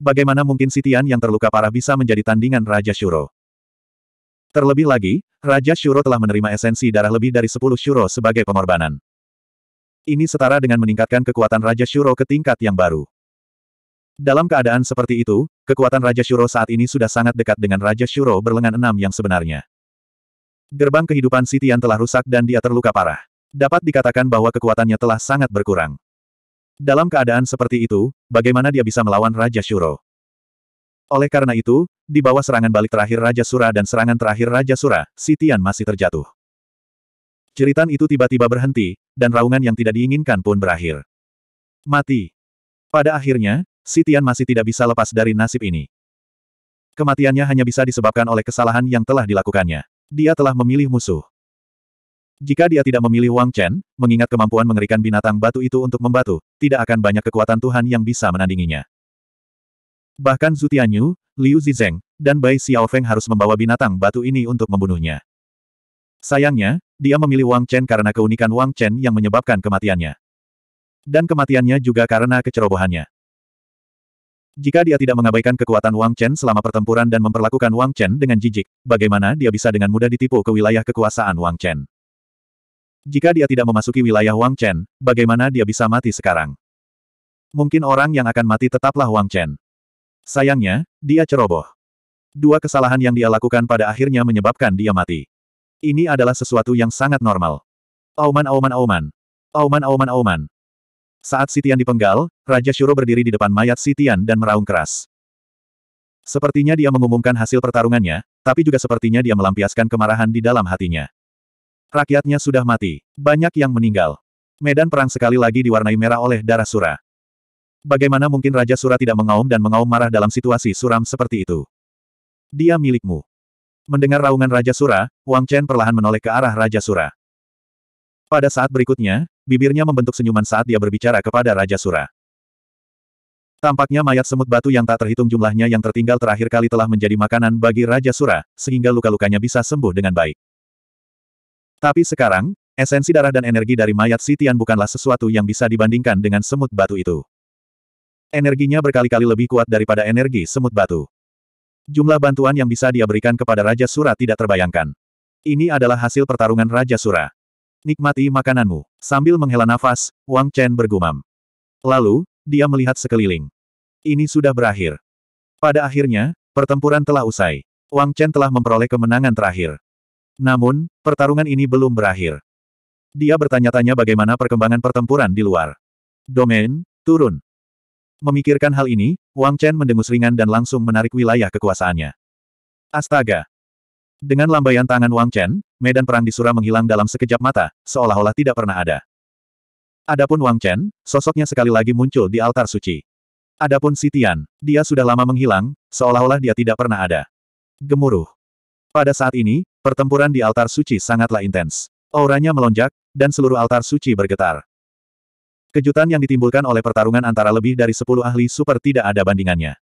Bagaimana mungkin Sitian yang terluka parah bisa menjadi tandingan Raja Shuro? Terlebih lagi, Raja Shuro telah menerima esensi darah lebih dari 10 Shuro sebagai pengorbanan. Ini setara dengan meningkatkan kekuatan Raja Shuro ke tingkat yang baru. Dalam keadaan seperti itu, kekuatan Raja Shuro saat ini sudah sangat dekat dengan Raja Shuro berlengan enam yang sebenarnya. Gerbang kehidupan Sitian telah rusak dan dia terluka parah. Dapat dikatakan bahwa kekuatannya telah sangat berkurang. Dalam keadaan seperti itu, bagaimana dia bisa melawan Raja Shuro? Oleh karena itu, di bawah serangan balik terakhir Raja Sura dan serangan terakhir Raja Sura, Sitian masih terjatuh. Ceritan itu tiba-tiba berhenti, dan raungan yang tidak diinginkan pun berakhir. Mati. Pada akhirnya, Si masih tidak bisa lepas dari nasib ini. Kematiannya hanya bisa disebabkan oleh kesalahan yang telah dilakukannya. Dia telah memilih musuh. Jika dia tidak memilih Wang Chen, mengingat kemampuan mengerikan binatang batu itu untuk membatu, tidak akan banyak kekuatan Tuhan yang bisa menandinginya. Bahkan Zhu Tianyu, Liu Zizeng, dan Bai Xiaofeng harus membawa binatang batu ini untuk membunuhnya. Sayangnya, dia memilih Wang Chen karena keunikan Wang Chen yang menyebabkan kematiannya. Dan kematiannya juga karena kecerobohannya. Jika dia tidak mengabaikan kekuatan Wang Chen selama pertempuran dan memperlakukan Wang Chen dengan jijik, bagaimana dia bisa dengan mudah ditipu ke wilayah kekuasaan Wang Chen? Jika dia tidak memasuki wilayah Wang Chen, bagaimana dia bisa mati sekarang? Mungkin orang yang akan mati tetaplah Wang Chen. Sayangnya, dia ceroboh. Dua kesalahan yang dia lakukan pada akhirnya menyebabkan dia mati. Ini adalah sesuatu yang sangat normal. Auman auman auman. Auman auman auman. Saat Sitian dipenggal, Raja Shuro berdiri di depan mayat Sitian dan meraung keras. Sepertinya dia mengumumkan hasil pertarungannya, tapi juga sepertinya dia melampiaskan kemarahan di dalam hatinya. Rakyatnya sudah mati, banyak yang meninggal. Medan perang sekali lagi diwarnai merah oleh darah Sura. Bagaimana mungkin Raja Sura tidak mengaum dan mengaum marah dalam situasi suram seperti itu? Dia milikmu. Mendengar raungan Raja Sura, Wang Chen perlahan menoleh ke arah Raja Sura. Pada saat berikutnya, bibirnya membentuk senyuman saat dia berbicara kepada Raja Sura. Tampaknya mayat semut batu yang tak terhitung jumlahnya yang tertinggal terakhir kali telah menjadi makanan bagi Raja Sura, sehingga luka-lukanya bisa sembuh dengan baik. Tapi sekarang, esensi darah dan energi dari mayat Sitian bukanlah sesuatu yang bisa dibandingkan dengan semut batu itu. Energinya berkali-kali lebih kuat daripada energi semut batu. Jumlah bantuan yang bisa dia berikan kepada Raja Sura tidak terbayangkan. Ini adalah hasil pertarungan Raja Sura. Nikmati makananmu. Sambil menghela nafas, Wang Chen bergumam. Lalu, dia melihat sekeliling. Ini sudah berakhir. Pada akhirnya, pertempuran telah usai. Wang Chen telah memperoleh kemenangan terakhir. Namun, pertarungan ini belum berakhir. Dia bertanya-tanya bagaimana perkembangan pertempuran di luar. Domain, turun. Memikirkan hal ini, Wang Chen mendengus ringan dan langsung menarik wilayah kekuasaannya. Astaga! Dengan lambaian tangan Wang Chen, medan perang di Sura menghilang dalam sekejap mata, seolah-olah tidak pernah ada. Adapun Wang Chen, sosoknya sekali lagi muncul di altar suci. Adapun Si Tian, dia sudah lama menghilang, seolah-olah dia tidak pernah ada. Gemuruh. Pada saat ini, pertempuran di altar suci sangatlah intens. Auranya melonjak, dan seluruh altar suci bergetar. Kejutan yang ditimbulkan oleh pertarungan antara lebih dari sepuluh ahli super tidak ada bandingannya.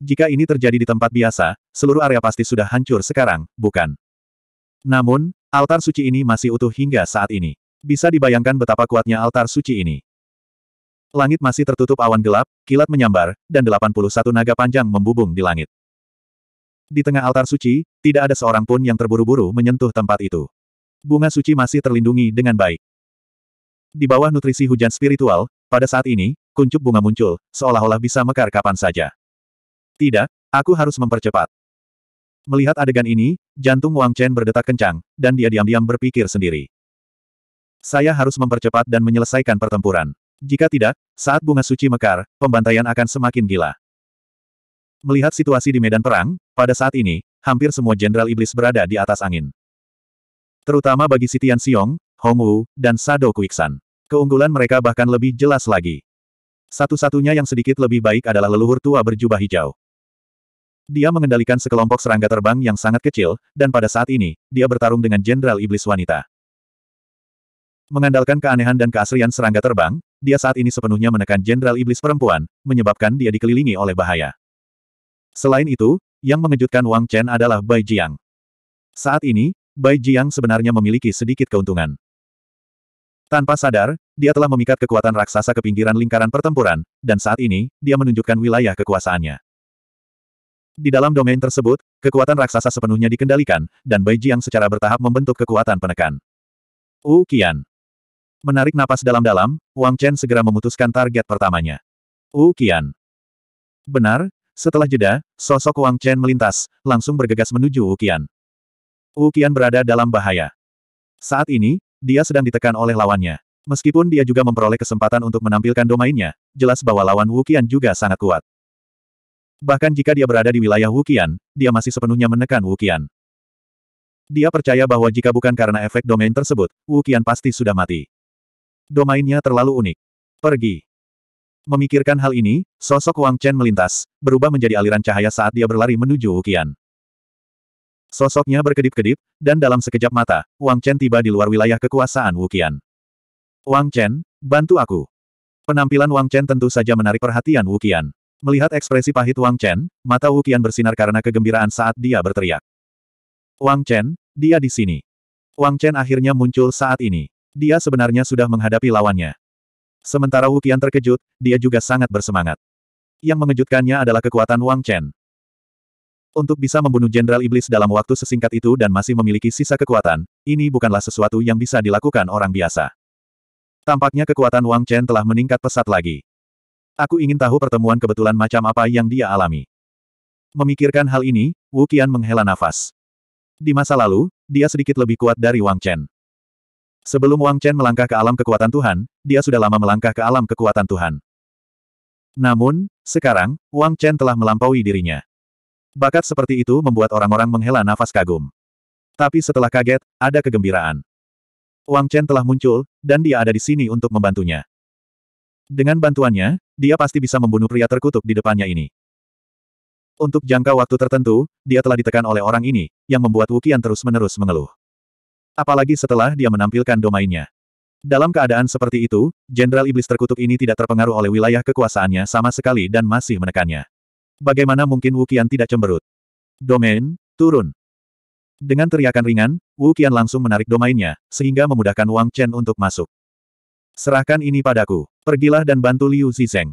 Jika ini terjadi di tempat biasa, seluruh area pasti sudah hancur sekarang, bukan? Namun, altar suci ini masih utuh hingga saat ini. Bisa dibayangkan betapa kuatnya altar suci ini. Langit masih tertutup awan gelap, kilat menyambar, dan 81 naga panjang membubung di langit. Di tengah altar suci, tidak ada seorang pun yang terburu-buru menyentuh tempat itu. Bunga suci masih terlindungi dengan baik. Di bawah nutrisi hujan spiritual, pada saat ini, kuncup bunga muncul, seolah-olah bisa mekar kapan saja. Tidak, aku harus mempercepat. Melihat adegan ini, jantung Wang Chen berdetak kencang, dan dia diam-diam berpikir sendiri. Saya harus mempercepat dan menyelesaikan pertempuran. Jika tidak, saat bunga suci mekar, pembantaian akan semakin gila. Melihat situasi di medan perang, pada saat ini, hampir semua jenderal iblis berada di atas angin. Terutama bagi Sitian Siong, Hong Wu, dan Sado Kuiksan. Keunggulan mereka bahkan lebih jelas lagi. Satu-satunya yang sedikit lebih baik adalah leluhur tua berjubah hijau. Dia mengendalikan sekelompok serangga terbang yang sangat kecil, dan pada saat ini, dia bertarung dengan Jenderal Iblis Wanita. Mengandalkan keanehan dan keasrian serangga terbang, dia saat ini sepenuhnya menekan Jenderal Iblis Perempuan, menyebabkan dia dikelilingi oleh bahaya. Selain itu, yang mengejutkan Wang Chen adalah Bai Jiang. Saat ini, Bai Jiang sebenarnya memiliki sedikit keuntungan. Tanpa sadar, dia telah memikat kekuatan raksasa ke pinggiran lingkaran pertempuran, dan saat ini, dia menunjukkan wilayah kekuasaannya. Di dalam domain tersebut, kekuatan raksasa sepenuhnya dikendalikan, dan Bai Jiang secara bertahap membentuk kekuatan penekan. Wu Qian. Menarik napas dalam-dalam, Wang Chen segera memutuskan target pertamanya. Wu Qian. Benar, setelah jeda, sosok Wang Chen melintas, langsung bergegas menuju Wu Qian. Wu Qian berada dalam bahaya. Saat ini, dia sedang ditekan oleh lawannya. Meskipun dia juga memperoleh kesempatan untuk menampilkan domainnya, jelas bahwa lawan Wu Qian juga sangat kuat. Bahkan jika dia berada di wilayah Wukian, dia masih sepenuhnya menekan Wukian. Dia percaya bahwa jika bukan karena efek domain tersebut, Wukian pasti sudah mati. Domainnya terlalu unik. Pergi. Memikirkan hal ini, sosok Wang Chen melintas, berubah menjadi aliran cahaya saat dia berlari menuju Wukian. Sosoknya berkedip-kedip, dan dalam sekejap mata, Wang Chen tiba di luar wilayah kekuasaan Wukian. Wang Chen, bantu aku. Penampilan Wang Chen tentu saja menarik perhatian Wukian. Melihat ekspresi pahit Wang Chen, mata Wu Qian bersinar karena kegembiraan saat dia berteriak. Wang Chen, dia di sini. Wang Chen akhirnya muncul saat ini. Dia sebenarnya sudah menghadapi lawannya. Sementara Wu Qian terkejut, dia juga sangat bersemangat. Yang mengejutkannya adalah kekuatan Wang Chen. Untuk bisa membunuh Jenderal Iblis dalam waktu sesingkat itu dan masih memiliki sisa kekuatan, ini bukanlah sesuatu yang bisa dilakukan orang biasa. Tampaknya kekuatan Wang Chen telah meningkat pesat lagi. Aku ingin tahu pertemuan kebetulan macam apa yang dia alami. Memikirkan hal ini, Wu Qian menghela nafas. Di masa lalu, dia sedikit lebih kuat dari Wang Chen. Sebelum Wang Chen melangkah ke alam kekuatan Tuhan, dia sudah lama melangkah ke alam kekuatan Tuhan. Namun, sekarang, Wang Chen telah melampaui dirinya. Bakat seperti itu membuat orang-orang menghela nafas kagum. Tapi setelah kaget, ada kegembiraan. Wang Chen telah muncul, dan dia ada di sini untuk membantunya. Dengan bantuannya, dia pasti bisa membunuh pria terkutuk di depannya ini. Untuk jangka waktu tertentu, dia telah ditekan oleh orang ini, yang membuat Wukian terus-menerus mengeluh. Apalagi setelah dia menampilkan domainnya. Dalam keadaan seperti itu, Jenderal Iblis terkutuk ini tidak terpengaruh oleh wilayah kekuasaannya sama sekali dan masih menekannya. Bagaimana mungkin Wukian tidak cemberut? Domain, turun. Dengan teriakan ringan, Wukian langsung menarik domainnya, sehingga memudahkan Wang Chen untuk masuk. Serahkan ini padaku. Pergilah dan bantu Liu Zizeng.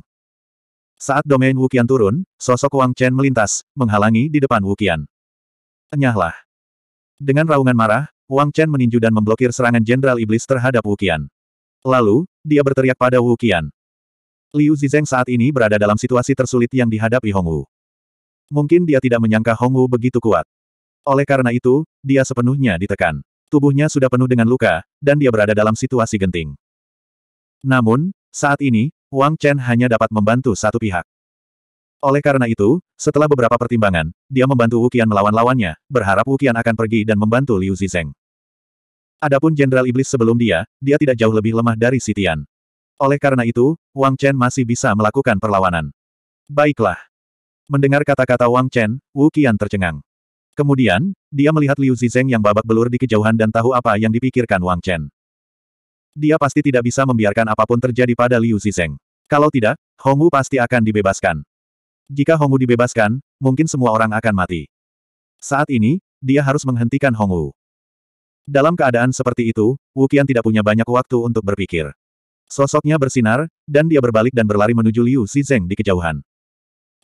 Saat domain Wukian turun, sosok Wang Chen melintas, menghalangi di depan Wukian. Enyahlah. Dengan raungan marah, Wang Chen meninju dan memblokir serangan Jenderal Iblis terhadap Wukian. Lalu, dia berteriak pada Wukian. Liu Zizeng saat ini berada dalam situasi tersulit yang dihadapi Hongwu. Mungkin dia tidak menyangka Hongwu begitu kuat. Oleh karena itu, dia sepenuhnya ditekan. Tubuhnya sudah penuh dengan luka, dan dia berada dalam situasi genting. Namun, saat ini, Wang Chen hanya dapat membantu satu pihak. Oleh karena itu, setelah beberapa pertimbangan, dia membantu Wukian melawan lawannya, berharap Wukian akan pergi dan membantu Liu Zizeng. Adapun Jenderal Iblis sebelum dia, dia tidak jauh lebih lemah dari Sitian. Oleh karena itu, Wang Chen masih bisa melakukan perlawanan. Baiklah. Mendengar kata-kata Wang Chen, Wukian tercengang. Kemudian, dia melihat Liu Zizeng yang babak belur di kejauhan dan tahu apa yang dipikirkan Wang Chen. Dia pasti tidak bisa membiarkan apapun terjadi pada Liu Zizeng. Kalau tidak, Hongwu pasti akan dibebaskan. Jika Hongwu dibebaskan, mungkin semua orang akan mati. Saat ini, dia harus menghentikan Hongwu. Dalam keadaan seperti itu, Wu Qian tidak punya banyak waktu untuk berpikir. Sosoknya bersinar, dan dia berbalik dan berlari menuju Liu Zizeng di kejauhan.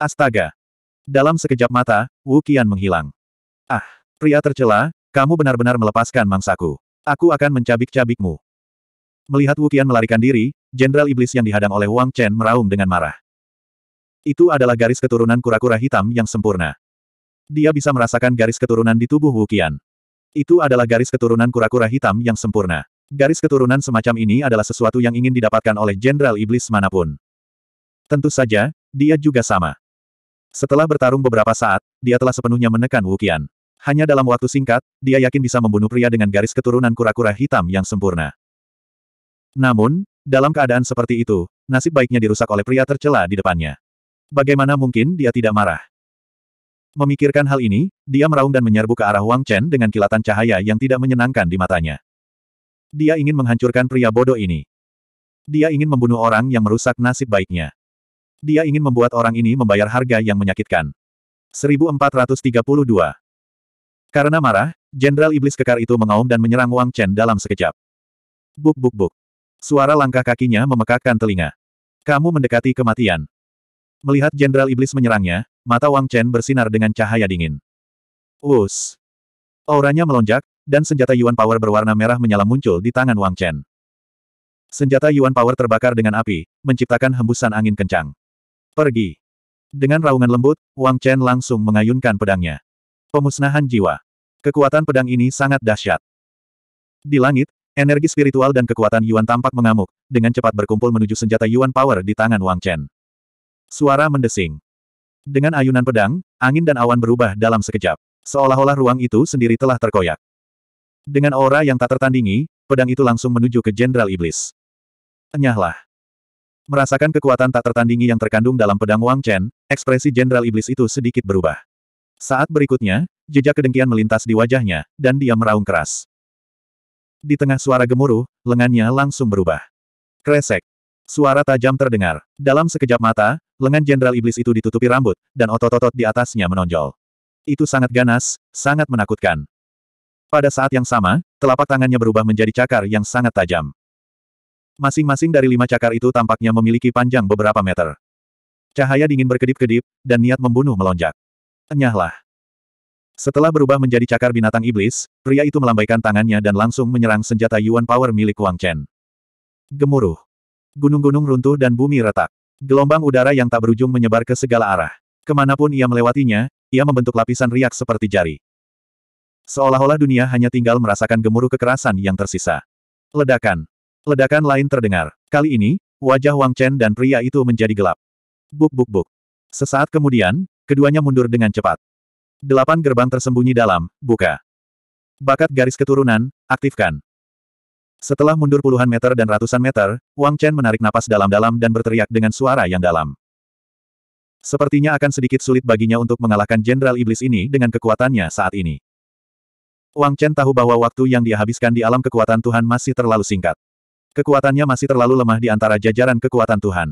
Astaga! Dalam sekejap mata, Wu Qian menghilang. Ah, pria tercela, kamu benar-benar melepaskan mangsaku. Aku akan mencabik-cabikmu. Melihat Wukian melarikan diri, Jenderal Iblis yang dihadang oleh Wang Chen meraung dengan marah. Itu adalah garis keturunan kura-kura hitam yang sempurna. Dia bisa merasakan garis keturunan di tubuh Wukian. Itu adalah garis keturunan kura-kura hitam yang sempurna. Garis keturunan semacam ini adalah sesuatu yang ingin didapatkan oleh Jenderal Iblis manapun. Tentu saja, dia juga sama. Setelah bertarung beberapa saat, dia telah sepenuhnya menekan Wukian. Hanya dalam waktu singkat, dia yakin bisa membunuh pria dengan garis keturunan kura-kura hitam yang sempurna. Namun, dalam keadaan seperti itu, nasib baiknya dirusak oleh pria tercela di depannya. Bagaimana mungkin dia tidak marah? Memikirkan hal ini, dia meraung dan menyerbu ke arah Wang Chen dengan kilatan cahaya yang tidak menyenangkan di matanya. Dia ingin menghancurkan pria bodoh ini. Dia ingin membunuh orang yang merusak nasib baiknya. Dia ingin membuat orang ini membayar harga yang menyakitkan. 1432 Karena marah, Jenderal Iblis Kekar itu mengaum dan menyerang Wang Chen dalam sekejap. Buk buk buk. Suara langkah kakinya memekakkan telinga. Kamu mendekati kematian. Melihat Jenderal Iblis menyerangnya, mata Wang Chen bersinar dengan cahaya dingin. Us. Auranya melonjak, dan senjata Yuan Power berwarna merah menyala muncul di tangan Wang Chen. Senjata Yuan Power terbakar dengan api, menciptakan hembusan angin kencang. Pergi. Dengan raungan lembut, Wang Chen langsung mengayunkan pedangnya. Pemusnahan jiwa. Kekuatan pedang ini sangat dahsyat. Di langit, Energi spiritual dan kekuatan Yuan tampak mengamuk, dengan cepat berkumpul menuju senjata Yuan Power di tangan Wang Chen. Suara mendesing. Dengan ayunan pedang, angin dan awan berubah dalam sekejap. Seolah-olah ruang itu sendiri telah terkoyak. Dengan aura yang tak tertandingi, pedang itu langsung menuju ke Jenderal Iblis. Enyahlah. Merasakan kekuatan tak tertandingi yang terkandung dalam pedang Wang Chen, ekspresi Jenderal Iblis itu sedikit berubah. Saat berikutnya, jejak kedengkian melintas di wajahnya, dan dia meraung keras. Di tengah suara gemuruh, lengannya langsung berubah. Kresek. Suara tajam terdengar. Dalam sekejap mata, lengan jenderal iblis itu ditutupi rambut, dan otot-otot di atasnya menonjol. Itu sangat ganas, sangat menakutkan. Pada saat yang sama, telapak tangannya berubah menjadi cakar yang sangat tajam. Masing-masing dari lima cakar itu tampaknya memiliki panjang beberapa meter. Cahaya dingin berkedip-kedip, dan niat membunuh melonjak. Enyahlah. Setelah berubah menjadi cakar binatang iblis, pria itu melambaikan tangannya dan langsung menyerang senjata Yuan Power milik Wang Chen. Gemuruh. Gunung-gunung runtuh dan bumi retak. Gelombang udara yang tak berujung menyebar ke segala arah. Kemanapun ia melewatinya, ia membentuk lapisan riak seperti jari. Seolah-olah dunia hanya tinggal merasakan gemuruh kekerasan yang tersisa. Ledakan. Ledakan lain terdengar. Kali ini, wajah Wang Chen dan pria itu menjadi gelap. Buk buk buk. Sesaat kemudian, keduanya mundur dengan cepat. Delapan gerbang tersembunyi dalam, buka. Bakat garis keturunan, aktifkan. Setelah mundur puluhan meter dan ratusan meter, Wang Chen menarik napas dalam-dalam dan berteriak dengan suara yang dalam. Sepertinya akan sedikit sulit baginya untuk mengalahkan Jenderal Iblis ini dengan kekuatannya saat ini. Wang Chen tahu bahwa waktu yang dia habiskan di alam kekuatan Tuhan masih terlalu singkat. Kekuatannya masih terlalu lemah di antara jajaran kekuatan Tuhan.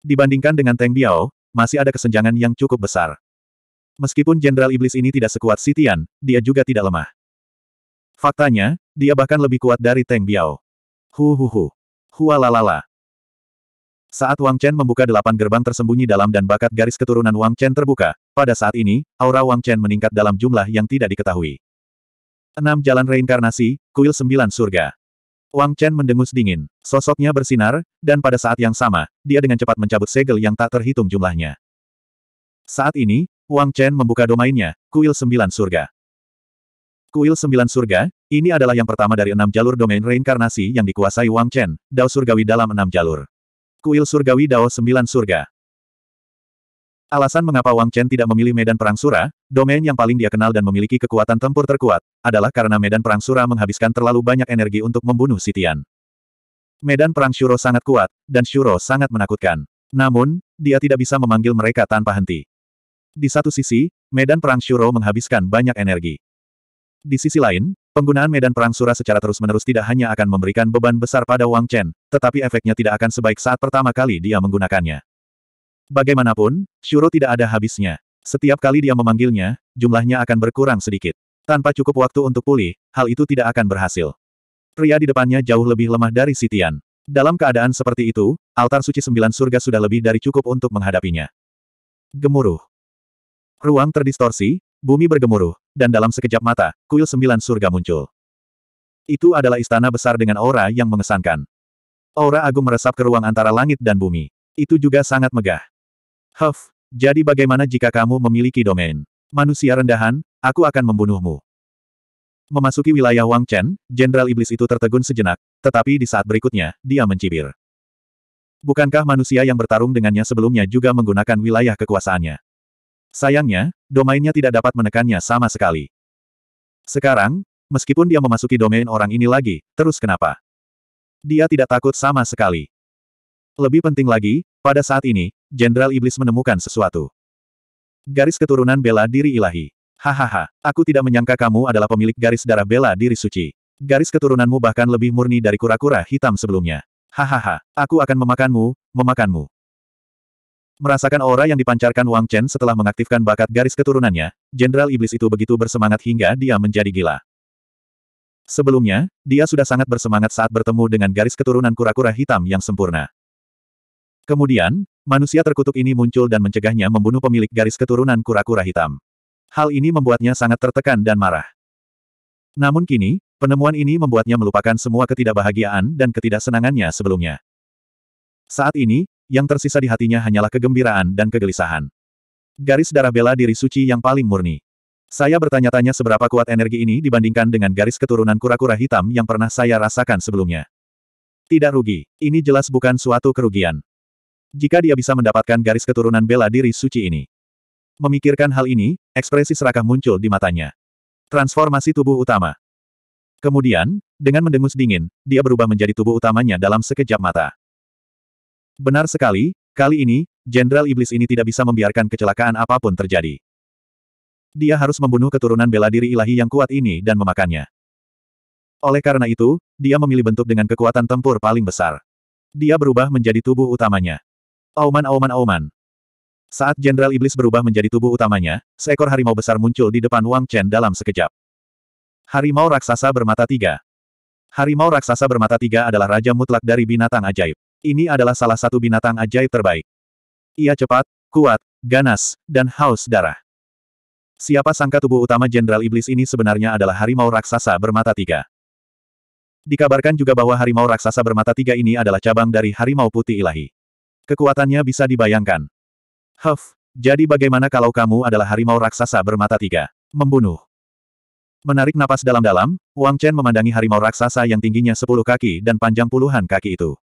Dibandingkan dengan Teng Biao, masih ada kesenjangan yang cukup besar. Meskipun Jenderal Iblis ini tidak sekuat Sitian, dia juga tidak lemah. Faktanya, dia bahkan lebih kuat dari Teng Biao. Hu hu hu. Hualalala. Saat Wang Chen membuka delapan gerbang tersembunyi dalam dan bakat garis keturunan Wang Chen terbuka, pada saat ini, aura Wang Chen meningkat dalam jumlah yang tidak diketahui. Enam jalan reinkarnasi, kuil sembilan surga. Wang Chen mendengus dingin. Sosoknya bersinar, dan pada saat yang sama, dia dengan cepat mencabut segel yang tak terhitung jumlahnya. Saat ini, Wang Chen membuka domainnya, Kuil Sembilan Surga. Kuil Sembilan Surga, ini adalah yang pertama dari enam jalur domain reinkarnasi yang dikuasai Wang Chen, Dao Surgawi dalam enam jalur. Kuil Surgawi Dao Sembilan Surga. Alasan mengapa Wang Chen tidak memilih medan perang Sura, domain yang paling dia kenal dan memiliki kekuatan tempur terkuat, adalah karena medan perang Sura menghabiskan terlalu banyak energi untuk membunuh Sitian. Medan perang Shuro sangat kuat, dan Shuro sangat menakutkan. Namun, dia tidak bisa memanggil mereka tanpa henti. Di satu sisi, medan perang Shuro menghabiskan banyak energi. Di sisi lain, penggunaan medan perang Sura secara terus-menerus tidak hanya akan memberikan beban besar pada Wang Chen, tetapi efeknya tidak akan sebaik saat pertama kali dia menggunakannya. Bagaimanapun, Shuro tidak ada habisnya. Setiap kali dia memanggilnya, jumlahnya akan berkurang sedikit. Tanpa cukup waktu untuk pulih, hal itu tidak akan berhasil. Pria di depannya jauh lebih lemah dari Sitian. Dalam keadaan seperti itu, altar suci sembilan surga sudah lebih dari cukup untuk menghadapinya. Gemuruh. Ruang terdistorsi, bumi bergemuruh, dan dalam sekejap mata, kuil sembilan surga muncul. Itu adalah istana besar dengan aura yang mengesankan. Aura agung meresap ke ruang antara langit dan bumi. Itu juga sangat megah. Huff, jadi bagaimana jika kamu memiliki domain? Manusia rendahan, aku akan membunuhmu. Memasuki wilayah Wang Chen, Jenderal Iblis itu tertegun sejenak, tetapi di saat berikutnya, dia mencibir. Bukankah manusia yang bertarung dengannya sebelumnya juga menggunakan wilayah kekuasaannya? Sayangnya, domainnya tidak dapat menekannya sama sekali. Sekarang, meskipun dia memasuki domain orang ini lagi, terus kenapa? Dia tidak takut sama sekali. Lebih penting lagi, pada saat ini, Jenderal Iblis menemukan sesuatu. Garis keturunan bela diri ilahi. Hahaha, aku tidak menyangka kamu adalah pemilik garis darah bela diri suci. Garis keturunanmu bahkan lebih murni dari kura-kura hitam sebelumnya. Hahaha, aku akan memakanmu, memakanmu. Merasakan aura yang dipancarkan Wang Chen setelah mengaktifkan bakat garis keturunannya, Jenderal Iblis itu begitu bersemangat hingga dia menjadi gila. Sebelumnya, dia sudah sangat bersemangat saat bertemu dengan garis keturunan kura-kura hitam yang sempurna. Kemudian, manusia terkutuk ini muncul dan mencegahnya membunuh pemilik garis keturunan kura-kura hitam. Hal ini membuatnya sangat tertekan dan marah. Namun kini, penemuan ini membuatnya melupakan semua ketidakbahagiaan dan ketidaksenangannya sebelumnya. Saat ini, yang tersisa di hatinya hanyalah kegembiraan dan kegelisahan. Garis darah bela diri suci yang paling murni. Saya bertanya-tanya seberapa kuat energi ini dibandingkan dengan garis keturunan kura-kura hitam yang pernah saya rasakan sebelumnya. Tidak rugi, ini jelas bukan suatu kerugian. Jika dia bisa mendapatkan garis keturunan bela diri suci ini. Memikirkan hal ini, ekspresi serakah muncul di matanya. Transformasi tubuh utama. Kemudian, dengan mendengus dingin, dia berubah menjadi tubuh utamanya dalam sekejap mata. Benar sekali, kali ini, Jenderal Iblis ini tidak bisa membiarkan kecelakaan apapun terjadi. Dia harus membunuh keturunan bela diri ilahi yang kuat ini dan memakannya. Oleh karena itu, dia memilih bentuk dengan kekuatan tempur paling besar. Dia berubah menjadi tubuh utamanya. Auman auman auman. Saat Jenderal Iblis berubah menjadi tubuh utamanya, seekor harimau besar muncul di depan Wang Chen dalam sekejap. Harimau raksasa bermata tiga. Harimau raksasa bermata tiga adalah raja mutlak dari binatang ajaib. Ini adalah salah satu binatang ajaib terbaik. Ia cepat, kuat, ganas, dan haus darah. Siapa sangka tubuh utama Jenderal Iblis ini sebenarnya adalah harimau raksasa bermata tiga. Dikabarkan juga bahwa harimau raksasa bermata tiga ini adalah cabang dari harimau putih ilahi. Kekuatannya bisa dibayangkan. Huff, jadi bagaimana kalau kamu adalah harimau raksasa bermata tiga? Membunuh. Menarik napas dalam-dalam, Wang Chen memandangi harimau raksasa yang tingginya sepuluh kaki dan panjang puluhan kaki itu.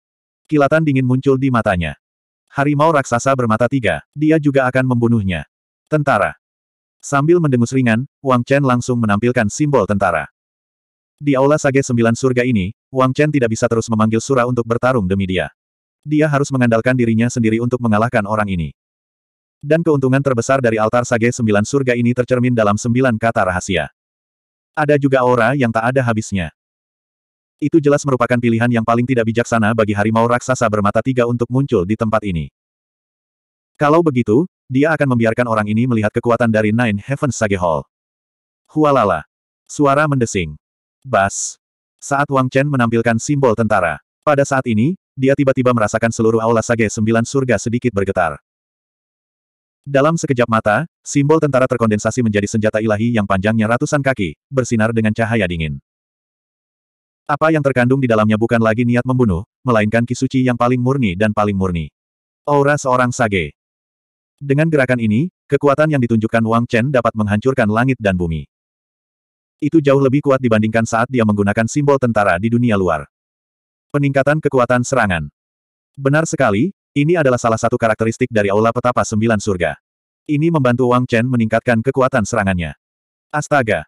Kilatan dingin muncul di matanya. Harimau raksasa bermata tiga, dia juga akan membunuhnya. Tentara. Sambil mendengus ringan, Wang Chen langsung menampilkan simbol tentara. Di aula Sage Sembilan Surga ini, Wang Chen tidak bisa terus memanggil Sura untuk bertarung demi dia. Dia harus mengandalkan dirinya sendiri untuk mengalahkan orang ini. Dan keuntungan terbesar dari altar Sage Sembilan Surga ini tercermin dalam sembilan kata rahasia. Ada juga aura yang tak ada habisnya. Itu jelas merupakan pilihan yang paling tidak bijaksana bagi harimau raksasa bermata tiga untuk muncul di tempat ini. Kalau begitu, dia akan membiarkan orang ini melihat kekuatan dari Nine Heavens Sage Hall. Hualala. Suara mendesing. Bas. Saat Wang Chen menampilkan simbol tentara. Pada saat ini, dia tiba-tiba merasakan seluruh aula Sage Sembilan Surga sedikit bergetar. Dalam sekejap mata, simbol tentara terkondensasi menjadi senjata ilahi yang panjangnya ratusan kaki, bersinar dengan cahaya dingin. Apa yang terkandung di dalamnya bukan lagi niat membunuh, melainkan kisuci yang paling murni dan paling murni. Aura seorang sage. Dengan gerakan ini, kekuatan yang ditunjukkan Wang Chen dapat menghancurkan langit dan bumi. Itu jauh lebih kuat dibandingkan saat dia menggunakan simbol tentara di dunia luar. Peningkatan kekuatan serangan. Benar sekali, ini adalah salah satu karakteristik dari Aula Petapa Sembilan Surga. Ini membantu Wang Chen meningkatkan kekuatan serangannya. Astaga!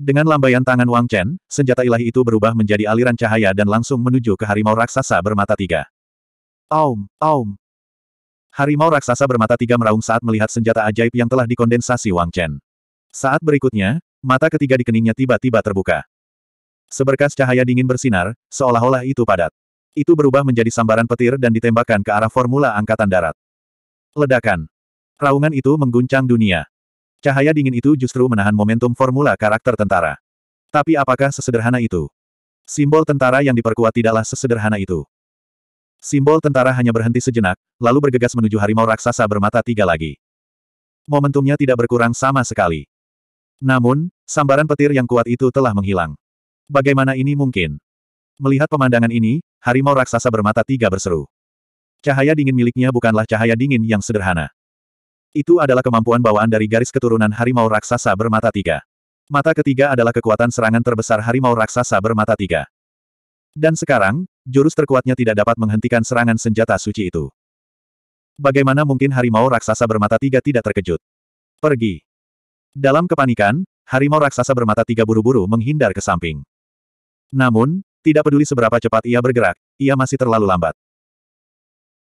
Dengan lambaian tangan Wang Chen, senjata ilahi itu berubah menjadi aliran cahaya dan langsung menuju ke harimau raksasa bermata tiga. Aum, aum. Harimau raksasa bermata tiga meraung saat melihat senjata ajaib yang telah dikondensasi Wang Chen. Saat berikutnya, mata ketiga di keningnya tiba-tiba terbuka. Seberkas cahaya dingin bersinar, seolah-olah itu padat. Itu berubah menjadi sambaran petir dan ditembakkan ke arah formula angkatan darat. Ledakan. Raungan itu mengguncang dunia. Cahaya dingin itu justru menahan momentum formula karakter tentara. Tapi apakah sesederhana itu? Simbol tentara yang diperkuat tidaklah sesederhana itu. Simbol tentara hanya berhenti sejenak, lalu bergegas menuju harimau raksasa bermata tiga lagi. Momentumnya tidak berkurang sama sekali. Namun, sambaran petir yang kuat itu telah menghilang. Bagaimana ini mungkin? Melihat pemandangan ini, harimau raksasa bermata tiga berseru. Cahaya dingin miliknya bukanlah cahaya dingin yang sederhana. Itu adalah kemampuan bawaan dari garis keturunan harimau raksasa bermata tiga. Mata ketiga adalah kekuatan serangan terbesar harimau raksasa bermata tiga. Dan sekarang, jurus terkuatnya tidak dapat menghentikan serangan senjata suci itu. Bagaimana mungkin harimau raksasa bermata tiga tidak terkejut? Pergi. Dalam kepanikan, harimau raksasa bermata tiga buru-buru menghindar ke samping. Namun, tidak peduli seberapa cepat ia bergerak, ia masih terlalu lambat.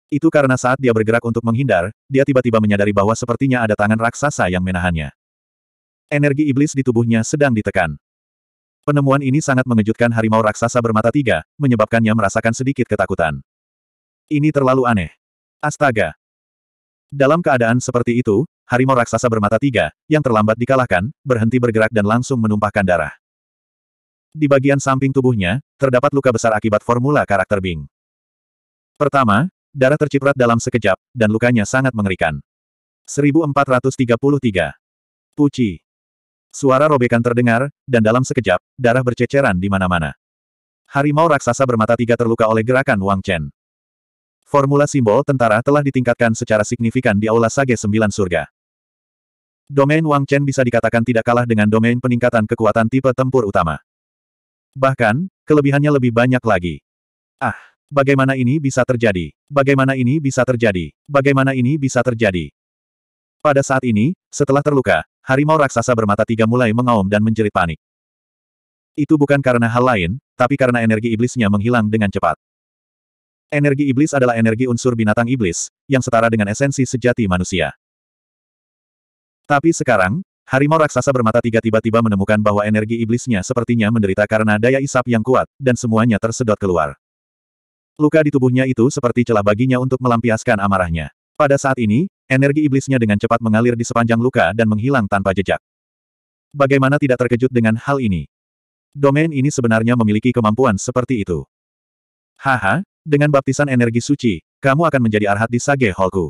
Itu karena saat dia bergerak untuk menghindar, dia tiba-tiba menyadari bahwa sepertinya ada tangan raksasa yang menahannya. Energi iblis di tubuhnya sedang ditekan. Penemuan ini sangat mengejutkan harimau raksasa bermata tiga, menyebabkannya merasakan sedikit ketakutan. Ini terlalu aneh. Astaga. Dalam keadaan seperti itu, harimau raksasa bermata tiga, yang terlambat dikalahkan, berhenti bergerak dan langsung menumpahkan darah. Di bagian samping tubuhnya, terdapat luka besar akibat formula karakter Bing. Pertama, Darah terciprat dalam sekejap, dan lukanya sangat mengerikan. 1433. Puci. Suara robekan terdengar, dan dalam sekejap, darah berceceran di mana-mana. Harimau raksasa bermata tiga terluka oleh gerakan Wang Chen. Formula simbol tentara telah ditingkatkan secara signifikan di Aula Sage Sembilan Surga. Domain Wang Chen bisa dikatakan tidak kalah dengan domain peningkatan kekuatan tipe tempur utama. Bahkan, kelebihannya lebih banyak lagi. Ah! Bagaimana ini bisa terjadi? Bagaimana ini bisa terjadi? Bagaimana ini bisa terjadi? Pada saat ini, setelah terluka, harimau raksasa bermata tiga mulai mengaum dan menjerit panik. Itu bukan karena hal lain, tapi karena energi iblisnya menghilang dengan cepat. Energi iblis adalah energi unsur binatang iblis, yang setara dengan esensi sejati manusia. Tapi sekarang, harimau raksasa bermata tiga tiba-tiba menemukan bahwa energi iblisnya sepertinya menderita karena daya isap yang kuat, dan semuanya tersedot keluar. Luka di tubuhnya itu seperti celah baginya untuk melampiaskan amarahnya. Pada saat ini, energi iblisnya dengan cepat mengalir di sepanjang luka dan menghilang tanpa jejak. Bagaimana tidak terkejut dengan hal ini? Domain ini sebenarnya memiliki kemampuan seperti itu. Haha, dengan baptisan energi suci, kamu akan menjadi arhat di Sage Holku.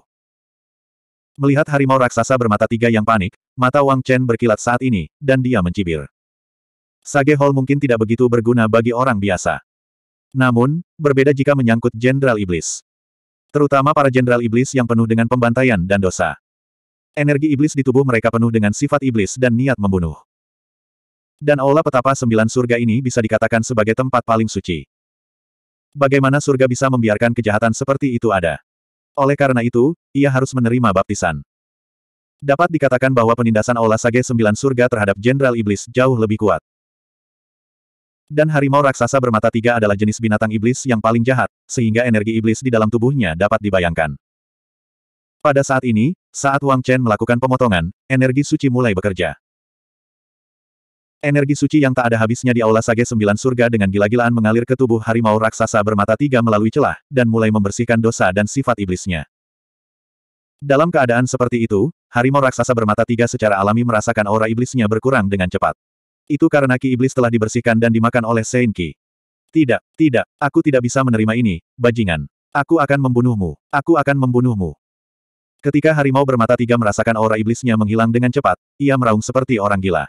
Melihat harimau raksasa bermata tiga yang panik, mata Wang Chen berkilat saat ini, dan dia mencibir. Sage Hall mungkin tidak begitu berguna bagi orang biasa. Namun, berbeda jika menyangkut Jenderal Iblis. Terutama para Jenderal Iblis yang penuh dengan pembantaian dan dosa. Energi iblis di tubuh mereka penuh dengan sifat iblis dan niat membunuh. Dan aula petapa sembilan surga ini bisa dikatakan sebagai tempat paling suci. Bagaimana surga bisa membiarkan kejahatan seperti itu ada? Oleh karena itu, ia harus menerima baptisan. Dapat dikatakan bahwa penindasan aula sage sembilan surga terhadap Jenderal Iblis jauh lebih kuat. Dan harimau raksasa bermata tiga adalah jenis binatang iblis yang paling jahat, sehingga energi iblis di dalam tubuhnya dapat dibayangkan. Pada saat ini, saat Wang Chen melakukan pemotongan, energi suci mulai bekerja. Energi suci yang tak ada habisnya di aula Sage Sembilan Surga dengan gila-gilaan mengalir ke tubuh harimau raksasa bermata tiga melalui celah, dan mulai membersihkan dosa dan sifat iblisnya. Dalam keadaan seperti itu, harimau raksasa bermata tiga secara alami merasakan aura iblisnya berkurang dengan cepat. Itu karena ki iblis telah dibersihkan dan dimakan oleh Sein Ki. Tidak, tidak, aku tidak bisa menerima ini, bajingan. Aku akan membunuhmu. Aku akan membunuhmu. Ketika harimau bermata tiga merasakan aura iblisnya menghilang dengan cepat, ia meraung seperti orang gila.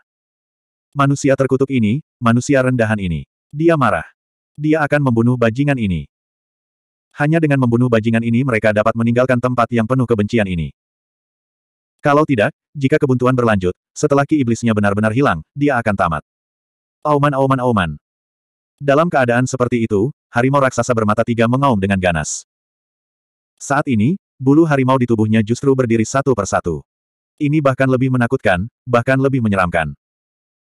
Manusia terkutuk ini, manusia rendahan ini. Dia marah. Dia akan membunuh bajingan ini. Hanya dengan membunuh bajingan ini mereka dapat meninggalkan tempat yang penuh kebencian ini. Kalau tidak, jika kebuntuan berlanjut, setelah ki iblisnya benar-benar hilang, dia akan tamat. Auman auman auman. Dalam keadaan seperti itu, harimau raksasa bermata tiga mengaum dengan ganas. Saat ini, bulu harimau di tubuhnya justru berdiri satu persatu. Ini bahkan lebih menakutkan, bahkan lebih menyeramkan.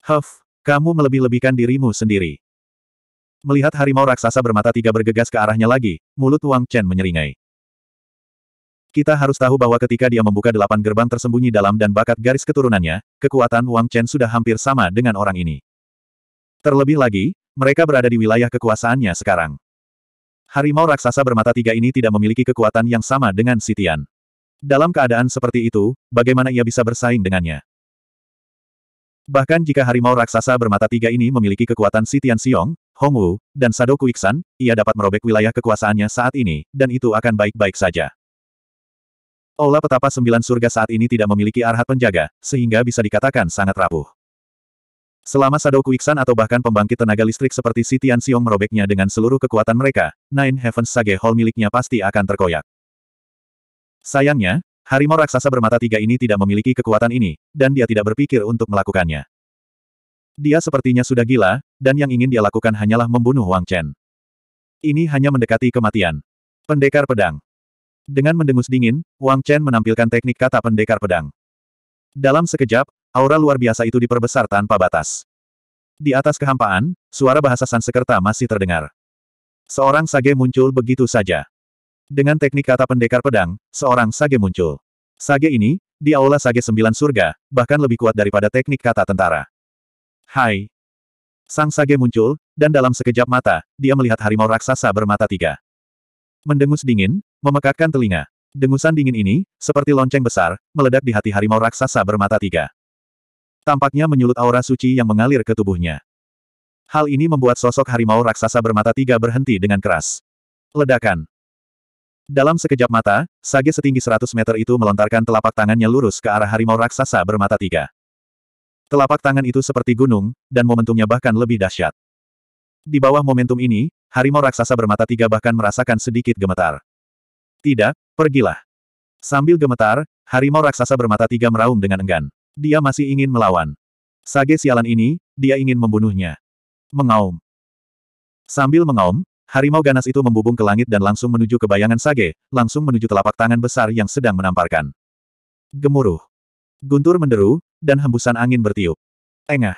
Huff, kamu melebih-lebihkan dirimu sendiri. Melihat harimau raksasa bermata tiga bergegas ke arahnya lagi, mulut Wang Chen menyeringai. Kita harus tahu bahwa ketika dia membuka delapan gerbang tersembunyi dalam dan bakat garis keturunannya, kekuatan Wang Chen sudah hampir sama dengan orang ini. Terlebih lagi, mereka berada di wilayah kekuasaannya sekarang. Harimau raksasa bermata tiga ini tidak memiliki kekuatan yang sama dengan Sitian. Dalam keadaan seperti itu, bagaimana ia bisa bersaing dengannya? Bahkan jika harimau raksasa bermata tiga ini memiliki kekuatan Sitian Siong, Hongwu, dan Sadoku Iksan, ia dapat merobek wilayah kekuasaannya saat ini, dan itu akan baik-baik saja. Olah petapa sembilan surga saat ini tidak memiliki arhat penjaga, sehingga bisa dikatakan sangat rapuh. Selama Sadoku Kuiksan atau bahkan pembangkit tenaga listrik seperti si Tian Xiong merobeknya dengan seluruh kekuatan mereka, Nine Heavens Sage Hall miliknya pasti akan terkoyak. Sayangnya, harimau raksasa bermata tiga ini tidak memiliki kekuatan ini, dan dia tidak berpikir untuk melakukannya. Dia sepertinya sudah gila, dan yang ingin dia lakukan hanyalah membunuh Wang Chen. Ini hanya mendekati kematian. Pendekar pedang. Dengan mendengus dingin, Wang Chen menampilkan teknik kata pendekar pedang. Dalam sekejap, aura luar biasa itu diperbesar tanpa batas. Di atas kehampaan, suara bahasa Sansekerta masih terdengar. Seorang sage muncul begitu saja. Dengan teknik kata pendekar pedang, seorang sage muncul. Sage ini, di aula sage sembilan surga, bahkan lebih kuat daripada teknik kata tentara. Hai, Sang Sage muncul, dan dalam sekejap mata, dia melihat harimau raksasa bermata tiga. Mendengus dingin, Memekakkan telinga. Dengusan dingin ini, seperti lonceng besar, meledak di hati harimau raksasa bermata tiga. Tampaknya menyulut aura suci yang mengalir ke tubuhnya. Hal ini membuat sosok harimau raksasa bermata tiga berhenti dengan keras. Ledakan. Dalam sekejap mata, sage setinggi 100 meter itu melontarkan telapak tangannya lurus ke arah harimau raksasa bermata tiga. Telapak tangan itu seperti gunung, dan momentumnya bahkan lebih dahsyat. Di bawah momentum ini, harimau raksasa bermata tiga bahkan merasakan sedikit gemetar. Tidak, pergilah. Sambil gemetar, harimau raksasa bermata tiga meraung dengan enggan. Dia masih ingin melawan. Sage sialan ini, dia ingin membunuhnya. Mengaum. Sambil mengaum, harimau ganas itu membubung ke langit dan langsung menuju ke bayangan Sage, langsung menuju telapak tangan besar yang sedang menamparkan. Gemuruh. Guntur menderu, dan hembusan angin bertiup. Engah.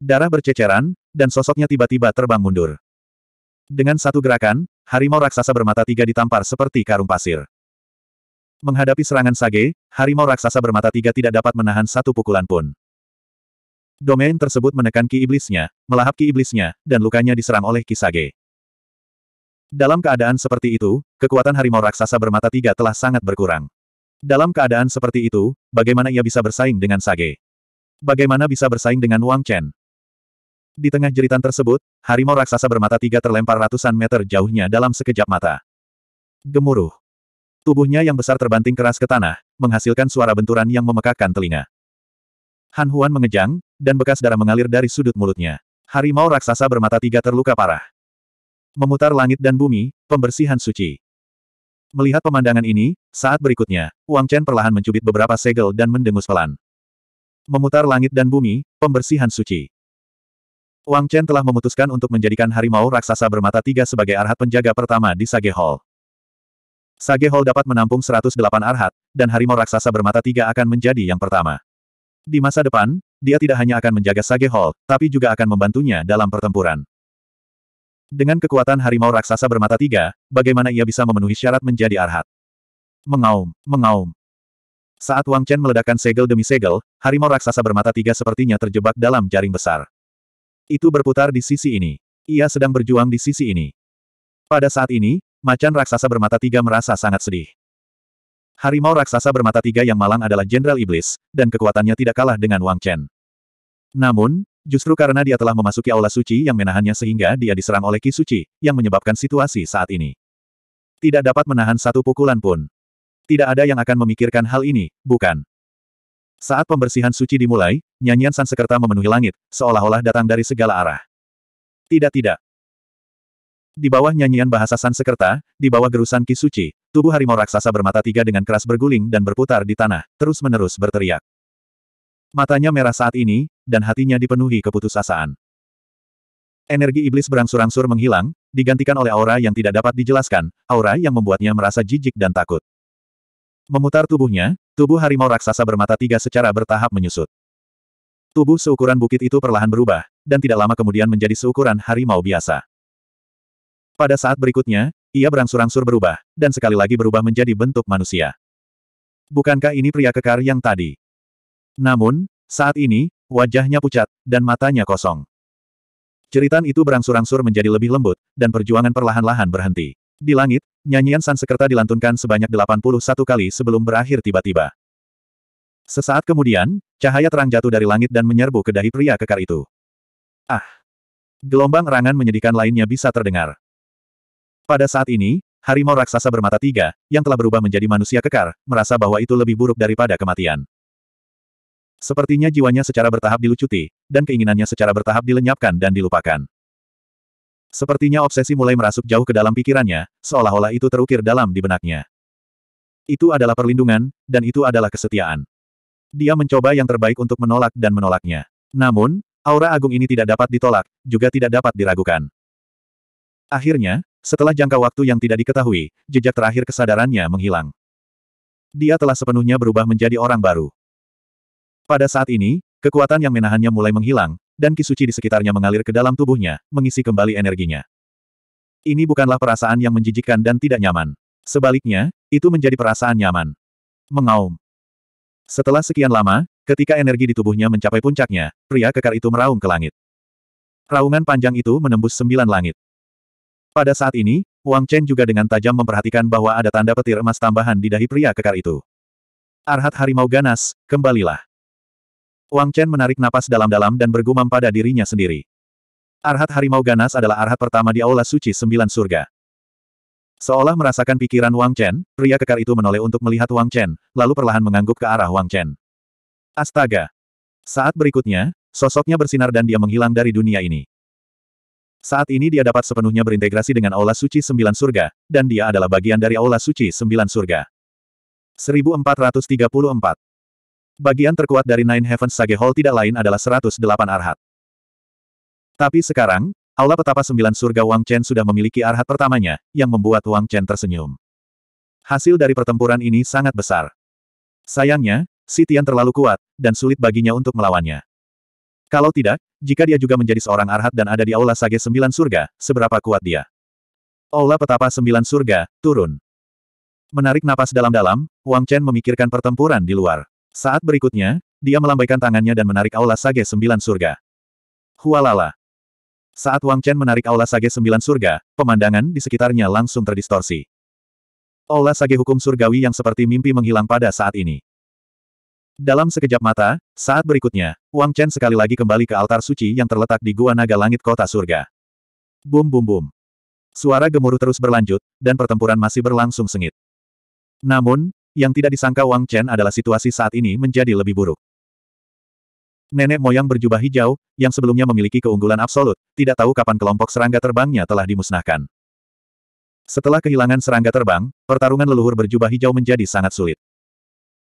Darah berceceran, dan sosoknya tiba-tiba terbang mundur. Dengan satu gerakan, harimau raksasa bermata tiga ditampar seperti karung pasir. Menghadapi serangan Sage, harimau raksasa bermata tiga tidak dapat menahan satu pukulan pun. Domain tersebut menekan ki iblisnya, melahap ki iblisnya, dan lukanya diserang oleh ki Sage. Dalam keadaan seperti itu, kekuatan harimau raksasa bermata tiga telah sangat berkurang. Dalam keadaan seperti itu, bagaimana ia bisa bersaing dengan Sage? Bagaimana bisa bersaing dengan Wang Chen? Di tengah jeritan tersebut, harimau raksasa bermata tiga terlempar ratusan meter jauhnya dalam sekejap mata. Gemuruh. Tubuhnya yang besar terbanting keras ke tanah, menghasilkan suara benturan yang memekakkan telinga. Han Huan mengejang, dan bekas darah mengalir dari sudut mulutnya. Harimau raksasa bermata tiga terluka parah. Memutar langit dan bumi, pembersihan suci. Melihat pemandangan ini, saat berikutnya, Wang Chen perlahan mencubit beberapa segel dan mendengus pelan. Memutar langit dan bumi, pembersihan suci. Wang Chen telah memutuskan untuk menjadikan harimau raksasa bermata tiga sebagai arhat penjaga pertama di Sage Hall. Sage Hall dapat menampung 108 arhat, dan harimau raksasa bermata tiga akan menjadi yang pertama. Di masa depan, dia tidak hanya akan menjaga Sage Hall, tapi juga akan membantunya dalam pertempuran. Dengan kekuatan harimau raksasa bermata tiga, bagaimana ia bisa memenuhi syarat menjadi arhat? Mengaum, mengaum. Saat Wang Chen meledakkan segel demi segel, harimau raksasa bermata tiga sepertinya terjebak dalam jaring besar. Itu berputar di sisi ini. Ia sedang berjuang di sisi ini. Pada saat ini, macan raksasa bermata tiga merasa sangat sedih. Harimau raksasa bermata tiga yang malang adalah Jenderal Iblis, dan kekuatannya tidak kalah dengan Wang Chen. Namun, justru karena dia telah memasuki aula suci yang menahannya sehingga dia diserang oleh Ki Suci, yang menyebabkan situasi saat ini. Tidak dapat menahan satu pukulan pun. Tidak ada yang akan memikirkan hal ini, bukan? Saat pembersihan suci dimulai, nyanyian Sansekerta memenuhi langit, seolah-olah datang dari segala arah. Tidak-tidak. Di bawah nyanyian bahasa Sansekerta, di bawah gerusan Ki Suci, tubuh harimau raksasa bermata tiga dengan keras berguling dan berputar di tanah, terus-menerus berteriak. Matanya merah saat ini, dan hatinya dipenuhi keputusasaan. Energi iblis berangsur-angsur menghilang, digantikan oleh aura yang tidak dapat dijelaskan, aura yang membuatnya merasa jijik dan takut. Memutar tubuhnya, tubuh harimau raksasa bermata tiga secara bertahap menyusut. Tubuh seukuran bukit itu perlahan berubah, dan tidak lama kemudian menjadi seukuran harimau biasa. Pada saat berikutnya, ia berangsur-angsur berubah, dan sekali lagi berubah menjadi bentuk manusia. Bukankah ini pria kekar yang tadi? Namun, saat ini, wajahnya pucat, dan matanya kosong. Ceritan itu berangsur-angsur menjadi lebih lembut, dan perjuangan perlahan-lahan berhenti. Di langit, nyanyian Sansekerta dilantunkan sebanyak 81 kali sebelum berakhir tiba-tiba. Sesaat kemudian, cahaya terang jatuh dari langit dan menyerbu ke dahi pria kekar itu. Ah! Gelombang erangan menyedihkan lainnya bisa terdengar. Pada saat ini, harimau raksasa bermata tiga, yang telah berubah menjadi manusia kekar, merasa bahwa itu lebih buruk daripada kematian. Sepertinya jiwanya secara bertahap dilucuti, dan keinginannya secara bertahap dilenyapkan dan dilupakan. Sepertinya obsesi mulai merasuk jauh ke dalam pikirannya, seolah-olah itu terukir dalam di benaknya. Itu adalah perlindungan, dan itu adalah kesetiaan. Dia mencoba yang terbaik untuk menolak dan menolaknya. Namun, aura agung ini tidak dapat ditolak, juga tidak dapat diragukan. Akhirnya, setelah jangka waktu yang tidak diketahui, jejak terakhir kesadarannya menghilang. Dia telah sepenuhnya berubah menjadi orang baru. Pada saat ini, kekuatan yang menahannya mulai menghilang, dan kisuci di sekitarnya mengalir ke dalam tubuhnya, mengisi kembali energinya. Ini bukanlah perasaan yang menjijikkan dan tidak nyaman. Sebaliknya, itu menjadi perasaan nyaman. Mengaum. Setelah sekian lama, ketika energi di tubuhnya mencapai puncaknya, pria kekar itu meraung ke langit. Raungan panjang itu menembus sembilan langit. Pada saat ini, Wang Chen juga dengan tajam memperhatikan bahwa ada tanda petir emas tambahan di dahi pria kekar itu. Arhat Harimau Ganas, kembalilah. Wang Chen menarik napas dalam-dalam dan bergumam pada dirinya sendiri. Arhat Harimau Ganas adalah arhat pertama di Aula Suci Sembilan Surga. Seolah merasakan pikiran Wang Chen, pria kekar itu menoleh untuk melihat Wang Chen, lalu perlahan mengangguk ke arah Wang Chen. Astaga! Saat berikutnya, sosoknya bersinar dan dia menghilang dari dunia ini. Saat ini dia dapat sepenuhnya berintegrasi dengan Aula Suci Sembilan Surga, dan dia adalah bagian dari Aula Suci Sembilan Surga. 1434 Bagian terkuat dari Nine Heavens Sage Hall tidak lain adalah 108 arhat. Tapi sekarang, Allah Petapa Sembilan Surga Wang Chen sudah memiliki arhat pertamanya, yang membuat Wang Chen tersenyum. Hasil dari pertempuran ini sangat besar. Sayangnya, Si Tian terlalu kuat, dan sulit baginya untuk melawannya. Kalau tidak, jika dia juga menjadi seorang arhat dan ada di Aula Sage Sembilan Surga, seberapa kuat dia? Aula Petapa Sembilan Surga, turun. Menarik napas dalam-dalam, Wang Chen memikirkan pertempuran di luar. Saat berikutnya, dia melambaikan tangannya dan menarik aula sage sembilan surga. Hualala. Saat Wang Chen menarik aula sage sembilan surga, pemandangan di sekitarnya langsung terdistorsi. Aula sage hukum surgawi yang seperti mimpi menghilang pada saat ini. Dalam sekejap mata, saat berikutnya, Wang Chen sekali lagi kembali ke altar suci yang terletak di Gua Naga Langit Kota Surga. Bum bum bum. Suara gemuruh terus berlanjut, dan pertempuran masih berlangsung sengit. Namun, yang tidak disangka Wang Chen adalah situasi saat ini menjadi lebih buruk. Nenek moyang berjubah hijau, yang sebelumnya memiliki keunggulan absolut, tidak tahu kapan kelompok serangga terbangnya telah dimusnahkan. Setelah kehilangan serangga terbang, pertarungan leluhur berjubah hijau menjadi sangat sulit.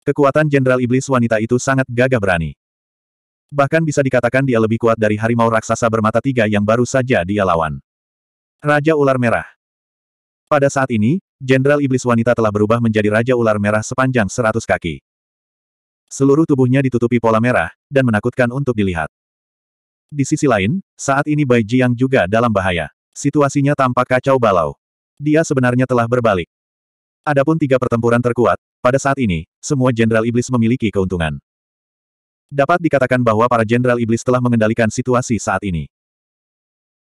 Kekuatan Jenderal Iblis wanita itu sangat gagah berani. Bahkan bisa dikatakan dia lebih kuat dari harimau raksasa bermata tiga yang baru saja dia lawan. Raja Ular Merah. Pada saat ini, Jenderal Iblis Wanita telah berubah menjadi Raja Ular Merah sepanjang seratus kaki. Seluruh tubuhnya ditutupi pola merah, dan menakutkan untuk dilihat. Di sisi lain, saat ini Bai Jiang juga dalam bahaya. Situasinya tampak kacau balau. Dia sebenarnya telah berbalik. Adapun tiga pertempuran terkuat, pada saat ini, semua Jenderal Iblis memiliki keuntungan. Dapat dikatakan bahwa para Jenderal Iblis telah mengendalikan situasi saat ini.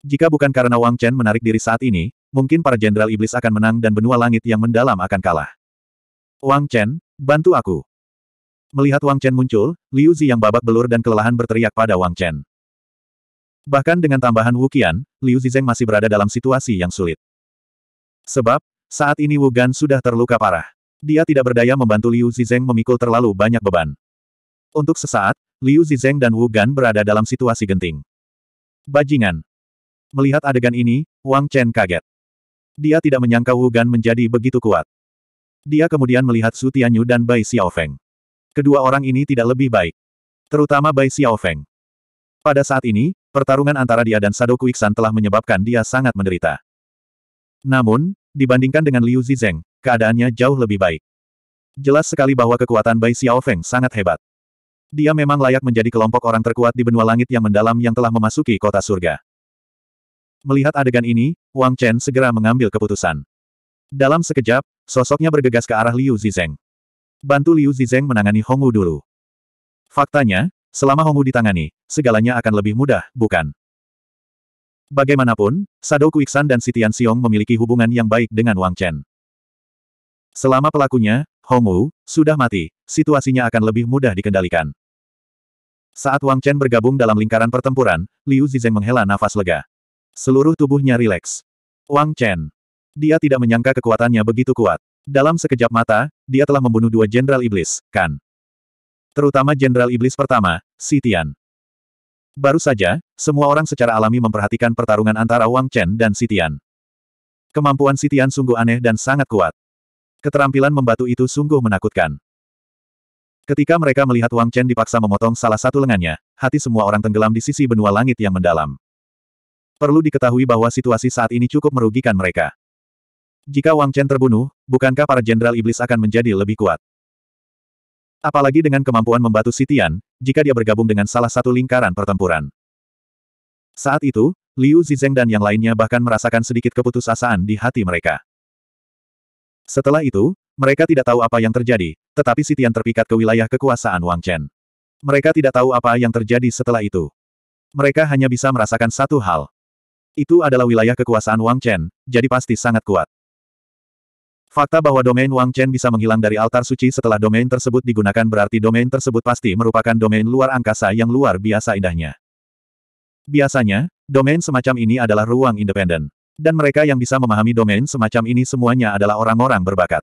Jika bukan karena Wang Chen menarik diri saat ini, mungkin para jenderal iblis akan menang dan benua langit yang mendalam akan kalah. Wang Chen, bantu aku. Melihat Wang Chen muncul, Liu Zi yang babak belur dan kelelahan berteriak pada Wang Chen. Bahkan dengan tambahan Wu Qian, Liu Zizeng masih berada dalam situasi yang sulit. Sebab, saat ini Wu Gan sudah terluka parah. Dia tidak berdaya membantu Liu Zizeng memikul terlalu banyak beban. Untuk sesaat, Liu Zizeng dan Wu Gan berada dalam situasi genting. Bajingan. Melihat adegan ini, Wang Chen kaget. Dia tidak menyangka Wu Gan menjadi begitu kuat. Dia kemudian melihat Su Tianyu dan Bai Xiaofeng. Kedua orang ini tidak lebih baik. Terutama Bai Xiaofeng. Pada saat ini, pertarungan antara dia dan Sadoku Iksan telah menyebabkan dia sangat menderita. Namun, dibandingkan dengan Liu Zizeng, keadaannya jauh lebih baik. Jelas sekali bahwa kekuatan Bai Xiaofeng sangat hebat. Dia memang layak menjadi kelompok orang terkuat di benua langit yang mendalam yang telah memasuki kota surga. Melihat adegan ini, Wang Chen segera mengambil keputusan. Dalam sekejap, sosoknya bergegas ke arah Liu Zizeng. Bantu Liu Zizeng menangani Hongwu dulu. Faktanya, selama Hongwu ditangani, segalanya akan lebih mudah, bukan? Bagaimanapun, Sadou Kuiksan dan Sitian Xiong memiliki hubungan yang baik dengan Wang Chen. Selama pelakunya, Hongwu, sudah mati, situasinya akan lebih mudah dikendalikan. Saat Wang Chen bergabung dalam lingkaran pertempuran, Liu Zizeng menghela nafas lega. Seluruh tubuhnya rileks. Wang Chen. Dia tidak menyangka kekuatannya begitu kuat. Dalam sekejap mata, dia telah membunuh dua jenderal iblis, kan? Terutama jenderal iblis pertama, Si Tian. Baru saja, semua orang secara alami memperhatikan pertarungan antara Wang Chen dan Si Tian. Kemampuan Si Tian sungguh aneh dan sangat kuat. Keterampilan membatu itu sungguh menakutkan. Ketika mereka melihat Wang Chen dipaksa memotong salah satu lengannya, hati semua orang tenggelam di sisi benua langit yang mendalam. Perlu diketahui bahwa situasi saat ini cukup merugikan mereka. Jika Wang Chen terbunuh, bukankah para jenderal iblis akan menjadi lebih kuat? Apalagi dengan kemampuan membatu Sitian, jika dia bergabung dengan salah satu lingkaran pertempuran. Saat itu, Liu Zizeng dan yang lainnya bahkan merasakan sedikit keputusasaan di hati mereka. Setelah itu, mereka tidak tahu apa yang terjadi, tetapi Sitian terpikat ke wilayah kekuasaan Wang Chen. Mereka tidak tahu apa yang terjadi setelah itu. Mereka hanya bisa merasakan satu hal, itu adalah wilayah kekuasaan Wang Chen, jadi pasti sangat kuat. Fakta bahwa domain Wang Chen bisa menghilang dari altar suci setelah domain tersebut digunakan berarti domain tersebut pasti merupakan domain luar angkasa yang luar biasa indahnya. Biasanya, domain semacam ini adalah ruang independen. Dan mereka yang bisa memahami domain semacam ini semuanya adalah orang-orang berbakat.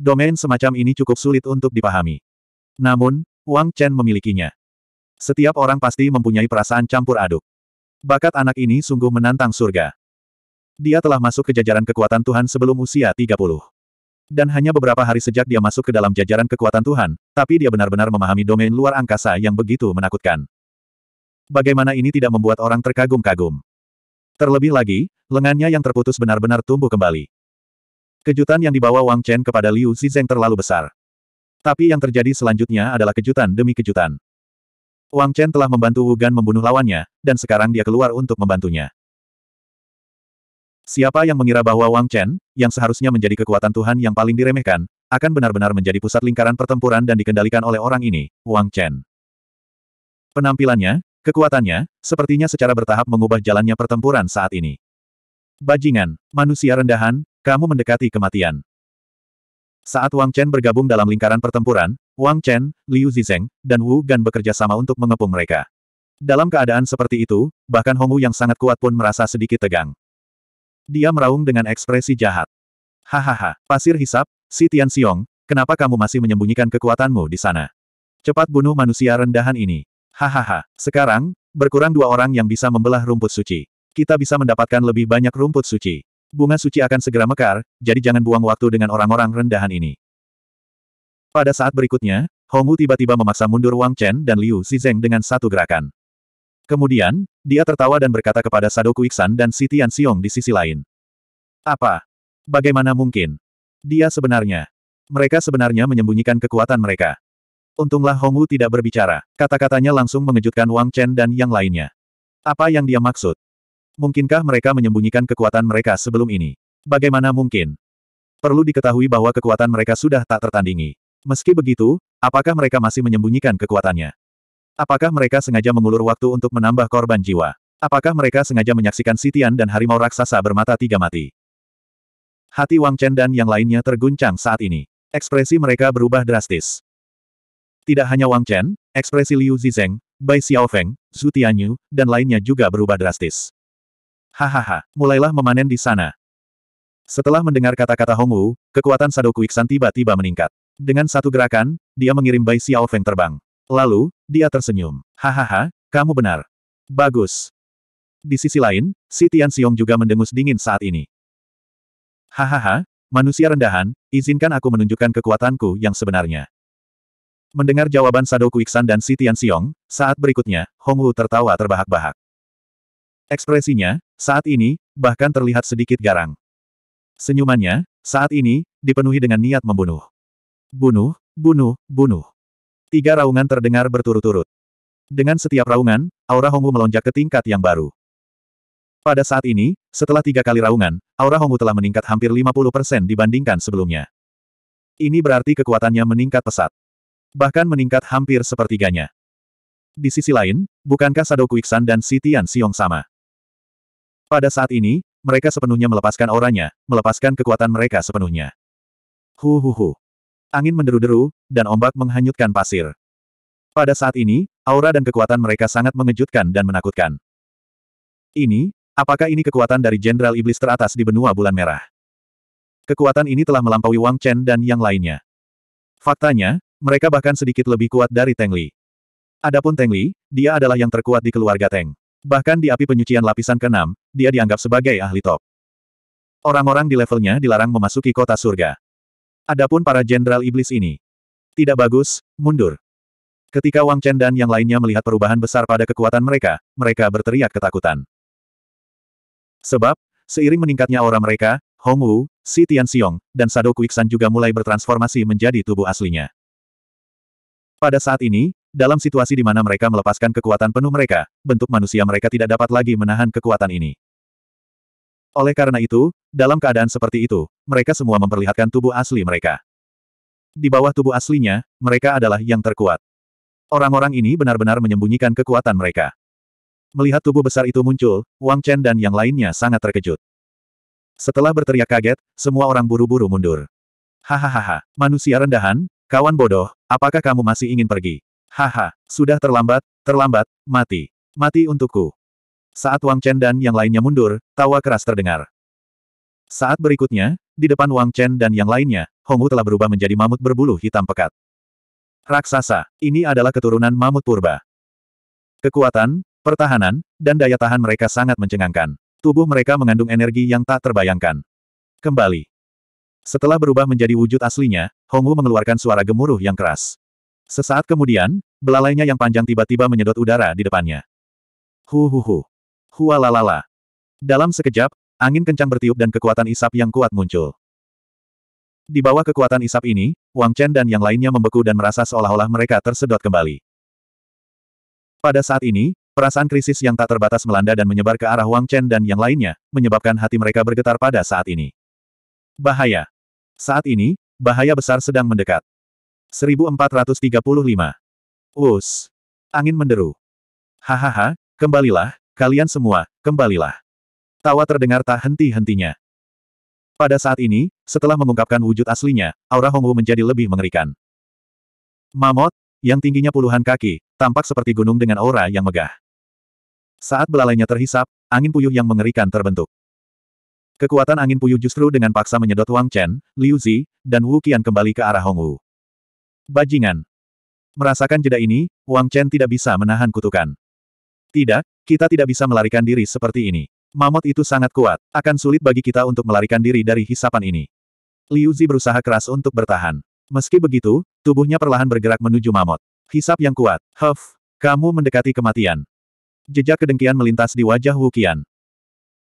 Domain semacam ini cukup sulit untuk dipahami. Namun, Wang Chen memilikinya. Setiap orang pasti mempunyai perasaan campur aduk. Bakat anak ini sungguh menantang surga. Dia telah masuk ke jajaran kekuatan Tuhan sebelum usia 30. Dan hanya beberapa hari sejak dia masuk ke dalam jajaran kekuatan Tuhan, tapi dia benar-benar memahami domain luar angkasa yang begitu menakutkan. Bagaimana ini tidak membuat orang terkagum-kagum? Terlebih lagi, lengannya yang terputus benar-benar tumbuh kembali. Kejutan yang dibawa Wang Chen kepada Liu Zizeng terlalu besar. Tapi yang terjadi selanjutnya adalah kejutan demi kejutan. Wang Chen telah membantu Wu Gan membunuh lawannya, dan sekarang dia keluar untuk membantunya. Siapa yang mengira bahwa Wang Chen, yang seharusnya menjadi kekuatan Tuhan yang paling diremehkan, akan benar-benar menjadi pusat lingkaran pertempuran dan dikendalikan oleh orang ini, Wang Chen. Penampilannya, kekuatannya, sepertinya secara bertahap mengubah jalannya pertempuran saat ini. Bajingan, manusia rendahan, kamu mendekati kematian. Saat Wang Chen bergabung dalam lingkaran pertempuran, Wang Chen, Liu Zizeng, dan Wu Gan bekerja sama untuk mengepung mereka. Dalam keadaan seperti itu, bahkan Wu yang sangat kuat pun merasa sedikit tegang. Dia meraung dengan ekspresi jahat. Hahaha, pasir hisap, si Tian Xiong, kenapa kamu masih menyembunyikan kekuatanmu di sana? Cepat bunuh manusia rendahan ini. Hahaha, sekarang, berkurang dua orang yang bisa membelah rumput suci. Kita bisa mendapatkan lebih banyak rumput suci. Bunga suci akan segera mekar, jadi jangan buang waktu dengan orang-orang rendahan ini. Pada saat berikutnya, Hongwu tiba-tiba memaksa mundur Wang Chen dan Liu Zizeng dengan satu gerakan. Kemudian, dia tertawa dan berkata kepada Sadoku Iksan dan Siti Xiong di sisi lain. Apa? Bagaimana mungkin? Dia sebenarnya. Mereka sebenarnya menyembunyikan kekuatan mereka. Untunglah Hongwu tidak berbicara. Kata-katanya langsung mengejutkan Wang Chen dan yang lainnya. Apa yang dia maksud? Mungkinkah mereka menyembunyikan kekuatan mereka sebelum ini? Bagaimana mungkin? Perlu diketahui bahwa kekuatan mereka sudah tak tertandingi. Meski begitu, apakah mereka masih menyembunyikan kekuatannya? Apakah mereka sengaja mengulur waktu untuk menambah korban jiwa? Apakah mereka sengaja menyaksikan Sitian dan harimau raksasa bermata tiga mati? Hati Wang Chen dan yang lainnya terguncang saat ini. Ekspresi mereka berubah drastis. Tidak hanya Wang Chen, ekspresi Liu Zizeng, Bai Xiaofeng, Zhu Tianyu, dan lainnya juga berubah drastis. Hahaha, mulailah memanen di sana. Setelah mendengar kata-kata Hongwu, kekuatan Sadoku Iksan tiba-tiba meningkat. Dengan satu gerakan, dia mengirim Bai Xiaofeng terbang. Lalu, dia tersenyum. Hahaha, kamu benar. Bagus. Di sisi lain, si Tian Xiong juga mendengus dingin saat ini. Hahaha, manusia rendahan, izinkan aku menunjukkan kekuatanku yang sebenarnya. Mendengar jawaban Sadoku Iksan dan si Tian Xiong, saat berikutnya, Hongwu tertawa terbahak-bahak. Ekspresinya, saat ini, bahkan terlihat sedikit garang. Senyumannya, saat ini, dipenuhi dengan niat membunuh. Bunuh, bunuh, bunuh. Tiga raungan terdengar berturut-turut. Dengan setiap raungan, aura Hongwu melonjak ke tingkat yang baru. Pada saat ini, setelah tiga kali raungan, aura Hongwu telah meningkat hampir 50% dibandingkan sebelumnya. Ini berarti kekuatannya meningkat pesat. Bahkan meningkat hampir sepertiganya. Di sisi lain, bukankah Sadoku Iksan dan Sitian Siong sama? Pada saat ini, mereka sepenuhnya melepaskan auranya, melepaskan kekuatan mereka sepenuhnya. Hu hu hu. Angin menderu-deru, dan ombak menghanyutkan pasir. Pada saat ini, aura dan kekuatan mereka sangat mengejutkan dan menakutkan. Ini, apakah ini kekuatan dari Jenderal Iblis teratas di benua bulan merah? Kekuatan ini telah melampaui Wang Chen dan yang lainnya. Faktanya, mereka bahkan sedikit lebih kuat dari Teng Li. Adapun Teng Li, dia adalah yang terkuat di keluarga Teng. Bahkan di api penyucian lapisan ke-6, dia dianggap sebagai ahli top. Orang-orang di levelnya dilarang memasuki kota surga. Adapun para jenderal iblis ini. Tidak bagus, mundur. Ketika Wang Chen dan yang lainnya melihat perubahan besar pada kekuatan mereka, mereka berteriak ketakutan. Sebab, seiring meningkatnya aura mereka, Hong Wu, Si Xiong, dan Sado Kuiksan juga mulai bertransformasi menjadi tubuh aslinya. Pada saat ini, dalam situasi di mana mereka melepaskan kekuatan penuh mereka, bentuk manusia mereka tidak dapat lagi menahan kekuatan ini. Oleh karena itu, dalam keadaan seperti itu, mereka semua memperlihatkan tubuh asli mereka. Di bawah tubuh aslinya, mereka adalah yang terkuat. Orang-orang ini benar-benar menyembunyikan kekuatan mereka. Melihat tubuh besar itu muncul, Wang Chen dan yang lainnya sangat terkejut. Setelah berteriak kaget, semua orang buru-buru mundur. Hahaha, manusia rendahan, kawan bodoh, apakah kamu masih ingin pergi? Haha, sudah terlambat, terlambat, mati. Mati untukku. Saat Wang Chen dan yang lainnya mundur, tawa keras terdengar. Saat berikutnya, di depan Wang Chen dan yang lainnya, Hong Wu telah berubah menjadi mamut berbulu hitam pekat. Raksasa, ini adalah keturunan mamut purba. Kekuatan, pertahanan, dan daya tahan mereka sangat mencengangkan. Tubuh mereka mengandung energi yang tak terbayangkan. Kembali. Setelah berubah menjadi wujud aslinya, Hong Wu mengeluarkan suara gemuruh yang keras. Sesaat kemudian, belalainya yang panjang tiba-tiba menyedot udara di depannya. Hu hu hu. Hualalala. Dalam sekejap, angin kencang bertiup dan kekuatan isap yang kuat muncul. Di bawah kekuatan isap ini, Wang Chen dan yang lainnya membeku dan merasa seolah-olah mereka tersedot kembali. Pada saat ini, perasaan krisis yang tak terbatas melanda dan menyebar ke arah Wang Chen dan yang lainnya, menyebabkan hati mereka bergetar pada saat ini. Bahaya. Saat ini, bahaya besar sedang mendekat. 1435. Us. Angin menderu. Hahaha, kembalilah, kalian semua, kembalilah. Tawa terdengar tak henti-hentinya. Pada saat ini, setelah mengungkapkan wujud aslinya, aura Hongwu menjadi lebih mengerikan. Mamot, yang tingginya puluhan kaki, tampak seperti gunung dengan aura yang megah. Saat belalainya terhisap, angin puyuh yang mengerikan terbentuk. Kekuatan angin puyuh justru dengan paksa menyedot Wang Chen, Liu Zi, dan Wu Qian kembali ke arah Hongwu. Bajingan. Merasakan jeda ini, Wang Chen tidak bisa menahan kutukan. Tidak, kita tidak bisa melarikan diri seperti ini. Mamot itu sangat kuat, akan sulit bagi kita untuk melarikan diri dari hisapan ini. Liu Zi berusaha keras untuk bertahan. Meski begitu, tubuhnya perlahan bergerak menuju mamot. Hisap yang kuat, huff, kamu mendekati kematian. Jejak kedengkian melintas di wajah Wu Qian.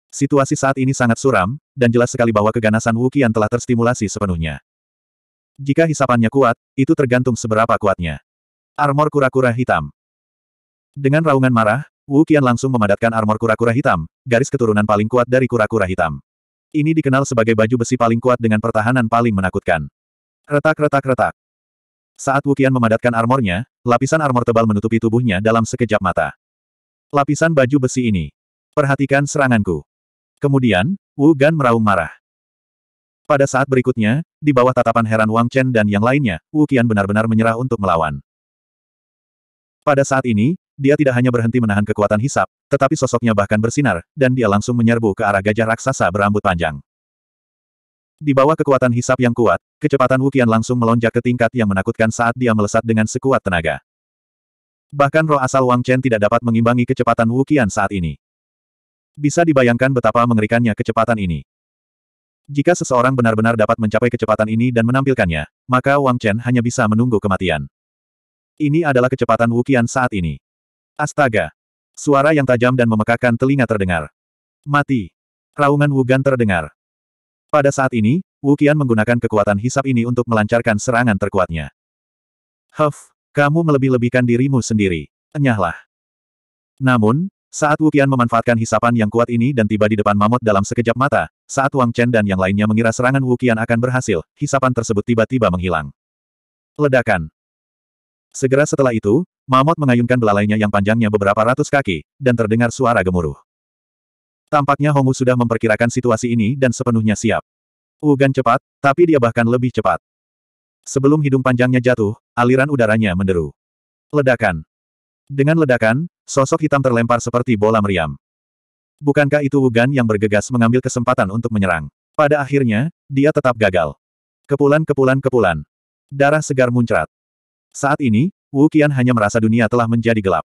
Situasi saat ini sangat suram, dan jelas sekali bahwa keganasan Wu Qian telah terstimulasi sepenuhnya. Jika hisapannya kuat, itu tergantung seberapa kuatnya. Armor kura-kura hitam. Dengan raungan marah, Wu Qian langsung memadatkan armor kura-kura hitam, garis keturunan paling kuat dari kura-kura hitam. Ini dikenal sebagai baju besi paling kuat dengan pertahanan paling menakutkan. Retak-retak-retak. Saat Wu Qian memadatkan armornya, lapisan armor tebal menutupi tubuhnya dalam sekejap mata. Lapisan baju besi ini. Perhatikan seranganku. Kemudian, Wu Gan meraung marah. Pada saat berikutnya, di bawah tatapan heran Wang Chen dan yang lainnya, Wu Qian benar-benar menyerah untuk melawan. Pada saat ini, dia tidak hanya berhenti menahan kekuatan hisap, tetapi sosoknya bahkan bersinar, dan dia langsung menyerbu ke arah gajah raksasa berambut panjang. Di bawah kekuatan hisap yang kuat, kecepatan Wu Qian langsung melonjak ke tingkat yang menakutkan saat dia melesat dengan sekuat tenaga. Bahkan roh asal Wang Chen tidak dapat mengimbangi kecepatan Wu Qian saat ini. Bisa dibayangkan betapa mengerikannya kecepatan ini. Jika seseorang benar-benar dapat mencapai kecepatan ini dan menampilkannya, maka Wang Chen hanya bisa menunggu kematian. Ini adalah kecepatan Wukian saat ini. Astaga! Suara yang tajam dan memekakan telinga terdengar. Mati! Raungan Wugan terdengar. Pada saat ini, Wukian menggunakan kekuatan hisap ini untuk melancarkan serangan terkuatnya. Huff, kamu melebih-lebihkan dirimu sendiri. Enyahlah. Namun, saat Wu Qian memanfaatkan hisapan yang kuat ini dan tiba di depan Mamot dalam sekejap mata, saat Wang Chen dan yang lainnya mengira serangan Wu Qian akan berhasil, hisapan tersebut tiba-tiba menghilang. Ledakan. Segera setelah itu, Mamot mengayunkan belalainya yang panjangnya beberapa ratus kaki, dan terdengar suara gemuruh. Tampaknya Hongwu sudah memperkirakan situasi ini dan sepenuhnya siap. Ugan cepat, tapi dia bahkan lebih cepat. Sebelum hidung panjangnya jatuh, aliran udaranya menderu. Ledakan. Dengan ledakan, Sosok hitam terlempar seperti bola meriam. Bukankah itu Wugan yang bergegas mengambil kesempatan untuk menyerang? Pada akhirnya, dia tetap gagal. Kepulan-kepulan-kepulan. Darah segar muncrat. Saat ini, Wu Qian hanya merasa dunia telah menjadi gelap.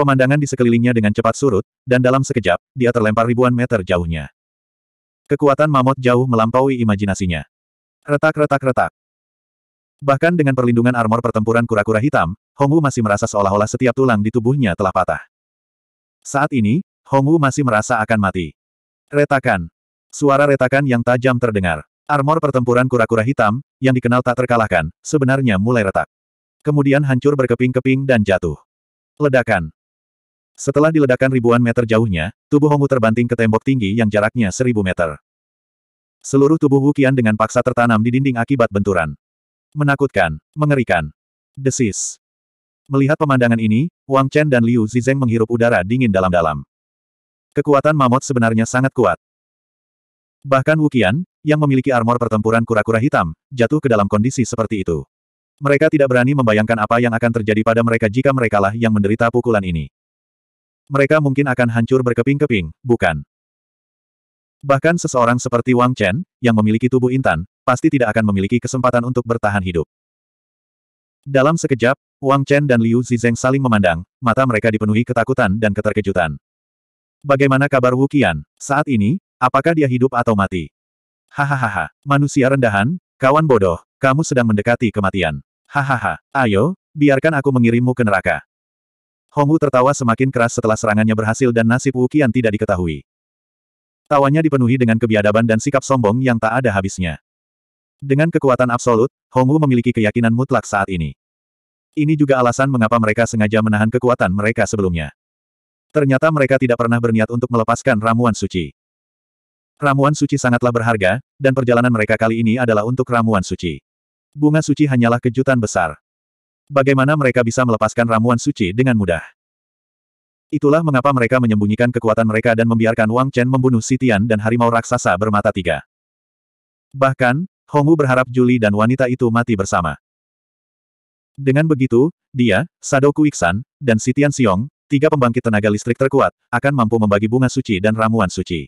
Pemandangan di sekelilingnya dengan cepat surut, dan dalam sekejap, dia terlempar ribuan meter jauhnya. Kekuatan mamot jauh melampaui imajinasinya. Retak-retak-retak. Bahkan dengan perlindungan armor pertempuran kura-kura hitam, Hongwu masih merasa seolah-olah setiap tulang di tubuhnya telah patah. Saat ini, Hongwu masih merasa akan mati. Retakan. Suara retakan yang tajam terdengar. Armor pertempuran kura-kura hitam, yang dikenal tak terkalahkan, sebenarnya mulai retak. Kemudian hancur berkeping-keping dan jatuh. Ledakan. Setelah diledakan ribuan meter jauhnya, tubuh Hongwu terbanting ke tembok tinggi yang jaraknya seribu meter. Seluruh tubuh Wukian dengan paksa tertanam di dinding akibat benturan. Menakutkan, mengerikan. Desis. Melihat pemandangan ini, Wang Chen dan Liu Zizeng menghirup udara dingin dalam-dalam. Kekuatan mamot sebenarnya sangat kuat. Bahkan Wu Qian, yang memiliki armor pertempuran kura-kura hitam, jatuh ke dalam kondisi seperti itu. Mereka tidak berani membayangkan apa yang akan terjadi pada mereka jika merekalah yang menderita pukulan ini. Mereka mungkin akan hancur berkeping-keping, bukan? Bahkan seseorang seperti Wang Chen, yang memiliki tubuh intan, pasti tidak akan memiliki kesempatan untuk bertahan hidup. Dalam sekejap, Wang Chen dan Liu Zizeng saling memandang, mata mereka dipenuhi ketakutan dan keterkejutan. Bagaimana kabar Wu Qian? Saat ini, apakah dia hidup atau mati? Hahaha, manusia rendahan, kawan bodoh, kamu sedang mendekati kematian. Hahaha, ayo, biarkan aku mengirimmu ke neraka. Hong Wu tertawa semakin keras setelah serangannya berhasil dan nasib Wu Qian tidak diketahui. Tawanya dipenuhi dengan kebiadaban dan sikap sombong yang tak ada habisnya. Dengan kekuatan absolut, Hongwu memiliki keyakinan mutlak saat ini. Ini juga alasan mengapa mereka sengaja menahan kekuatan mereka sebelumnya. Ternyata mereka tidak pernah berniat untuk melepaskan ramuan suci. Ramuan suci sangatlah berharga, dan perjalanan mereka kali ini adalah untuk ramuan suci. Bunga suci hanyalah kejutan besar. Bagaimana mereka bisa melepaskan ramuan suci dengan mudah? Itulah mengapa mereka menyembunyikan kekuatan mereka dan membiarkan Wang Chen membunuh Sitian dan harimau raksasa bermata tiga. Bahkan, Hongwu berharap Juli dan wanita itu mati bersama. Dengan begitu, dia, Sadoku Iksan, dan Sitian Siong, tiga pembangkit tenaga listrik terkuat, akan mampu membagi bunga suci dan ramuan suci.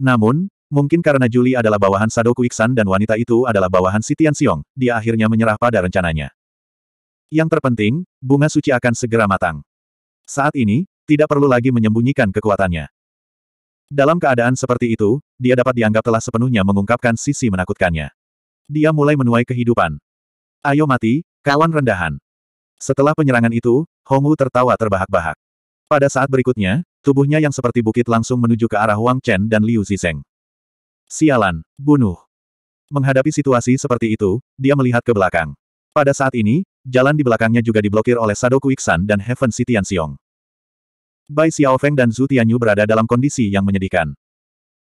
Namun, mungkin karena Juli adalah bawahan Sadoku Iksan dan wanita itu adalah bawahan Sitian Siong, dia akhirnya menyerah pada rencananya. Yang terpenting, bunga suci akan segera matang. Saat ini, tidak perlu lagi menyembunyikan kekuatannya. Dalam keadaan seperti itu, dia dapat dianggap telah sepenuhnya mengungkapkan sisi menakutkannya. Dia mulai menuai kehidupan. Ayo mati, kawan rendahan. Setelah penyerangan itu, Hongwu tertawa terbahak-bahak. Pada saat berikutnya, tubuhnya yang seperti bukit langsung menuju ke arah Wang Chen dan Liu Zizeng. Sialan, bunuh. Menghadapi situasi seperti itu, dia melihat ke belakang. Pada saat ini, jalan di belakangnya juga diblokir oleh Sado Kuiksan dan Heaven City Xiong. Bai Xiaofeng dan Zhu Tianyu berada dalam kondisi yang menyedihkan.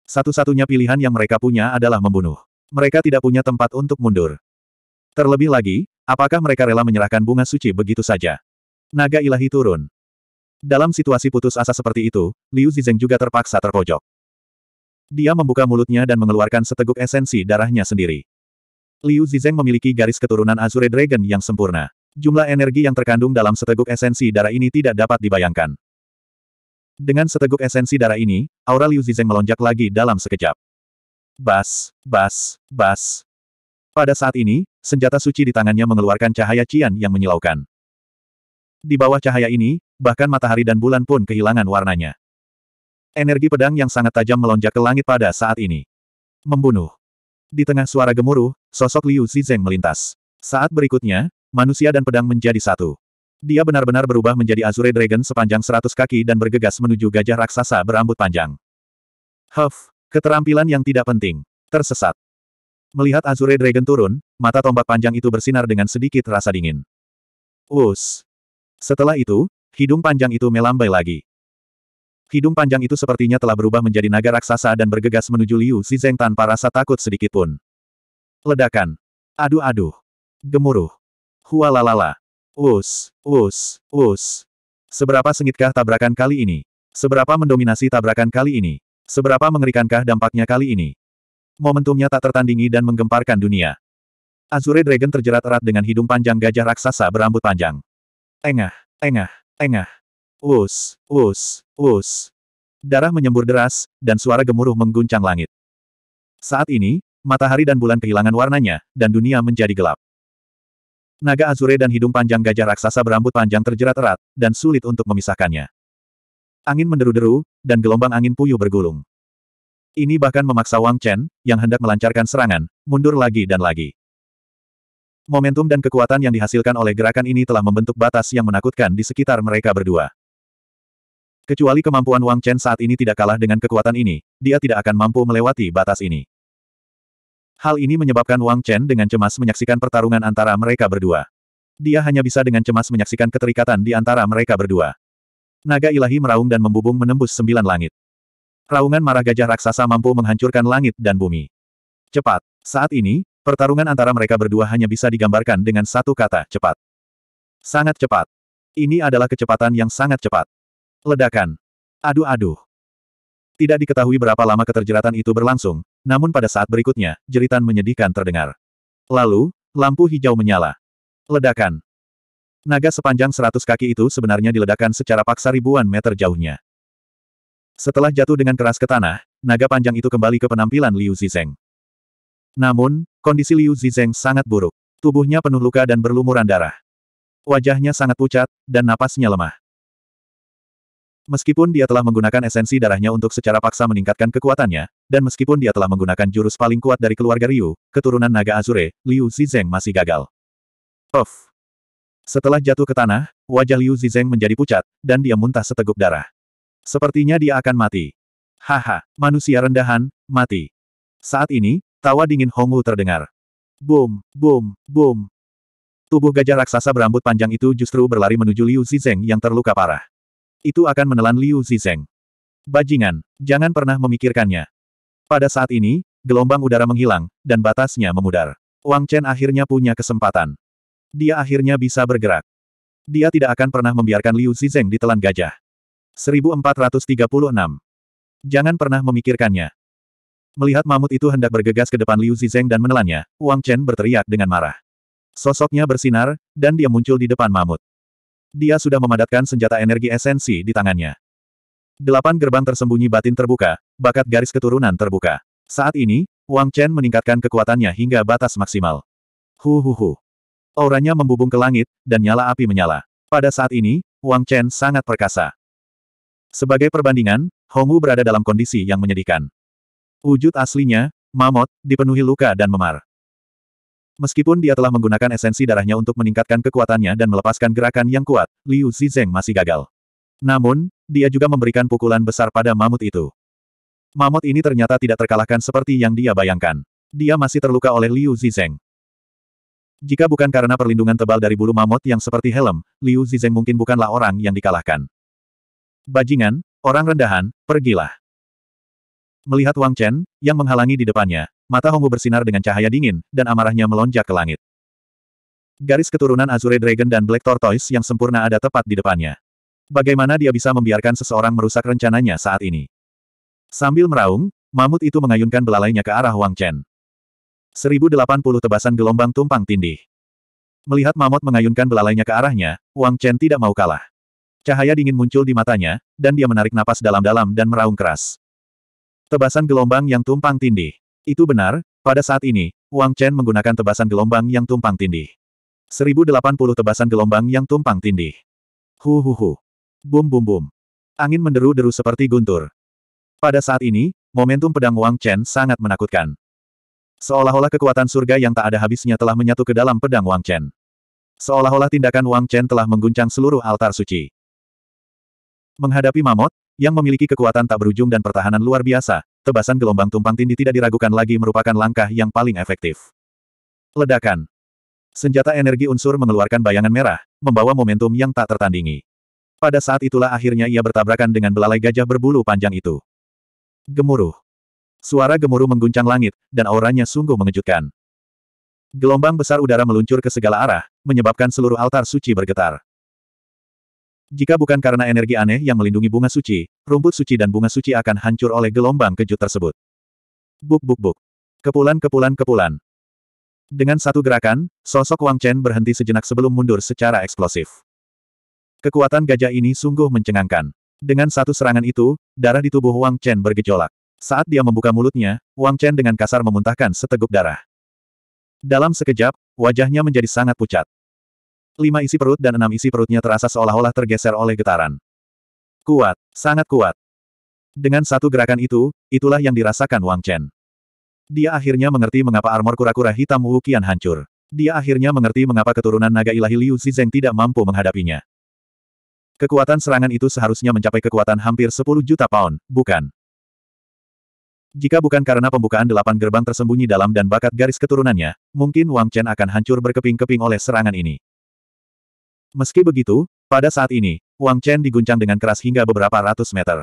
Satu-satunya pilihan yang mereka punya adalah membunuh. Mereka tidak punya tempat untuk mundur. Terlebih lagi, apakah mereka rela menyerahkan bunga suci begitu saja? Naga ilahi turun. Dalam situasi putus asa seperti itu, Liu Zizeng juga terpaksa terpojok. Dia membuka mulutnya dan mengeluarkan seteguk esensi darahnya sendiri. Liu Zizeng memiliki garis keturunan Azure Dragon yang sempurna. Jumlah energi yang terkandung dalam seteguk esensi darah ini tidak dapat dibayangkan. Dengan seteguk esensi darah ini, aura Liu Zizeng melonjak lagi dalam sekejap. Bas, bas, bas. Pada saat ini, senjata suci di tangannya mengeluarkan cahaya cian yang menyilaukan. Di bawah cahaya ini, bahkan matahari dan bulan pun kehilangan warnanya. Energi pedang yang sangat tajam melonjak ke langit pada saat ini. Membunuh. Di tengah suara gemuruh, sosok Liu Zizeng melintas. Saat berikutnya, manusia dan pedang menjadi satu. Dia benar-benar berubah menjadi Azure Dragon sepanjang seratus kaki dan bergegas menuju gajah raksasa berambut panjang. Huff, keterampilan yang tidak penting. Tersesat. Melihat Azure Dragon turun, mata tombak panjang itu bersinar dengan sedikit rasa dingin. Us. Setelah itu, hidung panjang itu melambai lagi. Hidung panjang itu sepertinya telah berubah menjadi naga raksasa dan bergegas menuju Liu Zizeng tanpa rasa takut sedikit pun. Ledakan. Aduh-aduh. Gemuruh. Hualalala. Us, us, us. Seberapa sengitkah tabrakan kali ini? Seberapa mendominasi tabrakan kali ini? Seberapa mengerikankah dampaknya kali ini? Momentumnya tak tertandingi dan menggemparkan dunia. Azure Dragon terjerat erat dengan hidung panjang gajah raksasa berambut panjang. Engah, engah, engah. Us, us, us. Darah menyembur deras, dan suara gemuruh mengguncang langit. Saat ini, matahari dan bulan kehilangan warnanya, dan dunia menjadi gelap. Naga azure dan hidung panjang gajah raksasa berambut panjang terjerat erat, dan sulit untuk memisahkannya. Angin menderu-deru, dan gelombang angin puyuh bergulung. Ini bahkan memaksa Wang Chen, yang hendak melancarkan serangan, mundur lagi dan lagi. Momentum dan kekuatan yang dihasilkan oleh gerakan ini telah membentuk batas yang menakutkan di sekitar mereka berdua. Kecuali kemampuan Wang Chen saat ini tidak kalah dengan kekuatan ini, dia tidak akan mampu melewati batas ini. Hal ini menyebabkan Wang Chen dengan cemas menyaksikan pertarungan antara mereka berdua. Dia hanya bisa dengan cemas menyaksikan keterikatan di antara mereka berdua. Naga ilahi meraung dan membubung menembus sembilan langit. Raungan marah gajah raksasa mampu menghancurkan langit dan bumi. Cepat. Saat ini, pertarungan antara mereka berdua hanya bisa digambarkan dengan satu kata, cepat. Sangat cepat. Ini adalah kecepatan yang sangat cepat. Ledakan. Aduh-aduh. Tidak diketahui berapa lama keterjeratan itu berlangsung, namun pada saat berikutnya, jeritan menyedihkan terdengar. Lalu, lampu hijau menyala. Ledakan. Naga sepanjang seratus kaki itu sebenarnya diledakkan secara paksa ribuan meter jauhnya. Setelah jatuh dengan keras ke tanah, naga panjang itu kembali ke penampilan Liu Zizeng. Namun, kondisi Liu Zizeng sangat buruk. Tubuhnya penuh luka dan berlumuran darah. Wajahnya sangat pucat, dan napasnya lemah. Meskipun dia telah menggunakan esensi darahnya untuk secara paksa meningkatkan kekuatannya, dan meskipun dia telah menggunakan jurus paling kuat dari keluarga Ryu, keturunan naga Azure, Liu Zizeng masih gagal. Of. Setelah jatuh ke tanah, wajah Liu Zizeng menjadi pucat, dan dia muntah seteguk darah. Sepertinya dia akan mati. Haha, manusia rendahan, mati. Saat ini, tawa dingin Hongwu terdengar. Boom, boom, boom. Tubuh gajah raksasa berambut panjang itu justru berlari menuju Liu Zizeng yang terluka parah. Itu akan menelan Liu Zizeng. Bajingan, jangan pernah memikirkannya. Pada saat ini, gelombang udara menghilang, dan batasnya memudar. Wang Chen akhirnya punya kesempatan. Dia akhirnya bisa bergerak. Dia tidak akan pernah membiarkan Liu Zizeng ditelan gajah. 1436. Jangan pernah memikirkannya. Melihat mamut itu hendak bergegas ke depan Liu Zizeng dan menelannya, Wang Chen berteriak dengan marah. Sosoknya bersinar, dan dia muncul di depan mamut. Dia sudah memadatkan senjata energi esensi di tangannya. Delapan gerbang tersembunyi batin terbuka, bakat garis keturunan terbuka. Saat ini, Wang Chen meningkatkan kekuatannya hingga batas maksimal. Hu hu hu. Auranya membubung ke langit, dan nyala api menyala. Pada saat ini, Wang Chen sangat perkasa. Sebagai perbandingan, Wu berada dalam kondisi yang menyedihkan. Wujud aslinya, Mamot, dipenuhi luka dan memar. Meskipun dia telah menggunakan esensi darahnya untuk meningkatkan kekuatannya dan melepaskan gerakan yang kuat, Liu Zizeng masih gagal. Namun, dia juga memberikan pukulan besar pada mamut itu. Mamut ini ternyata tidak terkalahkan seperti yang dia bayangkan. Dia masih terluka oleh Liu Zizeng. Jika bukan karena perlindungan tebal dari bulu mamut yang seperti helm, Liu Zizeng mungkin bukanlah orang yang dikalahkan. Bajingan, orang rendahan, pergilah. Melihat Wang Chen, yang menghalangi di depannya, mata Hongwu bersinar dengan cahaya dingin, dan amarahnya melonjak ke langit. Garis keturunan Azure Dragon dan Black Tortoise yang sempurna ada tepat di depannya. Bagaimana dia bisa membiarkan seseorang merusak rencananya saat ini? Sambil meraung, mamut itu mengayunkan belalainya ke arah Wang Chen. 1080 tebasan gelombang tumpang tindih. Melihat mamut mengayunkan belalainya ke arahnya, Wang Chen tidak mau kalah. Cahaya dingin muncul di matanya, dan dia menarik napas dalam-dalam dan meraung keras. Tebasan gelombang yang tumpang tindih. Itu benar, pada saat ini, Wang Chen menggunakan tebasan gelombang yang tumpang tindih. 1080 tebasan gelombang yang tumpang tindih. Hu hu hu. Bum bum bum. Angin menderu-deru seperti guntur. Pada saat ini, momentum pedang Wang Chen sangat menakutkan. Seolah-olah kekuatan surga yang tak ada habisnya telah menyatu ke dalam pedang Wang Chen. Seolah-olah tindakan Wang Chen telah mengguncang seluruh altar suci. Menghadapi mamot, yang memiliki kekuatan tak berujung dan pertahanan luar biasa, tebasan gelombang tumpang tindih tidak diragukan lagi merupakan langkah yang paling efektif. Ledakan. Senjata energi unsur mengeluarkan bayangan merah, membawa momentum yang tak tertandingi. Pada saat itulah akhirnya ia bertabrakan dengan belalai gajah berbulu panjang itu. Gemuruh. Suara gemuruh mengguncang langit, dan auranya sungguh mengejutkan. Gelombang besar udara meluncur ke segala arah, menyebabkan seluruh altar suci bergetar. Jika bukan karena energi aneh yang melindungi bunga suci, rumput suci dan bunga suci akan hancur oleh gelombang kejut tersebut. Buk buk buk. Kepulan kepulan kepulan. Dengan satu gerakan, sosok Wang Chen berhenti sejenak sebelum mundur secara eksplosif. Kekuatan gajah ini sungguh mencengangkan. Dengan satu serangan itu, darah di tubuh Wang Chen bergejolak. Saat dia membuka mulutnya, Wang Chen dengan kasar memuntahkan seteguk darah. Dalam sekejap, wajahnya menjadi sangat pucat. Lima isi perut dan enam isi perutnya terasa seolah-olah tergeser oleh getaran. Kuat, sangat kuat. Dengan satu gerakan itu, itulah yang dirasakan Wang Chen. Dia akhirnya mengerti mengapa armor kura-kura hitam Wu Qian hancur. Dia akhirnya mengerti mengapa keturunan naga ilahi Liu Zizeng tidak mampu menghadapinya. Kekuatan serangan itu seharusnya mencapai kekuatan hampir 10 juta pound, bukan? Jika bukan karena pembukaan delapan gerbang tersembunyi dalam dan bakat garis keturunannya, mungkin Wang Chen akan hancur berkeping-keping oleh serangan ini. Meski begitu, pada saat ini, Wang Chen diguncang dengan keras hingga beberapa ratus meter.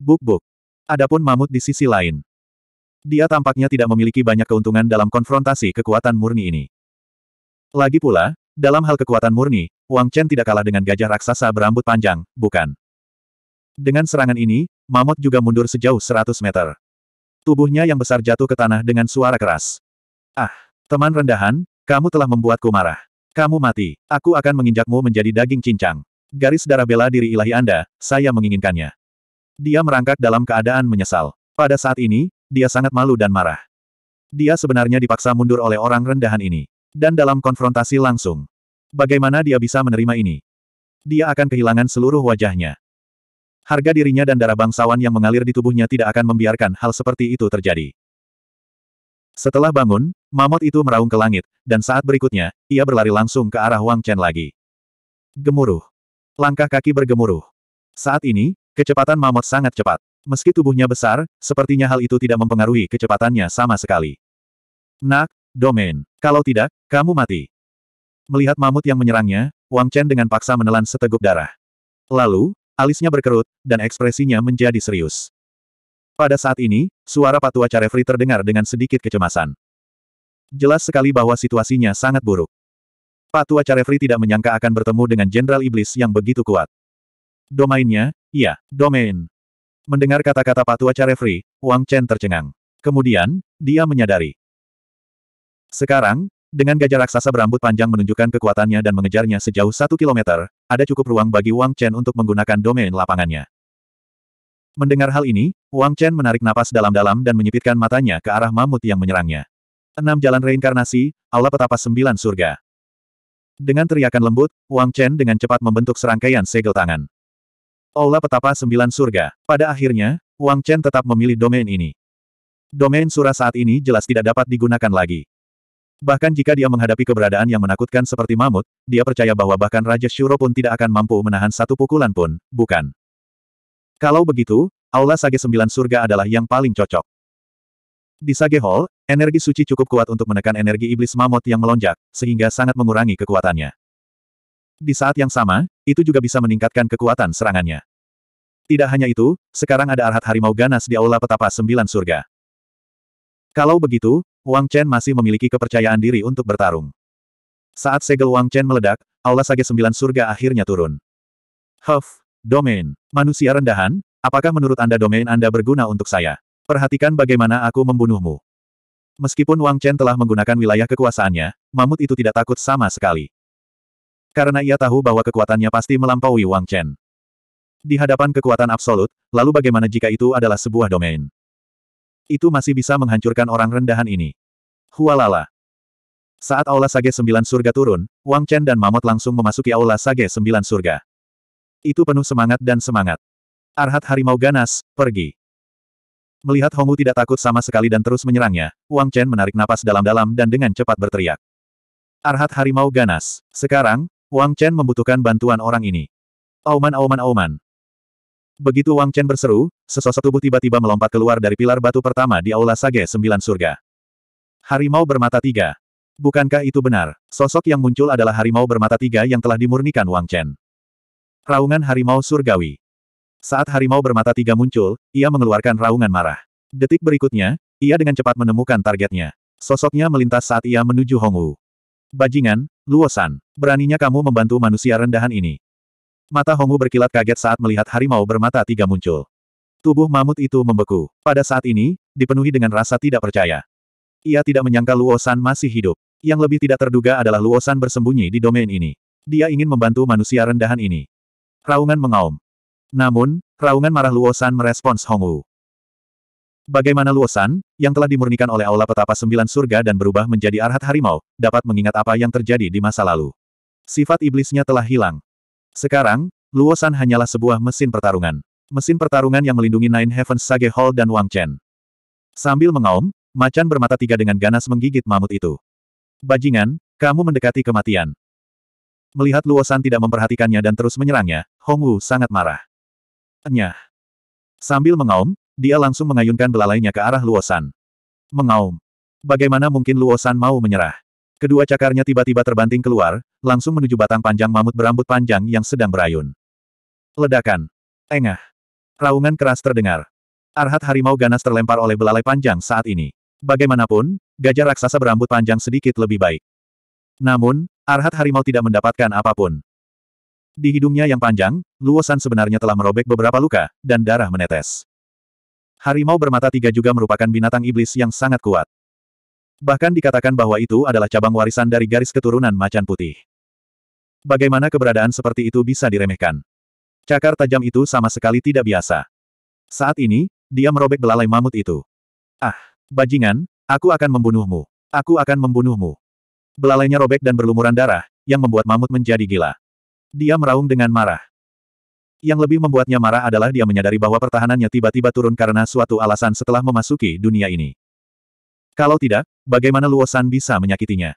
Buk-buk. Adapun mamut di sisi lain. Dia tampaknya tidak memiliki banyak keuntungan dalam konfrontasi kekuatan murni ini. Lagi pula, dalam hal kekuatan murni, Wang Chen tidak kalah dengan gajah raksasa berambut panjang, bukan? Dengan serangan ini, mamut juga mundur sejauh 100 meter. Tubuhnya yang besar jatuh ke tanah dengan suara keras. Ah, teman rendahan, kamu telah membuatku marah. Kamu mati. Aku akan menginjakmu menjadi daging cincang. Garis darah bela diri ilahi Anda, saya menginginkannya. Dia merangkak dalam keadaan menyesal. Pada saat ini, dia sangat malu dan marah. Dia sebenarnya dipaksa mundur oleh orang rendahan ini. Dan dalam konfrontasi langsung. Bagaimana dia bisa menerima ini? Dia akan kehilangan seluruh wajahnya. Harga dirinya dan darah bangsawan yang mengalir di tubuhnya tidak akan membiarkan hal seperti itu terjadi. Setelah bangun, mamot itu meraung ke langit, dan saat berikutnya, ia berlari langsung ke arah Wang Chen lagi. Gemuruh. Langkah kaki bergemuruh. Saat ini, kecepatan mamot sangat cepat. Meski tubuhnya besar, sepertinya hal itu tidak mempengaruhi kecepatannya sama sekali. Nak, domain. Kalau tidak, kamu mati. Melihat mamut yang menyerangnya, Wang Chen dengan paksa menelan seteguk darah. Lalu, alisnya berkerut, dan ekspresinya menjadi serius. Pada saat ini, suara Patua Carefree terdengar dengan sedikit kecemasan. Jelas sekali bahwa situasinya sangat buruk. Patua Carefree tidak menyangka akan bertemu dengan Jenderal Iblis yang begitu kuat. Domainnya, iya, domain. Mendengar kata-kata Patua Carefree, Wang Chen tercengang. Kemudian, dia menyadari. Sekarang, dengan gajah raksasa berambut panjang menunjukkan kekuatannya dan mengejarnya sejauh satu kilometer, ada cukup ruang bagi Wang Chen untuk menggunakan domain lapangannya. Mendengar hal ini, Wang Chen menarik napas dalam-dalam dan menyipitkan matanya ke arah mamut yang menyerangnya. Enam jalan reinkarnasi, aula petapa sembilan surga. Dengan teriakan lembut, Wang Chen dengan cepat membentuk serangkaian segel tangan. Aula petapa sembilan surga. Pada akhirnya, Wang Chen tetap memilih domain ini. Domain surah saat ini jelas tidak dapat digunakan lagi. Bahkan jika dia menghadapi keberadaan yang menakutkan seperti mamut, dia percaya bahwa bahkan Raja Shuro pun tidak akan mampu menahan satu pukulan pun, bukan. Kalau begitu, Aula Sage Sembilan Surga adalah yang paling cocok. Di Sage Hall, energi suci cukup kuat untuk menekan energi iblis mamut yang melonjak, sehingga sangat mengurangi kekuatannya. Di saat yang sama, itu juga bisa meningkatkan kekuatan serangannya. Tidak hanya itu, sekarang ada Arhat Harimau Ganas di Aula Petapa Sembilan Surga. Kalau begitu, Wang Chen masih memiliki kepercayaan diri untuk bertarung. Saat segel Wang Chen meledak, Aula Sage Sembilan Surga akhirnya turun. Huff, Domain. Manusia rendahan, apakah menurut Anda domain Anda berguna untuk saya? Perhatikan bagaimana aku membunuhmu. Meskipun Wang Chen telah menggunakan wilayah kekuasaannya, Mamut itu tidak takut sama sekali. Karena ia tahu bahwa kekuatannya pasti melampaui Wang Chen. Di hadapan kekuatan absolut, lalu bagaimana jika itu adalah sebuah domain? Itu masih bisa menghancurkan orang rendahan ini. Hualala. Saat Aula Sage Sembilan Surga turun, Wang Chen dan Mamut langsung memasuki Aula Sage Sembilan Surga. Itu penuh semangat dan semangat. Arhat Harimau Ganas, pergi. Melihat Hongwu tidak takut sama sekali dan terus menyerangnya, Wang Chen menarik napas dalam-dalam dan dengan cepat berteriak. Arhat Harimau Ganas. Sekarang, Wang Chen membutuhkan bantuan orang ini. Auman auman auman. Begitu Wang Chen berseru, sesosok tubuh tiba-tiba melompat keluar dari pilar batu pertama di Aula Sage Sembilan Surga. Harimau bermata tiga. Bukankah itu benar? Sosok yang muncul adalah harimau bermata tiga yang telah dimurnikan Wang Chen. Raungan Harimau Surgawi. Saat harimau bermata tiga muncul, ia mengeluarkan raungan marah. Detik berikutnya, ia dengan cepat menemukan targetnya. Sosoknya melintas saat ia menuju Hongwu. Bajingan, Luosan, beraninya kamu membantu manusia rendahan ini. Mata Hongwu berkilat kaget saat melihat harimau bermata tiga muncul. Tubuh mamut itu membeku. Pada saat ini, dipenuhi dengan rasa tidak percaya. Ia tidak menyangka Luosan masih hidup. Yang lebih tidak terduga adalah Luosan bersembunyi di domain ini. Dia ingin membantu manusia rendahan ini. Raungan mengaum. Namun, raungan marah Luosan merespons Hongwu. Bagaimana Luosan, yang telah dimurnikan oleh Aula Petapa Sembilan Surga dan berubah menjadi Arhat Harimau, dapat mengingat apa yang terjadi di masa lalu. Sifat iblisnya telah hilang. Sekarang, Luosan hanyalah sebuah mesin pertarungan. Mesin pertarungan yang melindungi Nine Heavens Sage Hall dan Wang Chen. Sambil mengaum, macan bermata tiga dengan ganas menggigit mamut itu. Bajingan, kamu mendekati kematian. Melihat Luosan tidak memperhatikannya dan terus menyerangnya, Hong Wu sangat marah. Nyah. Sambil mengaum, dia langsung mengayunkan belalainya ke arah Luosan. Mengaum. Bagaimana mungkin Luosan mau menyerah? Kedua cakarnya tiba-tiba terbanting keluar, langsung menuju batang panjang mamut berambut panjang yang sedang berayun. Ledakan. Engah. Raungan keras terdengar. Arhat harimau ganas terlempar oleh belalai panjang saat ini. Bagaimanapun, gajah raksasa berambut panjang sedikit lebih baik. Namun, Arhat harimau tidak mendapatkan apapun. Di hidungnya yang panjang, Luosan sebenarnya telah merobek beberapa luka, dan darah menetes. Harimau bermata tiga juga merupakan binatang iblis yang sangat kuat. Bahkan dikatakan bahwa itu adalah cabang warisan dari garis keturunan macan putih. Bagaimana keberadaan seperti itu bisa diremehkan? Cakar tajam itu sama sekali tidak biasa. Saat ini, dia merobek belalai mamut itu. Ah, bajingan, aku akan membunuhmu. Aku akan membunuhmu belalainya robek dan berlumuran darah, yang membuat mamut menjadi gila. Dia meraung dengan marah. Yang lebih membuatnya marah adalah dia menyadari bahwa pertahanannya tiba-tiba turun karena suatu alasan setelah memasuki dunia ini. Kalau tidak, bagaimana Luosan bisa menyakitinya?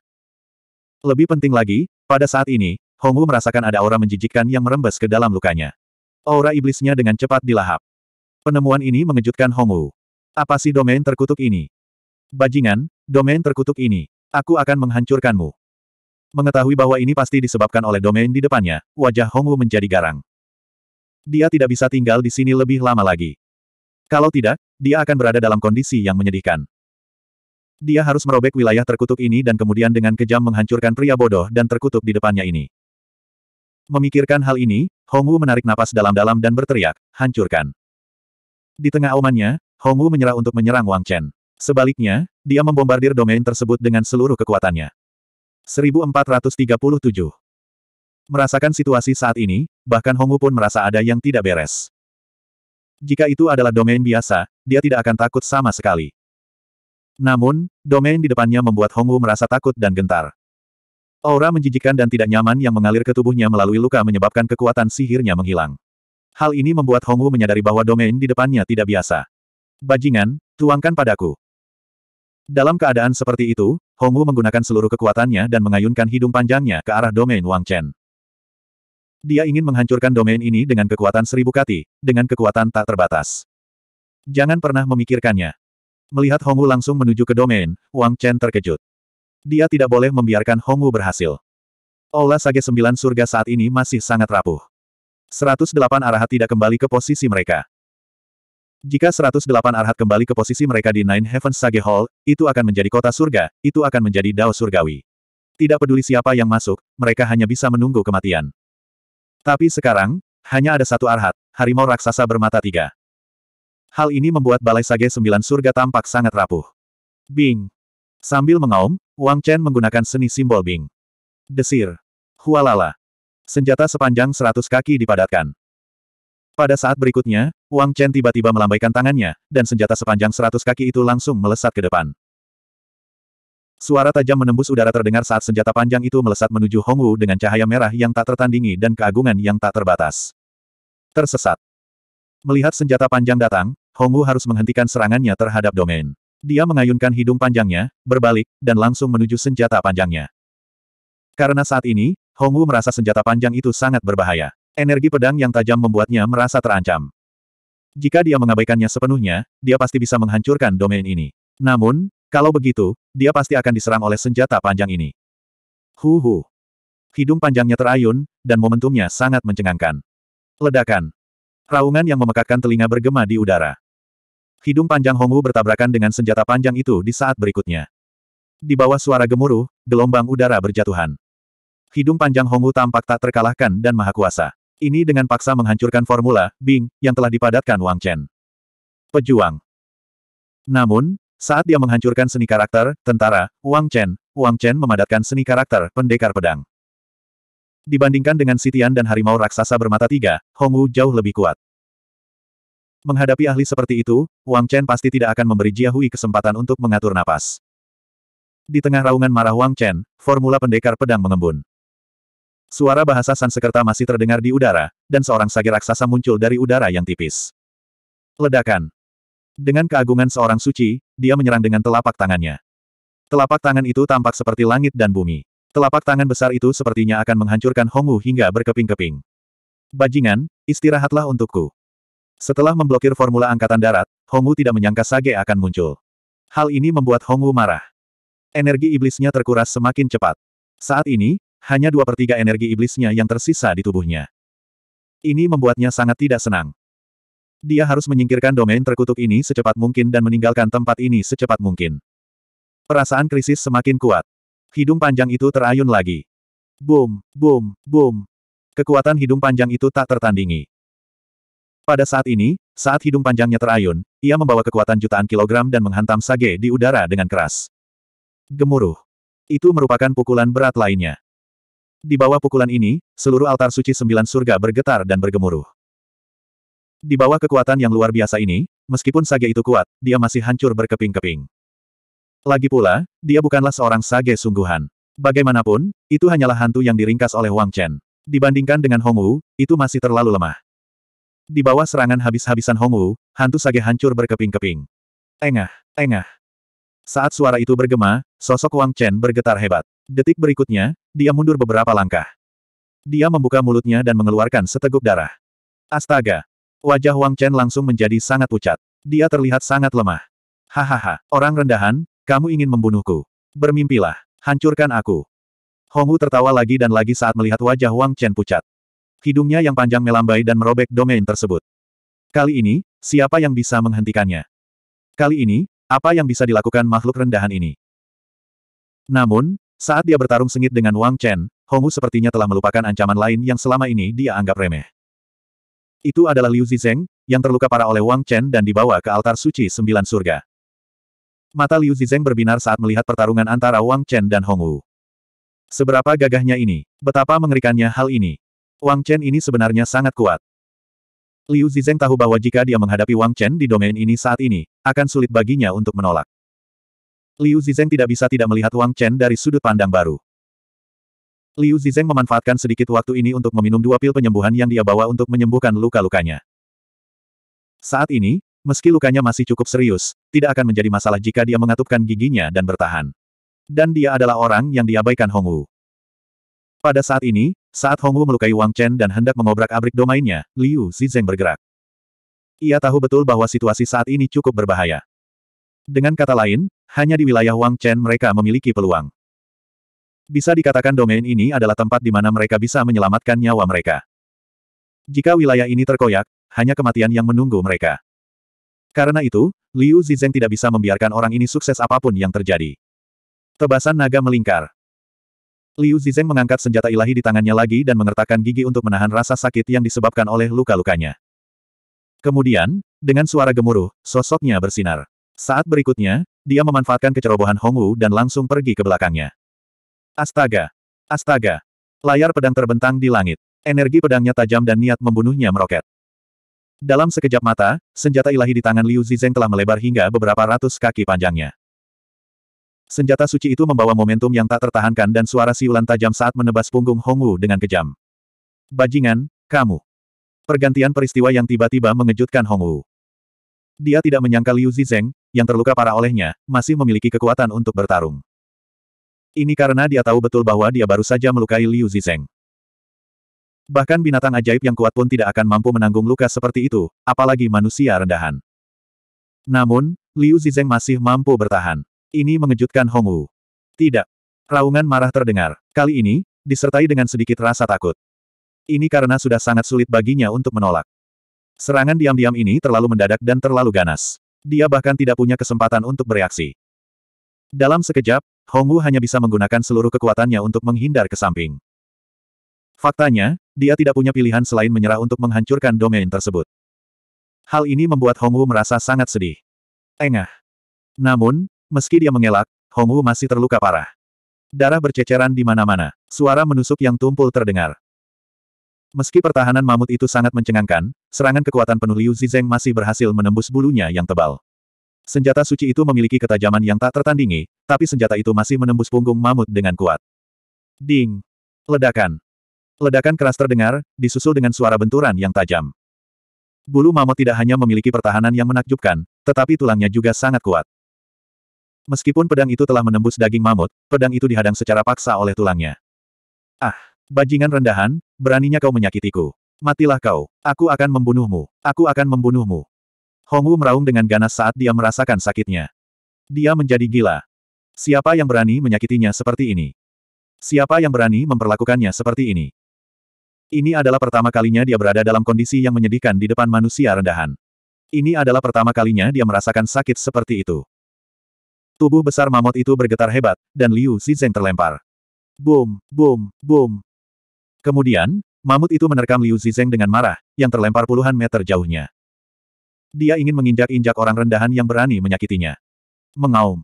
Lebih penting lagi, pada saat ini, Hongwu merasakan ada aura menjijikkan yang merembes ke dalam lukanya. Aura iblisnya dengan cepat dilahap. Penemuan ini mengejutkan Hongwu. Apa sih domain terkutuk ini? Bajingan, domain terkutuk ini. Aku akan menghancurkanmu. Mengetahui bahwa ini pasti disebabkan oleh domain di depannya, wajah Hongwu menjadi garang. Dia tidak bisa tinggal di sini lebih lama lagi. Kalau tidak, dia akan berada dalam kondisi yang menyedihkan. Dia harus merobek wilayah terkutuk ini dan kemudian dengan kejam menghancurkan pria bodoh dan terkutuk di depannya ini. Memikirkan hal ini, Hongwu menarik napas dalam-dalam dan berteriak, hancurkan. Di tengah aumannya, Hongwu menyerah untuk menyerang Wang Chen. Sebaliknya, dia membombardir domain tersebut dengan seluruh kekuatannya. 1437 Merasakan situasi saat ini, bahkan Hongwu pun merasa ada yang tidak beres. Jika itu adalah domain biasa, dia tidak akan takut sama sekali. Namun, domain di depannya membuat Hongwu merasa takut dan gentar. Aura menjijikan dan tidak nyaman yang mengalir ke tubuhnya melalui luka menyebabkan kekuatan sihirnya menghilang. Hal ini membuat Hongwu menyadari bahwa domain di depannya tidak biasa. Bajingan, tuangkan padaku. Dalam keadaan seperti itu, Hongwu menggunakan seluruh kekuatannya dan mengayunkan hidung panjangnya ke arah domain Wang Chen. Dia ingin menghancurkan domain ini dengan kekuatan seribu kati, dengan kekuatan tak terbatas. Jangan pernah memikirkannya. Melihat Hongwu langsung menuju ke domain, Wang Chen terkejut. Dia tidak boleh membiarkan Hongwu berhasil. Olah Sage Sembilan Surga saat ini masih sangat rapuh. 108 arahat tidak kembali ke posisi mereka. Jika 108 arhat kembali ke posisi mereka di Nine Heavens Sage Hall, itu akan menjadi kota surga, itu akan menjadi dao surgawi. Tidak peduli siapa yang masuk, mereka hanya bisa menunggu kematian. Tapi sekarang, hanya ada satu arhat, harimau raksasa bermata tiga. Hal ini membuat Balai Sage Sembilan Surga tampak sangat rapuh. Bing! Sambil mengaum, Wang Chen menggunakan seni simbol Bing. Desir! Hualala! Senjata sepanjang 100 kaki dipadatkan. Pada saat berikutnya, Wang Chen tiba-tiba melambaikan tangannya, dan senjata sepanjang seratus kaki itu langsung melesat ke depan. Suara tajam menembus udara terdengar saat senjata panjang itu melesat menuju Hong Wu dengan cahaya merah yang tak tertandingi dan keagungan yang tak terbatas. Tersesat. Melihat senjata panjang datang, Hong Wu harus menghentikan serangannya terhadap domain. Dia mengayunkan hidung panjangnya, berbalik, dan langsung menuju senjata panjangnya. Karena saat ini, Hong Wu merasa senjata panjang itu sangat berbahaya. Energi pedang yang tajam membuatnya merasa terancam. Jika dia mengabaikannya sepenuhnya, dia pasti bisa menghancurkan domain ini. Namun, kalau begitu, dia pasti akan diserang oleh senjata panjang ini. Huhu. Hidung panjangnya terayun, dan momentumnya sangat mencengangkan. Ledakan. Raungan yang memekakkan telinga bergema di udara. Hidung panjang Hongwu bertabrakan dengan senjata panjang itu di saat berikutnya. Di bawah suara gemuruh, gelombang udara berjatuhan. Hidung panjang Hongwu tampak tak terkalahkan dan maha kuasa. Ini dengan paksa menghancurkan formula, Bing, yang telah dipadatkan Wang Chen. Pejuang. Namun, saat dia menghancurkan seni karakter, tentara, Wang Chen, Wang Chen memadatkan seni karakter, pendekar pedang. Dibandingkan dengan Sitian dan harimau raksasa bermata tiga, Hongwu jauh lebih kuat. Menghadapi ahli seperti itu, Wang Chen pasti tidak akan memberi Jia Hui kesempatan untuk mengatur napas. Di tengah raungan marah Wang Chen, formula pendekar pedang mengembun. Suara bahasa Sansekerta masih terdengar di udara, dan seorang sage raksasa muncul dari udara yang tipis. Ledakan. Dengan keagungan seorang suci, dia menyerang dengan telapak tangannya. Telapak tangan itu tampak seperti langit dan bumi. Telapak tangan besar itu sepertinya akan menghancurkan Hongwu hingga berkeping-keping. Bajingan, istirahatlah untukku. Setelah memblokir formula angkatan darat, Hongwu tidak menyangka Sage akan muncul. Hal ini membuat Hongwu marah. Energi iblisnya terkuras semakin cepat. Saat ini, hanya dua per tiga energi iblisnya yang tersisa di tubuhnya. Ini membuatnya sangat tidak senang. Dia harus menyingkirkan domain terkutuk ini secepat mungkin dan meninggalkan tempat ini secepat mungkin. Perasaan krisis semakin kuat. Hidung panjang itu terayun lagi. Boom, boom, boom. Kekuatan hidung panjang itu tak tertandingi. Pada saat ini, saat hidung panjangnya terayun, ia membawa kekuatan jutaan kilogram dan menghantam Sage di udara dengan keras. Gemuruh. Itu merupakan pukulan berat lainnya. Di bawah pukulan ini, seluruh altar suci sembilan surga bergetar dan bergemuruh. Di bawah kekuatan yang luar biasa ini, meskipun sage itu kuat, dia masih hancur berkeping-keping. Lagi pula, dia bukanlah seorang sage sungguhan. Bagaimanapun, itu hanyalah hantu yang diringkas oleh Wang Chen. Dibandingkan dengan Hong Wu, itu masih terlalu lemah. Di bawah serangan habis-habisan Hong Wu, hantu sage hancur berkeping-keping. Engah, engah. Saat suara itu bergema, sosok Wang Chen bergetar hebat. Detik berikutnya, dia mundur beberapa langkah. Dia membuka mulutnya dan mengeluarkan seteguk darah. Astaga! Wajah Wang Chen langsung menjadi sangat pucat. Dia terlihat sangat lemah. Hahaha, orang rendahan, kamu ingin membunuhku. Bermimpilah, hancurkan aku. Hong Wu tertawa lagi dan lagi saat melihat wajah Wang Chen pucat. Hidungnya yang panjang melambai dan merobek domain tersebut. Kali ini, siapa yang bisa menghentikannya? Kali ini, apa yang bisa dilakukan makhluk rendahan ini? Namun, saat dia bertarung sengit dengan Wang Chen, Hongwu sepertinya telah melupakan ancaman lain yang selama ini dia anggap remeh. Itu adalah Liu Zizeng, yang terluka parah oleh Wang Chen dan dibawa ke altar suci sembilan surga. Mata Liu Zizeng berbinar saat melihat pertarungan antara Wang Chen dan Hongwu. Seberapa gagahnya ini, betapa mengerikannya hal ini. Wang Chen ini sebenarnya sangat kuat. Liu Zizeng tahu bahwa jika dia menghadapi Wang Chen di domain ini saat ini, akan sulit baginya untuk menolak. Liu Zizeng tidak bisa tidak melihat Wang Chen dari sudut pandang baru. Liu Zizeng memanfaatkan sedikit waktu ini untuk meminum dua pil penyembuhan yang dia bawa untuk menyembuhkan luka-lukanya. Saat ini, meski lukanya masih cukup serius, tidak akan menjadi masalah jika dia mengatupkan giginya dan bertahan. Dan dia adalah orang yang diabaikan Hongwu. Pada saat ini, saat Hongwu melukai Wang Chen dan hendak mengobrak-abrik domainnya, Liu Zizeng bergerak. Ia tahu betul bahwa situasi saat ini cukup berbahaya. Dengan kata lain, hanya di wilayah Wang Chen mereka memiliki peluang. Bisa dikatakan domain ini adalah tempat di mana mereka bisa menyelamatkan nyawa mereka. Jika wilayah ini terkoyak, hanya kematian yang menunggu mereka. Karena itu, Liu Zizeng tidak bisa membiarkan orang ini sukses apapun yang terjadi. Tebasan naga melingkar. Liu Zizeng mengangkat senjata ilahi di tangannya lagi dan mengertakkan gigi untuk menahan rasa sakit yang disebabkan oleh luka-lukanya. Kemudian, dengan suara gemuruh, sosoknya bersinar. Saat berikutnya, dia memanfaatkan kecerobohan Hongwu dan langsung pergi ke belakangnya. Astaga! Astaga! Layar pedang terbentang di langit. Energi pedangnya tajam dan niat membunuhnya meroket. Dalam sekejap mata, senjata ilahi di tangan Liu Zizeng telah melebar hingga beberapa ratus kaki panjangnya. Senjata suci itu membawa momentum yang tak tertahankan dan suara siulan tajam saat menebas punggung Hongwu dengan kejam. Bajingan, kamu. Pergantian peristiwa yang tiba-tiba mengejutkan Hongwu. Dia tidak menyangka Liu Zizeng, yang terluka parah olehnya, masih memiliki kekuatan untuk bertarung. Ini karena dia tahu betul bahwa dia baru saja melukai Liu Zizeng. Bahkan binatang ajaib yang kuat pun tidak akan mampu menanggung luka seperti itu, apalagi manusia rendahan. Namun, Liu Zizeng masih mampu bertahan. Ini mengejutkan Hong Wu. Tidak. Raungan marah terdengar. Kali ini, disertai dengan sedikit rasa takut. Ini karena sudah sangat sulit baginya untuk menolak. Serangan diam-diam ini terlalu mendadak dan terlalu ganas. Dia bahkan tidak punya kesempatan untuk bereaksi. Dalam sekejap, Hongwu hanya bisa menggunakan seluruh kekuatannya untuk menghindar ke samping. Faktanya, dia tidak punya pilihan selain menyerah untuk menghancurkan domain tersebut. Hal ini membuat Hongwu merasa sangat sedih. Engah. Namun, meski dia mengelak, Hongwu masih terluka parah. Darah berceceran di mana-mana. Suara menusuk yang tumpul terdengar. Meski pertahanan mamut itu sangat mencengangkan, serangan kekuatan penuh Liu Zizeng masih berhasil menembus bulunya yang tebal. Senjata suci itu memiliki ketajaman yang tak tertandingi, tapi senjata itu masih menembus punggung mamut dengan kuat. Ding! Ledakan! Ledakan keras terdengar, disusul dengan suara benturan yang tajam. Bulu mamut tidak hanya memiliki pertahanan yang menakjubkan, tetapi tulangnya juga sangat kuat. Meskipun pedang itu telah menembus daging mamut, pedang itu dihadang secara paksa oleh tulangnya. Ah! Bajingan rendahan, beraninya kau menyakitiku. Matilah kau. Aku akan membunuhmu. Aku akan membunuhmu. Hongwu meraung dengan ganas saat dia merasakan sakitnya. Dia menjadi gila. Siapa yang berani menyakitinya seperti ini? Siapa yang berani memperlakukannya seperti ini? Ini adalah pertama kalinya dia berada dalam kondisi yang menyedihkan di depan manusia rendahan. Ini adalah pertama kalinya dia merasakan sakit seperti itu. Tubuh besar mamut itu bergetar hebat, dan Liu Zizeng terlempar. Boom, boom, boom. Kemudian, mamut itu menerkam Liu Zizeng dengan marah, yang terlempar puluhan meter jauhnya. Dia ingin menginjak-injak orang rendahan yang berani menyakitinya. Mengaum.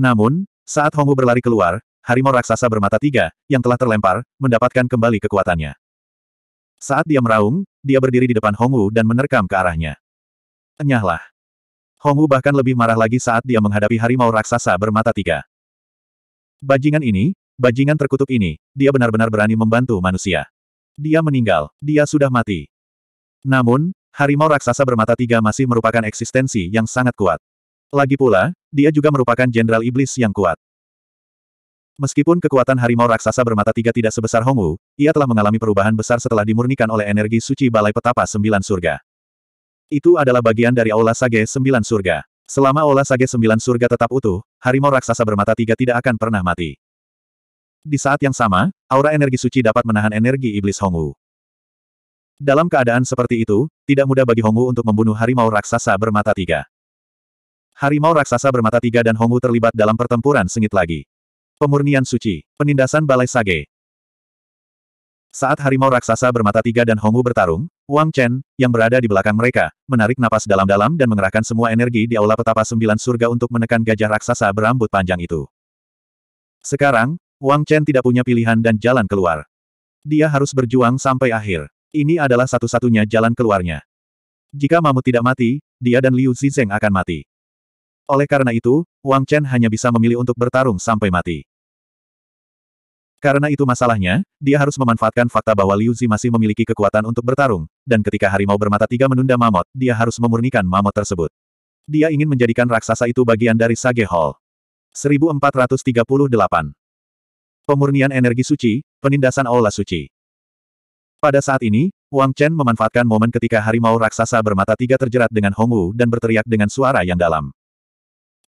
Namun, saat Hongwu berlari keluar, harimau raksasa bermata tiga, yang telah terlempar, mendapatkan kembali kekuatannya. Saat dia meraung, dia berdiri di depan Hongwu dan menerkam ke arahnya. Enyahlah. Hongwu bahkan lebih marah lagi saat dia menghadapi harimau raksasa bermata tiga. Bajingan ini, bajingan terkutuk ini, dia benar-benar berani membantu manusia. Dia meninggal, dia sudah mati. Namun, harimau raksasa bermata tiga masih merupakan eksistensi yang sangat kuat. Lagi pula, dia juga merupakan jenderal iblis yang kuat. Meskipun kekuatan harimau raksasa bermata tiga tidak sebesar Hongwu, ia telah mengalami perubahan besar setelah dimurnikan oleh energi suci Balai Petapa Sembilan Surga. Itu adalah bagian dari Aula Sage Sembilan Surga. Selama Aula Sage Sembilan Surga tetap utuh, harimau raksasa bermata tiga tidak akan pernah mati. Di saat yang sama, aura energi suci dapat menahan energi iblis Hongwu. Dalam keadaan seperti itu, tidak mudah bagi Hongwu untuk membunuh harimau raksasa bermata tiga. Harimau raksasa bermata tiga dan Hongwu terlibat dalam pertempuran sengit lagi. Pemurnian suci, penindasan balai sage. Saat harimau raksasa bermata tiga dan Hongwu bertarung, Wang Chen, yang berada di belakang mereka, menarik napas dalam-dalam dan mengerahkan semua energi di aula petapa sembilan surga untuk menekan gajah raksasa berambut panjang itu. Sekarang, Wang Chen tidak punya pilihan dan jalan keluar. Dia harus berjuang sampai akhir. Ini adalah satu-satunya jalan keluarnya. Jika Mamut tidak mati, dia dan Liu Zizeng akan mati. Oleh karena itu, Wang Chen hanya bisa memilih untuk bertarung sampai mati. Karena itu masalahnya, dia harus memanfaatkan fakta bahwa Liu Zi masih memiliki kekuatan untuk bertarung, dan ketika harimau bermata tiga menunda Mamut, dia harus memurnikan Mamut tersebut. Dia ingin menjadikan raksasa itu bagian dari Sage Hall. 1438 pemurnian energi suci, penindasan aula suci. Pada saat ini, Wang Chen memanfaatkan momen ketika harimau raksasa bermata tiga terjerat dengan Hongwu dan berteriak dengan suara yang dalam.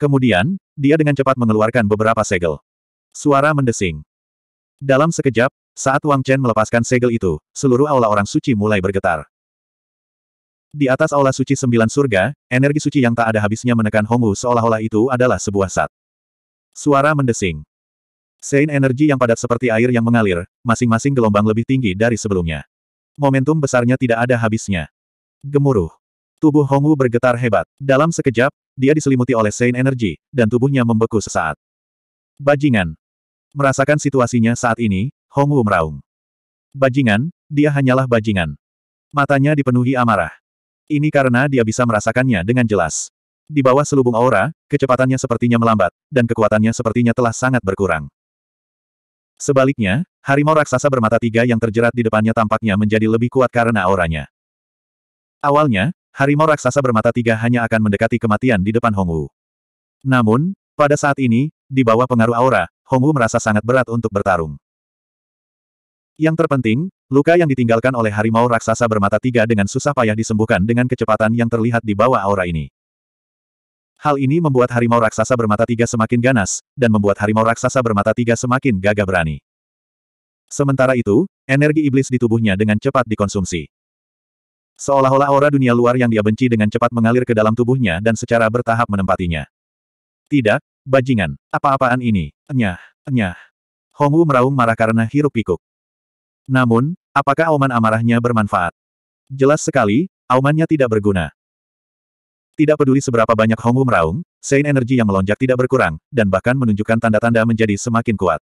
Kemudian, dia dengan cepat mengeluarkan beberapa segel. Suara mendesing. Dalam sekejap, saat Wang Chen melepaskan segel itu, seluruh aula orang suci mulai bergetar. Di atas aula suci sembilan surga, energi suci yang tak ada habisnya menekan Hongwu seolah-olah itu adalah sebuah sat. Suara mendesing. Sein energi yang padat seperti air yang mengalir, masing-masing gelombang lebih tinggi dari sebelumnya. Momentum besarnya tidak ada habisnya. Gemuruh. Tubuh Hongwu bergetar hebat. Dalam sekejap, dia diselimuti oleh Sein energi, dan tubuhnya membeku sesaat. Bajingan. Merasakan situasinya saat ini, Hongwu meraung. Bajingan, dia hanyalah bajingan. Matanya dipenuhi amarah. Ini karena dia bisa merasakannya dengan jelas. Di bawah selubung aura, kecepatannya sepertinya melambat, dan kekuatannya sepertinya telah sangat berkurang. Sebaliknya, harimau raksasa bermata tiga yang terjerat di depannya tampaknya menjadi lebih kuat karena auranya. Awalnya, harimau raksasa bermata tiga hanya akan mendekati kematian di depan Hongwu. Namun, pada saat ini, di bawah pengaruh aura, Hongwu merasa sangat berat untuk bertarung. Yang terpenting, luka yang ditinggalkan oleh harimau raksasa bermata tiga dengan susah payah disembuhkan dengan kecepatan yang terlihat di bawah aura ini. Hal ini membuat harimau raksasa bermata tiga semakin ganas, dan membuat harimau raksasa bermata tiga semakin gagah berani. Sementara itu, energi iblis di tubuhnya dengan cepat dikonsumsi. Seolah-olah aura dunia luar yang dia benci dengan cepat mengalir ke dalam tubuhnya dan secara bertahap menempatinya. Tidak, bajingan, apa-apaan ini, enyah, enyah. Hongwu meraung marah karena hirup pikuk. Namun, apakah auman amarahnya bermanfaat? Jelas sekali, aumannya tidak berguna. Tidak peduli seberapa banyak Hongwu meraung, Sein energi yang melonjak tidak berkurang, dan bahkan menunjukkan tanda-tanda menjadi semakin kuat.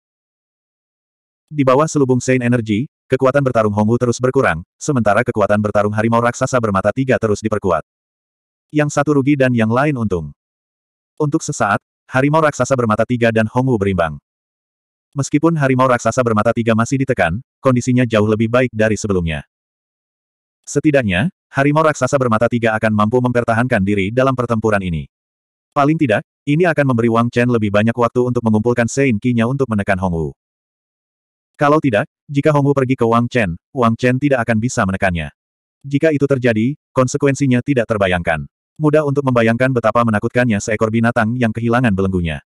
Di bawah selubung Sein energi, kekuatan bertarung Hongwu terus berkurang, sementara kekuatan bertarung harimau raksasa bermata tiga terus diperkuat. Yang satu rugi dan yang lain untung. Untuk sesaat, harimau raksasa bermata tiga dan Hongwu berimbang. Meskipun harimau raksasa bermata tiga masih ditekan, kondisinya jauh lebih baik dari sebelumnya. Setidaknya, harimau raksasa bermata tiga akan mampu mempertahankan diri dalam pertempuran ini. Paling tidak, ini akan memberi Wang Chen lebih banyak waktu untuk mengumpulkan Sein Qinya untuk menekan Hong Wu. Kalau tidak, jika Hong Wu pergi ke Wang Chen, Wang Chen tidak akan bisa menekannya. Jika itu terjadi, konsekuensinya tidak terbayangkan. Mudah untuk membayangkan betapa menakutkannya seekor binatang yang kehilangan belenggunya.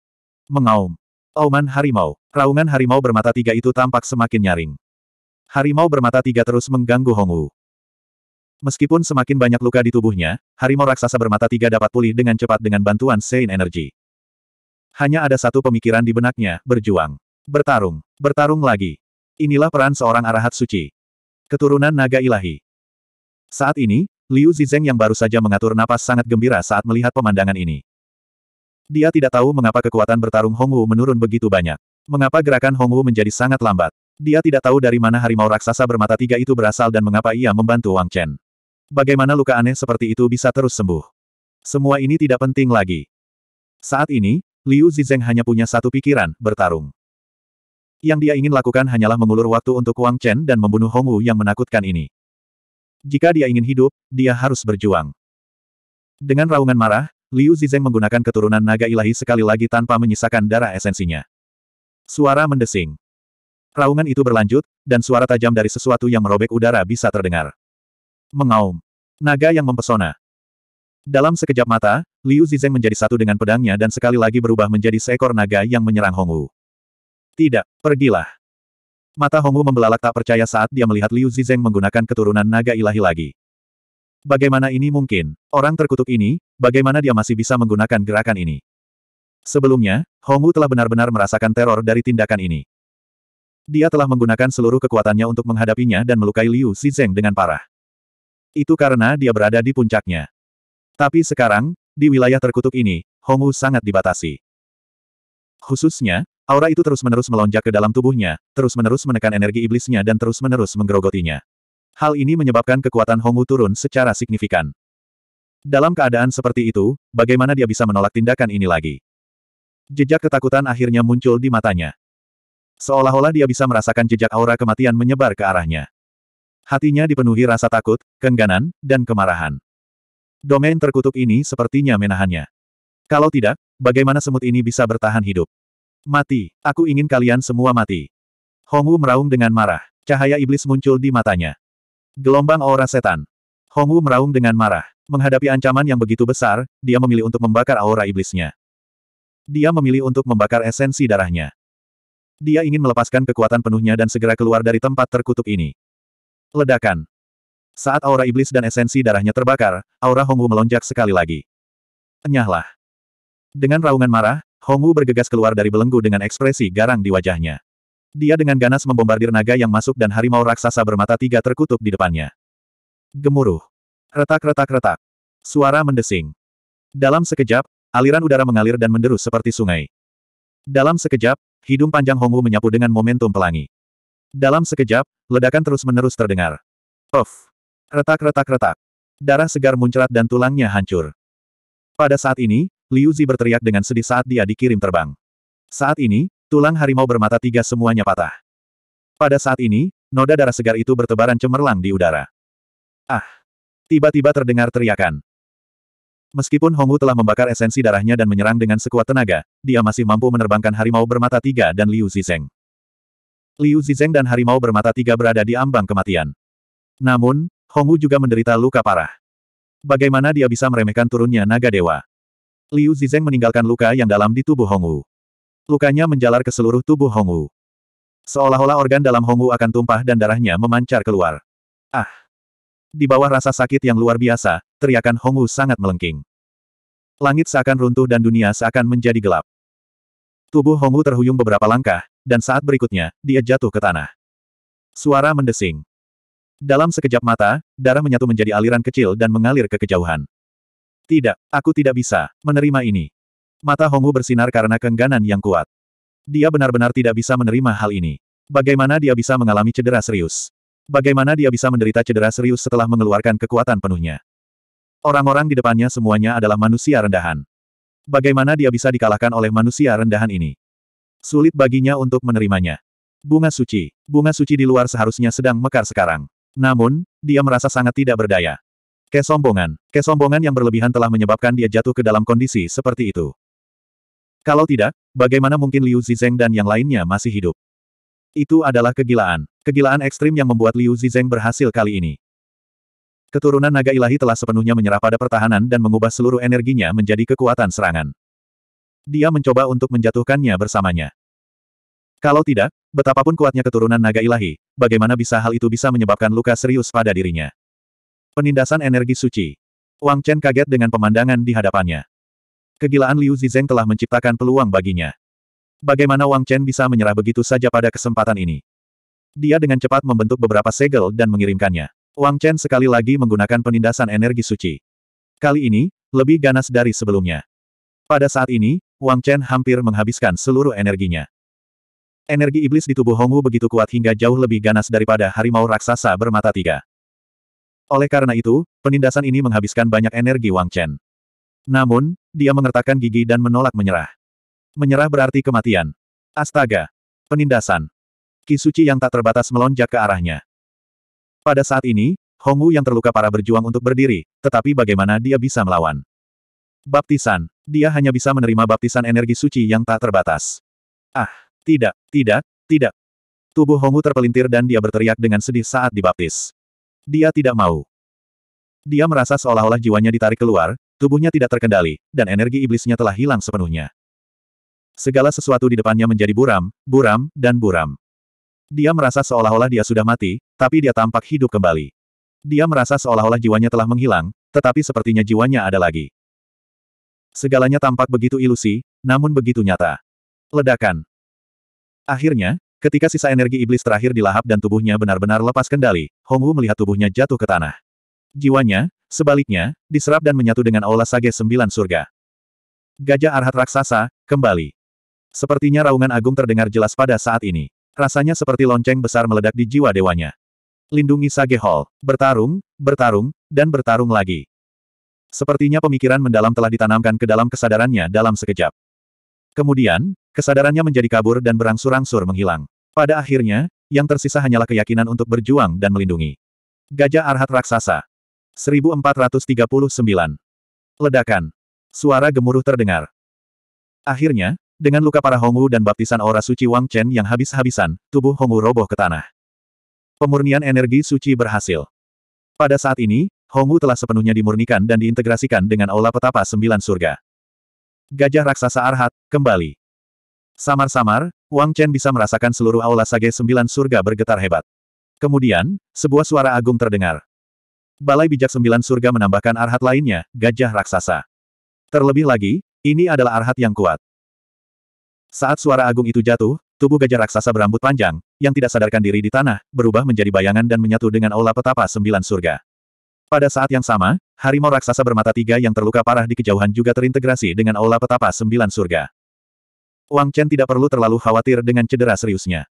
Mengaum. Auman harimau. Raungan harimau bermata tiga itu tampak semakin nyaring. Harimau bermata tiga terus mengganggu Hongwu. Meskipun semakin banyak luka di tubuhnya, harimau raksasa bermata tiga dapat pulih dengan cepat dengan bantuan Sein Energy. Hanya ada satu pemikiran di benaknya, berjuang. Bertarung. Bertarung lagi. Inilah peran seorang arahat suci. Keturunan naga ilahi. Saat ini, Liu Zizeng yang baru saja mengatur napas sangat gembira saat melihat pemandangan ini. Dia tidak tahu mengapa kekuatan bertarung Hongwu menurun begitu banyak. Mengapa gerakan Hongwu menjadi sangat lambat. Dia tidak tahu dari mana harimau raksasa bermata tiga itu berasal dan mengapa ia membantu Wang Chen bagaimana luka aneh seperti itu bisa terus sembuh. Semua ini tidak penting lagi. Saat ini, Liu Zizeng hanya punya satu pikiran, bertarung. Yang dia ingin lakukan hanyalah mengulur waktu untuk Wang Chen dan membunuh Hongwu yang menakutkan ini. Jika dia ingin hidup, dia harus berjuang. Dengan raungan marah, Liu Zizeng menggunakan keturunan naga ilahi sekali lagi tanpa menyisakan darah esensinya. Suara mendesing. Raungan itu berlanjut, dan suara tajam dari sesuatu yang merobek udara bisa terdengar mengaum. Naga yang mempesona. Dalam sekejap mata, Liu Zizeng menjadi satu dengan pedangnya dan sekali lagi berubah menjadi seekor naga yang menyerang Hongwu. Tidak, pergilah. Mata Hongwu membelalak tak percaya saat dia melihat Liu Zizeng menggunakan keturunan naga ilahi lagi. Bagaimana ini mungkin? Orang terkutuk ini, bagaimana dia masih bisa menggunakan gerakan ini? Sebelumnya, Hongwu telah benar-benar merasakan teror dari tindakan ini. Dia telah menggunakan seluruh kekuatannya untuk menghadapinya dan melukai Liu Zizeng dengan parah. Itu karena dia berada di puncaknya. Tapi sekarang, di wilayah terkutuk ini, Hongwu sangat dibatasi. Khususnya, aura itu terus-menerus melonjak ke dalam tubuhnya, terus-menerus menekan energi iblisnya dan terus-menerus menggerogotinya. Hal ini menyebabkan kekuatan Hongwu turun secara signifikan. Dalam keadaan seperti itu, bagaimana dia bisa menolak tindakan ini lagi? Jejak ketakutan akhirnya muncul di matanya. Seolah-olah dia bisa merasakan jejak aura kematian menyebar ke arahnya. Hatinya dipenuhi rasa takut, kengganan, dan kemarahan. Domain terkutuk ini sepertinya menahannya. Kalau tidak, bagaimana semut ini bisa bertahan hidup? Mati, aku ingin kalian semua mati. Hongwu meraung dengan marah. Cahaya iblis muncul di matanya. Gelombang aura setan. Hongwu meraung dengan marah. Menghadapi ancaman yang begitu besar, dia memilih untuk membakar aura iblisnya. Dia memilih untuk membakar esensi darahnya. Dia ingin melepaskan kekuatan penuhnya dan segera keluar dari tempat terkutuk ini. Ledakan. Saat aura iblis dan esensi darahnya terbakar, aura Hongwu melonjak sekali lagi. Enyahlah. Dengan raungan marah, Hongwu bergegas keluar dari belenggu dengan ekspresi garang di wajahnya. Dia dengan ganas membombardir naga yang masuk dan harimau raksasa bermata tiga terkutuk di depannya. Gemuruh. Retak-retak-retak. Suara mendesing. Dalam sekejap, aliran udara mengalir dan menderu seperti sungai. Dalam sekejap, hidung panjang Hongwu menyapu dengan momentum pelangi. Dalam sekejap, Ledakan terus-menerus terdengar. Of! Retak-retak-retak. Darah segar muncrat dan tulangnya hancur. Pada saat ini, Liu Zi berteriak dengan sedih saat dia dikirim terbang. Saat ini, tulang harimau bermata tiga semuanya patah. Pada saat ini, noda darah segar itu bertebaran cemerlang di udara. Ah! Tiba-tiba terdengar teriakan. Meskipun Wu telah membakar esensi darahnya dan menyerang dengan sekuat tenaga, dia masih mampu menerbangkan harimau bermata tiga dan Liu Zizeng. Liu Zizeng dan harimau bermata tiga berada di ambang kematian. Namun, Hongwu juga menderita luka parah. Bagaimana dia bisa meremehkan turunnya naga dewa? Liu Zizeng meninggalkan luka yang dalam di tubuh Hongwu. Lukanya menjalar ke seluruh tubuh Hongwu. Seolah-olah organ dalam Hongwu akan tumpah dan darahnya memancar keluar. Ah! Di bawah rasa sakit yang luar biasa, teriakan Hongwu sangat melengking. Langit seakan runtuh dan dunia seakan menjadi gelap. Tubuh Hongwu terhuyung beberapa langkah, dan saat berikutnya, dia jatuh ke tanah. Suara mendesing. Dalam sekejap mata, darah menyatu menjadi aliran kecil dan mengalir ke kejauhan. Tidak, aku tidak bisa menerima ini. Mata Hongwu bersinar karena kengganan yang kuat. Dia benar-benar tidak bisa menerima hal ini. Bagaimana dia bisa mengalami cedera serius? Bagaimana dia bisa menderita cedera serius setelah mengeluarkan kekuatan penuhnya? Orang-orang di depannya semuanya adalah manusia rendahan. Bagaimana dia bisa dikalahkan oleh manusia rendahan ini? Sulit baginya untuk menerimanya. Bunga suci. Bunga suci di luar seharusnya sedang mekar sekarang. Namun, dia merasa sangat tidak berdaya. Kesombongan. Kesombongan yang berlebihan telah menyebabkan dia jatuh ke dalam kondisi seperti itu. Kalau tidak, bagaimana mungkin Liu Zizeng dan yang lainnya masih hidup? Itu adalah kegilaan. Kegilaan ekstrim yang membuat Liu Zizeng berhasil kali ini. Keturunan naga ilahi telah sepenuhnya menyerah pada pertahanan dan mengubah seluruh energinya menjadi kekuatan serangan. Dia mencoba untuk menjatuhkannya bersamanya. Kalau tidak, betapapun kuatnya keturunan naga ilahi, bagaimana bisa hal itu bisa menyebabkan luka serius pada dirinya? Penindasan energi suci. Wang Chen kaget dengan pemandangan di hadapannya. Kegilaan Liu Zizeng telah menciptakan peluang baginya. Bagaimana Wang Chen bisa menyerah begitu saja pada kesempatan ini? Dia dengan cepat membentuk beberapa segel dan mengirimkannya. Wang Chen sekali lagi menggunakan penindasan energi suci. Kali ini, lebih ganas dari sebelumnya. Pada saat ini, Wang Chen hampir menghabiskan seluruh energinya. Energi iblis di tubuh Hongwu begitu kuat hingga jauh lebih ganas daripada harimau raksasa bermata tiga. Oleh karena itu, penindasan ini menghabiskan banyak energi Wang Chen. Namun, dia mengertakkan gigi dan menolak menyerah. Menyerah berarti kematian. Astaga! Penindasan! Kisuci yang tak terbatas melonjak ke arahnya. Pada saat ini, Hongwu yang terluka parah berjuang untuk berdiri, tetapi bagaimana dia bisa melawan? Baptisan. Dia hanya bisa menerima baptisan energi suci yang tak terbatas. Ah, tidak, tidak, tidak. Tubuh Hongwu terpelintir dan dia berteriak dengan sedih saat dibaptis. Dia tidak mau. Dia merasa seolah-olah jiwanya ditarik keluar, tubuhnya tidak terkendali, dan energi iblisnya telah hilang sepenuhnya. Segala sesuatu di depannya menjadi buram, buram, dan buram. Dia merasa seolah-olah dia sudah mati, tapi dia tampak hidup kembali. Dia merasa seolah-olah jiwanya telah menghilang, tetapi sepertinya jiwanya ada lagi. Segalanya tampak begitu ilusi, namun begitu nyata. Ledakan. Akhirnya, ketika sisa energi iblis terakhir dilahap dan tubuhnya benar-benar lepas kendali, Hongwu melihat tubuhnya jatuh ke tanah. Jiwanya, sebaliknya, diserap dan menyatu dengan aula sage sembilan surga. Gajah arhat raksasa, kembali. Sepertinya raungan agung terdengar jelas pada saat ini. Rasanya seperti lonceng besar meledak di jiwa dewanya. Lindungi Sage Hall, bertarung, bertarung, dan bertarung lagi. Sepertinya pemikiran mendalam telah ditanamkan ke dalam kesadarannya dalam sekejap. Kemudian, kesadarannya menjadi kabur dan berangsur-angsur menghilang. Pada akhirnya, yang tersisa hanyalah keyakinan untuk berjuang dan melindungi. Gajah Arhat Raksasa 1439 Ledakan Suara gemuruh terdengar. Akhirnya, dengan luka para Hongwu dan baptisan aura suci Wang Chen yang habis-habisan, tubuh Hongwu roboh ke tanah. Pemurnian energi suci berhasil. Pada saat ini, Hongwu telah sepenuhnya dimurnikan dan diintegrasikan dengan aula petapa sembilan surga. Gajah raksasa Arhat, kembali. Samar-samar, Wang Chen bisa merasakan seluruh aula sage sembilan surga bergetar hebat. Kemudian, sebuah suara agung terdengar. Balai bijak sembilan surga menambahkan arhat lainnya, gajah raksasa. Terlebih lagi, ini adalah arhat yang kuat. Saat suara agung itu jatuh, tubuh gajah raksasa berambut panjang, yang tidak sadarkan diri di tanah, berubah menjadi bayangan dan menyatu dengan aula petapa sembilan surga. Pada saat yang sama, harimau raksasa bermata tiga yang terluka parah di kejauhan juga terintegrasi dengan aula petapa sembilan surga. Wang Chen tidak perlu terlalu khawatir dengan cedera seriusnya.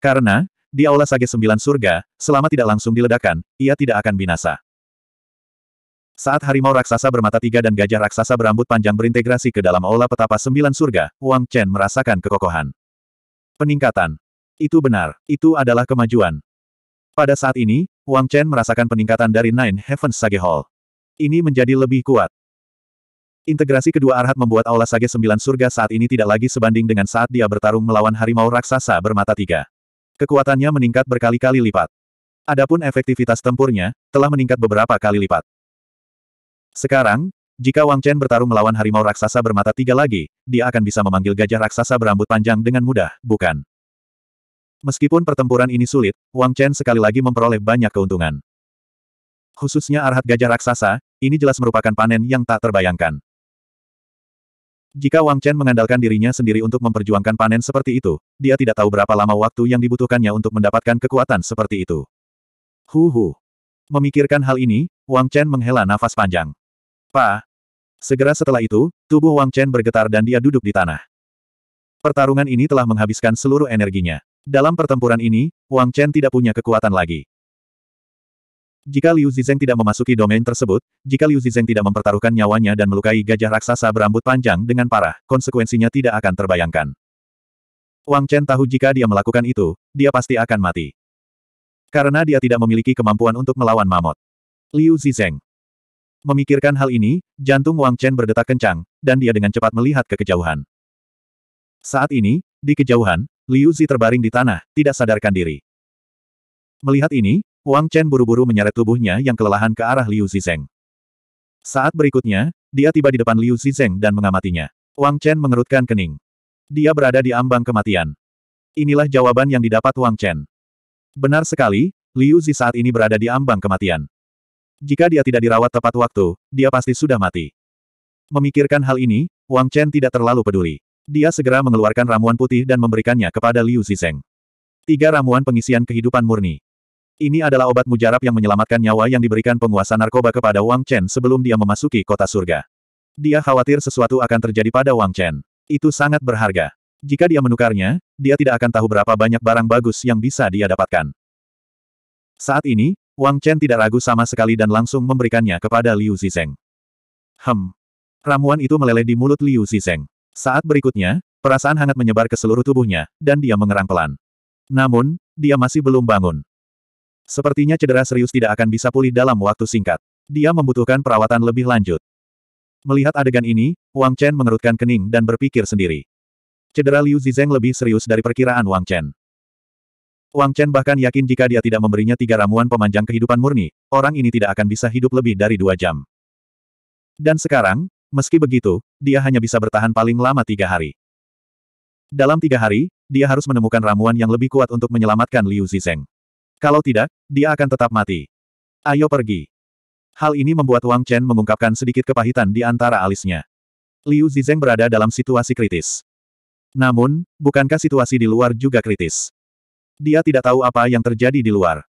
Karena, di aula sage sembilan surga, selama tidak langsung diledakkan, ia tidak akan binasa. Saat harimau raksasa bermata tiga dan gajah raksasa berambut panjang berintegrasi ke dalam aula petapa sembilan surga, Wang Chen merasakan kekokohan. Peningkatan. Itu benar, itu adalah kemajuan. Pada saat ini, Wang Chen merasakan peningkatan dari Nine Heavens Sage Hall. Ini menjadi lebih kuat. Integrasi kedua arhat membuat Aula Sage Sembilan Surga saat ini tidak lagi sebanding dengan saat dia bertarung melawan harimau raksasa bermata tiga. Kekuatannya meningkat berkali-kali lipat. Adapun efektivitas tempurnya, telah meningkat beberapa kali lipat. Sekarang, jika Wang Chen bertarung melawan harimau raksasa bermata tiga lagi, dia akan bisa memanggil gajah raksasa berambut panjang dengan mudah, bukan? Meskipun pertempuran ini sulit, Wang Chen sekali lagi memperoleh banyak keuntungan. Khususnya arhat gajah raksasa, ini jelas merupakan panen yang tak terbayangkan. Jika Wang Chen mengandalkan dirinya sendiri untuk memperjuangkan panen seperti itu, dia tidak tahu berapa lama waktu yang dibutuhkannya untuk mendapatkan kekuatan seperti itu. Hu hu. Memikirkan hal ini, Wang Chen menghela nafas panjang. Pa. Segera setelah itu, tubuh Wang Chen bergetar dan dia duduk di tanah. Pertarungan ini telah menghabiskan seluruh energinya. Dalam pertempuran ini, Wang Chen tidak punya kekuatan lagi. Jika Liu Zizeng tidak memasuki domain tersebut, jika Liu Zizeng tidak mempertaruhkan nyawanya dan melukai gajah raksasa berambut panjang dengan parah, konsekuensinya tidak akan terbayangkan. Wang Chen tahu jika dia melakukan itu, dia pasti akan mati. Karena dia tidak memiliki kemampuan untuk melawan mamot. Liu Zizeng. Memikirkan hal ini, jantung Wang Chen berdetak kencang, dan dia dengan cepat melihat ke kejauhan. Saat ini, di kejauhan, Liu Zi terbaring di tanah, tidak sadarkan diri. Melihat ini, Wang Chen buru-buru menyeret tubuhnya yang kelelahan ke arah Liu Zizeng. Saat berikutnya, dia tiba di depan Liu Zizeng dan mengamatinya. Wang Chen mengerutkan kening. Dia berada di ambang kematian. Inilah jawaban yang didapat Wang Chen. Benar sekali, Liu Zi saat ini berada di ambang kematian. Jika dia tidak dirawat tepat waktu, dia pasti sudah mati. Memikirkan hal ini, Wang Chen tidak terlalu peduli. Dia segera mengeluarkan ramuan putih dan memberikannya kepada Liu Zizeng. Tiga ramuan pengisian kehidupan murni. Ini adalah obat mujarab yang menyelamatkan nyawa yang diberikan penguasa narkoba kepada Wang Chen sebelum dia memasuki kota surga. Dia khawatir sesuatu akan terjadi pada Wang Chen. Itu sangat berharga. Jika dia menukarnya, dia tidak akan tahu berapa banyak barang bagus yang bisa dia dapatkan. Saat ini, Wang Chen tidak ragu sama sekali dan langsung memberikannya kepada Liu Zizeng. Hem. Ramuan itu meleleh di mulut Liu Zizeng. Saat berikutnya, perasaan hangat menyebar ke seluruh tubuhnya, dan dia mengerang pelan. Namun, dia masih belum bangun. Sepertinya cedera serius tidak akan bisa pulih dalam waktu singkat. Dia membutuhkan perawatan lebih lanjut. Melihat adegan ini, Wang Chen mengerutkan kening dan berpikir sendiri. Cedera Liu Zizeng lebih serius dari perkiraan Wang Chen. Wang Chen bahkan yakin jika dia tidak memberinya tiga ramuan pemanjang kehidupan murni, orang ini tidak akan bisa hidup lebih dari dua jam. Dan sekarang, Meski begitu, dia hanya bisa bertahan paling lama tiga hari. Dalam tiga hari, dia harus menemukan ramuan yang lebih kuat untuk menyelamatkan Liu Zizeng. Kalau tidak, dia akan tetap mati. Ayo pergi. Hal ini membuat Wang Chen mengungkapkan sedikit kepahitan di antara alisnya. Liu Zizeng berada dalam situasi kritis. Namun, bukankah situasi di luar juga kritis? Dia tidak tahu apa yang terjadi di luar.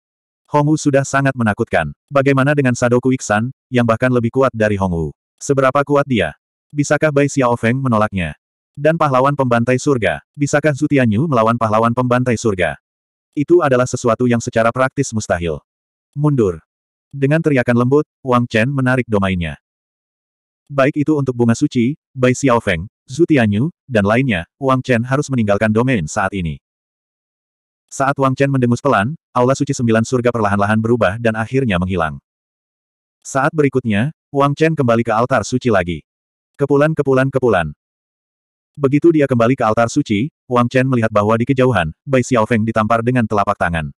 Hongwu sudah sangat menakutkan. Bagaimana dengan Sadoku Iksan, yang bahkan lebih kuat dari Hongwu? Seberapa kuat dia? Bisakah Bai Xiaofeng menolaknya? Dan pahlawan pembantai surga, bisakah Zutianyu melawan pahlawan pembantai surga? Itu adalah sesuatu yang secara praktis mustahil. Mundur. Dengan teriakan lembut, Wang Chen menarik domainnya. Baik itu untuk bunga suci, Bai Xiaofeng, Zutianyu, dan lainnya, Wang Chen harus meninggalkan domain saat ini. Saat Wang Chen mendengus pelan, aula suci sembilan surga perlahan-lahan berubah dan akhirnya menghilang. Saat berikutnya, Wang Chen kembali ke altar suci lagi. Kepulan kepulan kepulan. Begitu dia kembali ke altar suci, Wang Chen melihat bahwa di kejauhan, Bai Xiaofeng ditampar dengan telapak tangan.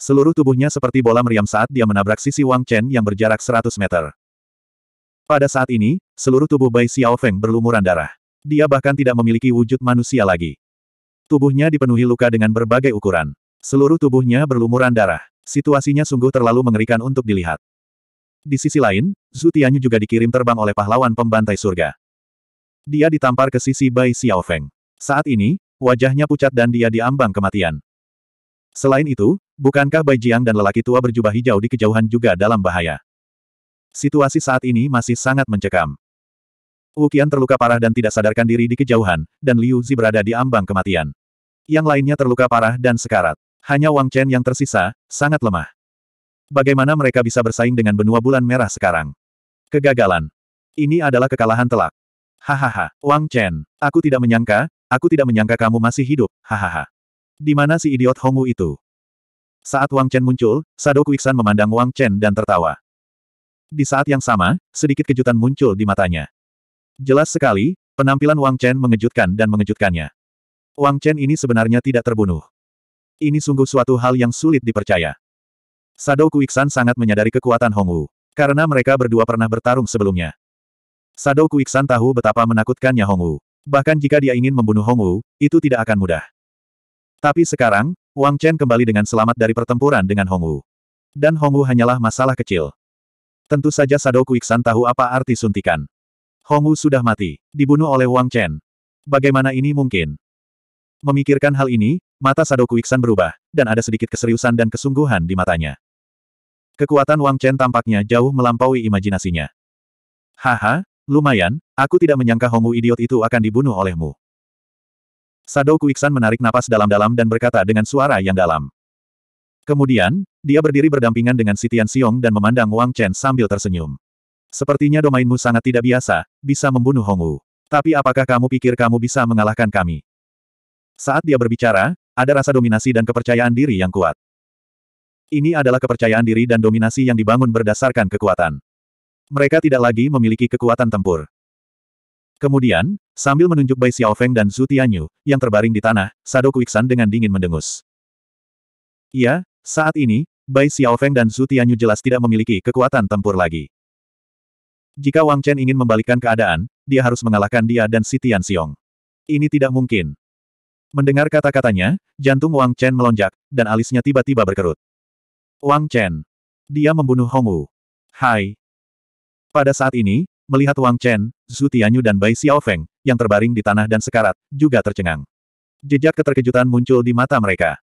Seluruh tubuhnya seperti bola meriam saat dia menabrak sisi Wang Chen yang berjarak 100 meter. Pada saat ini, seluruh tubuh Bai Xiaofeng berlumuran darah. Dia bahkan tidak memiliki wujud manusia lagi. Tubuhnya dipenuhi luka dengan berbagai ukuran. Seluruh tubuhnya berlumuran darah. Situasinya sungguh terlalu mengerikan untuk dilihat. Di sisi lain, Zhu juga dikirim terbang oleh pahlawan pembantai surga. Dia ditampar ke sisi Bai Xiaofeng. Saat ini, wajahnya pucat dan dia diambang kematian. Selain itu, bukankah Bai Jiang dan lelaki tua berjubah hijau di kejauhan juga dalam bahaya? Situasi saat ini masih sangat mencekam. Wukian terluka parah dan tidak sadarkan diri di kejauhan, dan Liu Zi berada di ambang kematian. Yang lainnya terluka parah dan sekarat. Hanya Wang Chen yang tersisa, sangat lemah. Bagaimana mereka bisa bersaing dengan benua bulan merah sekarang? Kegagalan. Ini adalah kekalahan telak. Hahaha, Wang Chen, aku tidak menyangka, aku tidak menyangka kamu masih hidup, hahaha. Di mana si idiot Hongwu itu? Saat Wang Chen muncul, Sado Kuiksan memandang Wang Chen dan tertawa. Di saat yang sama, sedikit kejutan muncul di matanya. Jelas sekali, penampilan Wang Chen mengejutkan dan mengejutkannya. Wang Chen ini sebenarnya tidak terbunuh. Ini sungguh suatu hal yang sulit dipercaya. Sado Kuiksan sangat menyadari kekuatan Hongwu. Karena mereka berdua pernah bertarung sebelumnya. Sado Kuiksan tahu betapa menakutkannya Hongwu. Bahkan jika dia ingin membunuh Hongwu, itu tidak akan mudah. Tapi sekarang, Wang Chen kembali dengan selamat dari pertempuran dengan Hongwu. Dan Hongwu hanyalah masalah kecil. Tentu saja Sado Kuiksan tahu apa arti suntikan. Hongwu sudah mati, dibunuh oleh Wang Chen. Bagaimana ini mungkin? Memikirkan hal ini, mata Sado Kuiksan berubah, dan ada sedikit keseriusan dan kesungguhan di matanya. Kekuatan Wang Chen tampaknya jauh melampaui imajinasinya. Haha, lumayan, aku tidak menyangka Hongwu idiot itu akan dibunuh olehmu. Sadou Kuiksan menarik napas dalam-dalam dan berkata dengan suara yang dalam. Kemudian, dia berdiri berdampingan dengan Sitian Siong dan memandang Wang Chen sambil tersenyum. Sepertinya domainmu sangat tidak biasa, bisa membunuh Hongwu. Tapi apakah kamu pikir kamu bisa mengalahkan kami? Saat dia berbicara, ada rasa dominasi dan kepercayaan diri yang kuat. Ini adalah kepercayaan diri dan dominasi yang dibangun berdasarkan kekuatan. Mereka tidak lagi memiliki kekuatan tempur. Kemudian, sambil menunjuk Bai Xiaofeng dan Zhu Tianyu, yang terbaring di tanah, Sado Kuiksan dengan dingin mendengus. Iya, saat ini, Bai Xiaofeng dan Zhu Tianyu jelas tidak memiliki kekuatan tempur lagi. Jika Wang Chen ingin membalikkan keadaan, dia harus mengalahkan dia dan si Tian Xiong. Ini tidak mungkin. Mendengar kata-katanya, jantung Wang Chen melonjak, dan alisnya tiba-tiba berkerut. Wang Chen. Dia membunuh Hongwu. Hai. Pada saat ini, melihat Wang Chen, Zhu Tianyu dan Bai Xiaofeng, yang terbaring di tanah dan sekarat, juga tercengang. Jejak keterkejutan muncul di mata mereka.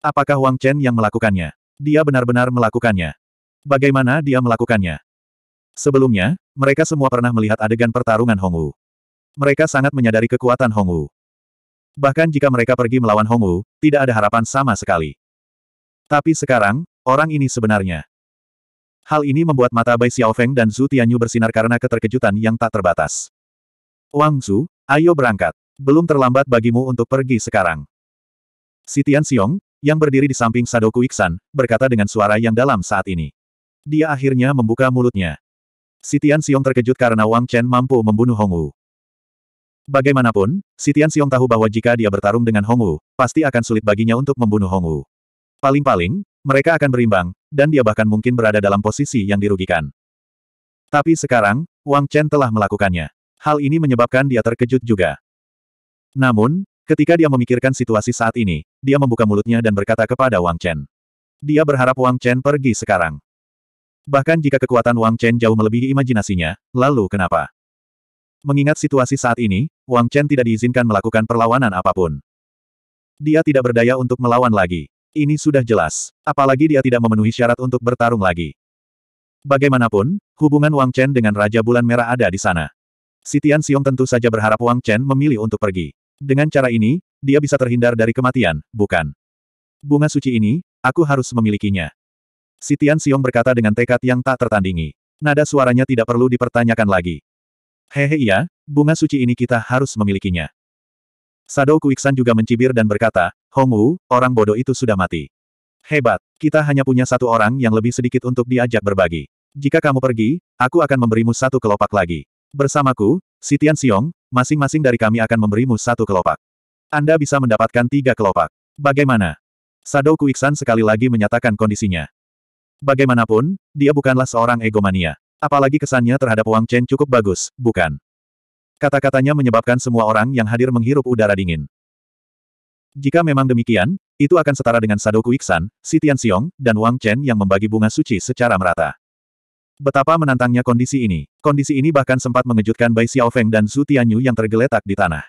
Apakah Wang Chen yang melakukannya? Dia benar-benar melakukannya. Bagaimana dia melakukannya? Sebelumnya, mereka semua pernah melihat adegan pertarungan Hongwu. Mereka sangat menyadari kekuatan Hongwu. Bahkan jika mereka pergi melawan Hongwu, tidak ada harapan sama sekali. Tapi sekarang, orang ini sebenarnya. Hal ini membuat mata Bai Xiaofeng dan Zhu Tianyu bersinar karena keterkejutan yang tak terbatas. Wang Zhu, ayo berangkat. Belum terlambat bagimu untuk pergi sekarang. Si Tian Xiong, yang berdiri di samping Sadoku Iksan, berkata dengan suara yang dalam saat ini. Dia akhirnya membuka mulutnya. Si Tian Xiong terkejut karena Wang Chen mampu membunuh Hong Wu. Bagaimanapun, si Tian Xiong tahu bahwa jika dia bertarung dengan Hong Wu, pasti akan sulit baginya untuk membunuh Hong Wu. Paling-paling, mereka akan berimbang, dan dia bahkan mungkin berada dalam posisi yang dirugikan. Tapi sekarang, Wang Chen telah melakukannya. Hal ini menyebabkan dia terkejut juga. Namun, ketika dia memikirkan situasi saat ini, dia membuka mulutnya dan berkata kepada Wang Chen. Dia berharap Wang Chen pergi sekarang. Bahkan jika kekuatan Wang Chen jauh melebihi imajinasinya, lalu kenapa? Mengingat situasi saat ini, Wang Chen tidak diizinkan melakukan perlawanan apapun. Dia tidak berdaya untuk melawan lagi. Ini sudah jelas. Apalagi dia tidak memenuhi syarat untuk bertarung lagi. Bagaimanapun, hubungan Wang Chen dengan Raja Bulan Merah ada di sana. Sitian Xiong tentu saja berharap Wang Chen memilih untuk pergi. Dengan cara ini, dia bisa terhindar dari kematian, bukan? Bunga suci ini, aku harus memilikinya. Sitian Xiong berkata dengan tekad yang tak tertandingi. Nada suaranya tidak perlu dipertanyakan lagi. Hehe iya, bunga suci ini kita harus memilikinya. Sadou Kuiksan juga mencibir dan berkata, Hongwu, orang bodoh itu sudah mati. Hebat, kita hanya punya satu orang yang lebih sedikit untuk diajak berbagi. Jika kamu pergi, aku akan memberimu satu kelopak lagi. Bersamaku, Sitian Siong, masing-masing dari kami akan memberimu satu kelopak. Anda bisa mendapatkan tiga kelopak. Bagaimana? Sadou Kuiksan sekali lagi menyatakan kondisinya. Bagaimanapun, dia bukanlah seorang egomania. Apalagi kesannya terhadap Wang Chen cukup bagus, bukan? Kata-katanya menyebabkan semua orang yang hadir menghirup udara dingin. Jika memang demikian, itu akan setara dengan Sadoku Iksan, Si Tianxiong, dan Wang Chen yang membagi bunga suci secara merata. Betapa menantangnya kondisi ini. Kondisi ini bahkan sempat mengejutkan Bai Xiaofeng dan Zhu Tianyu yang tergeletak di tanah.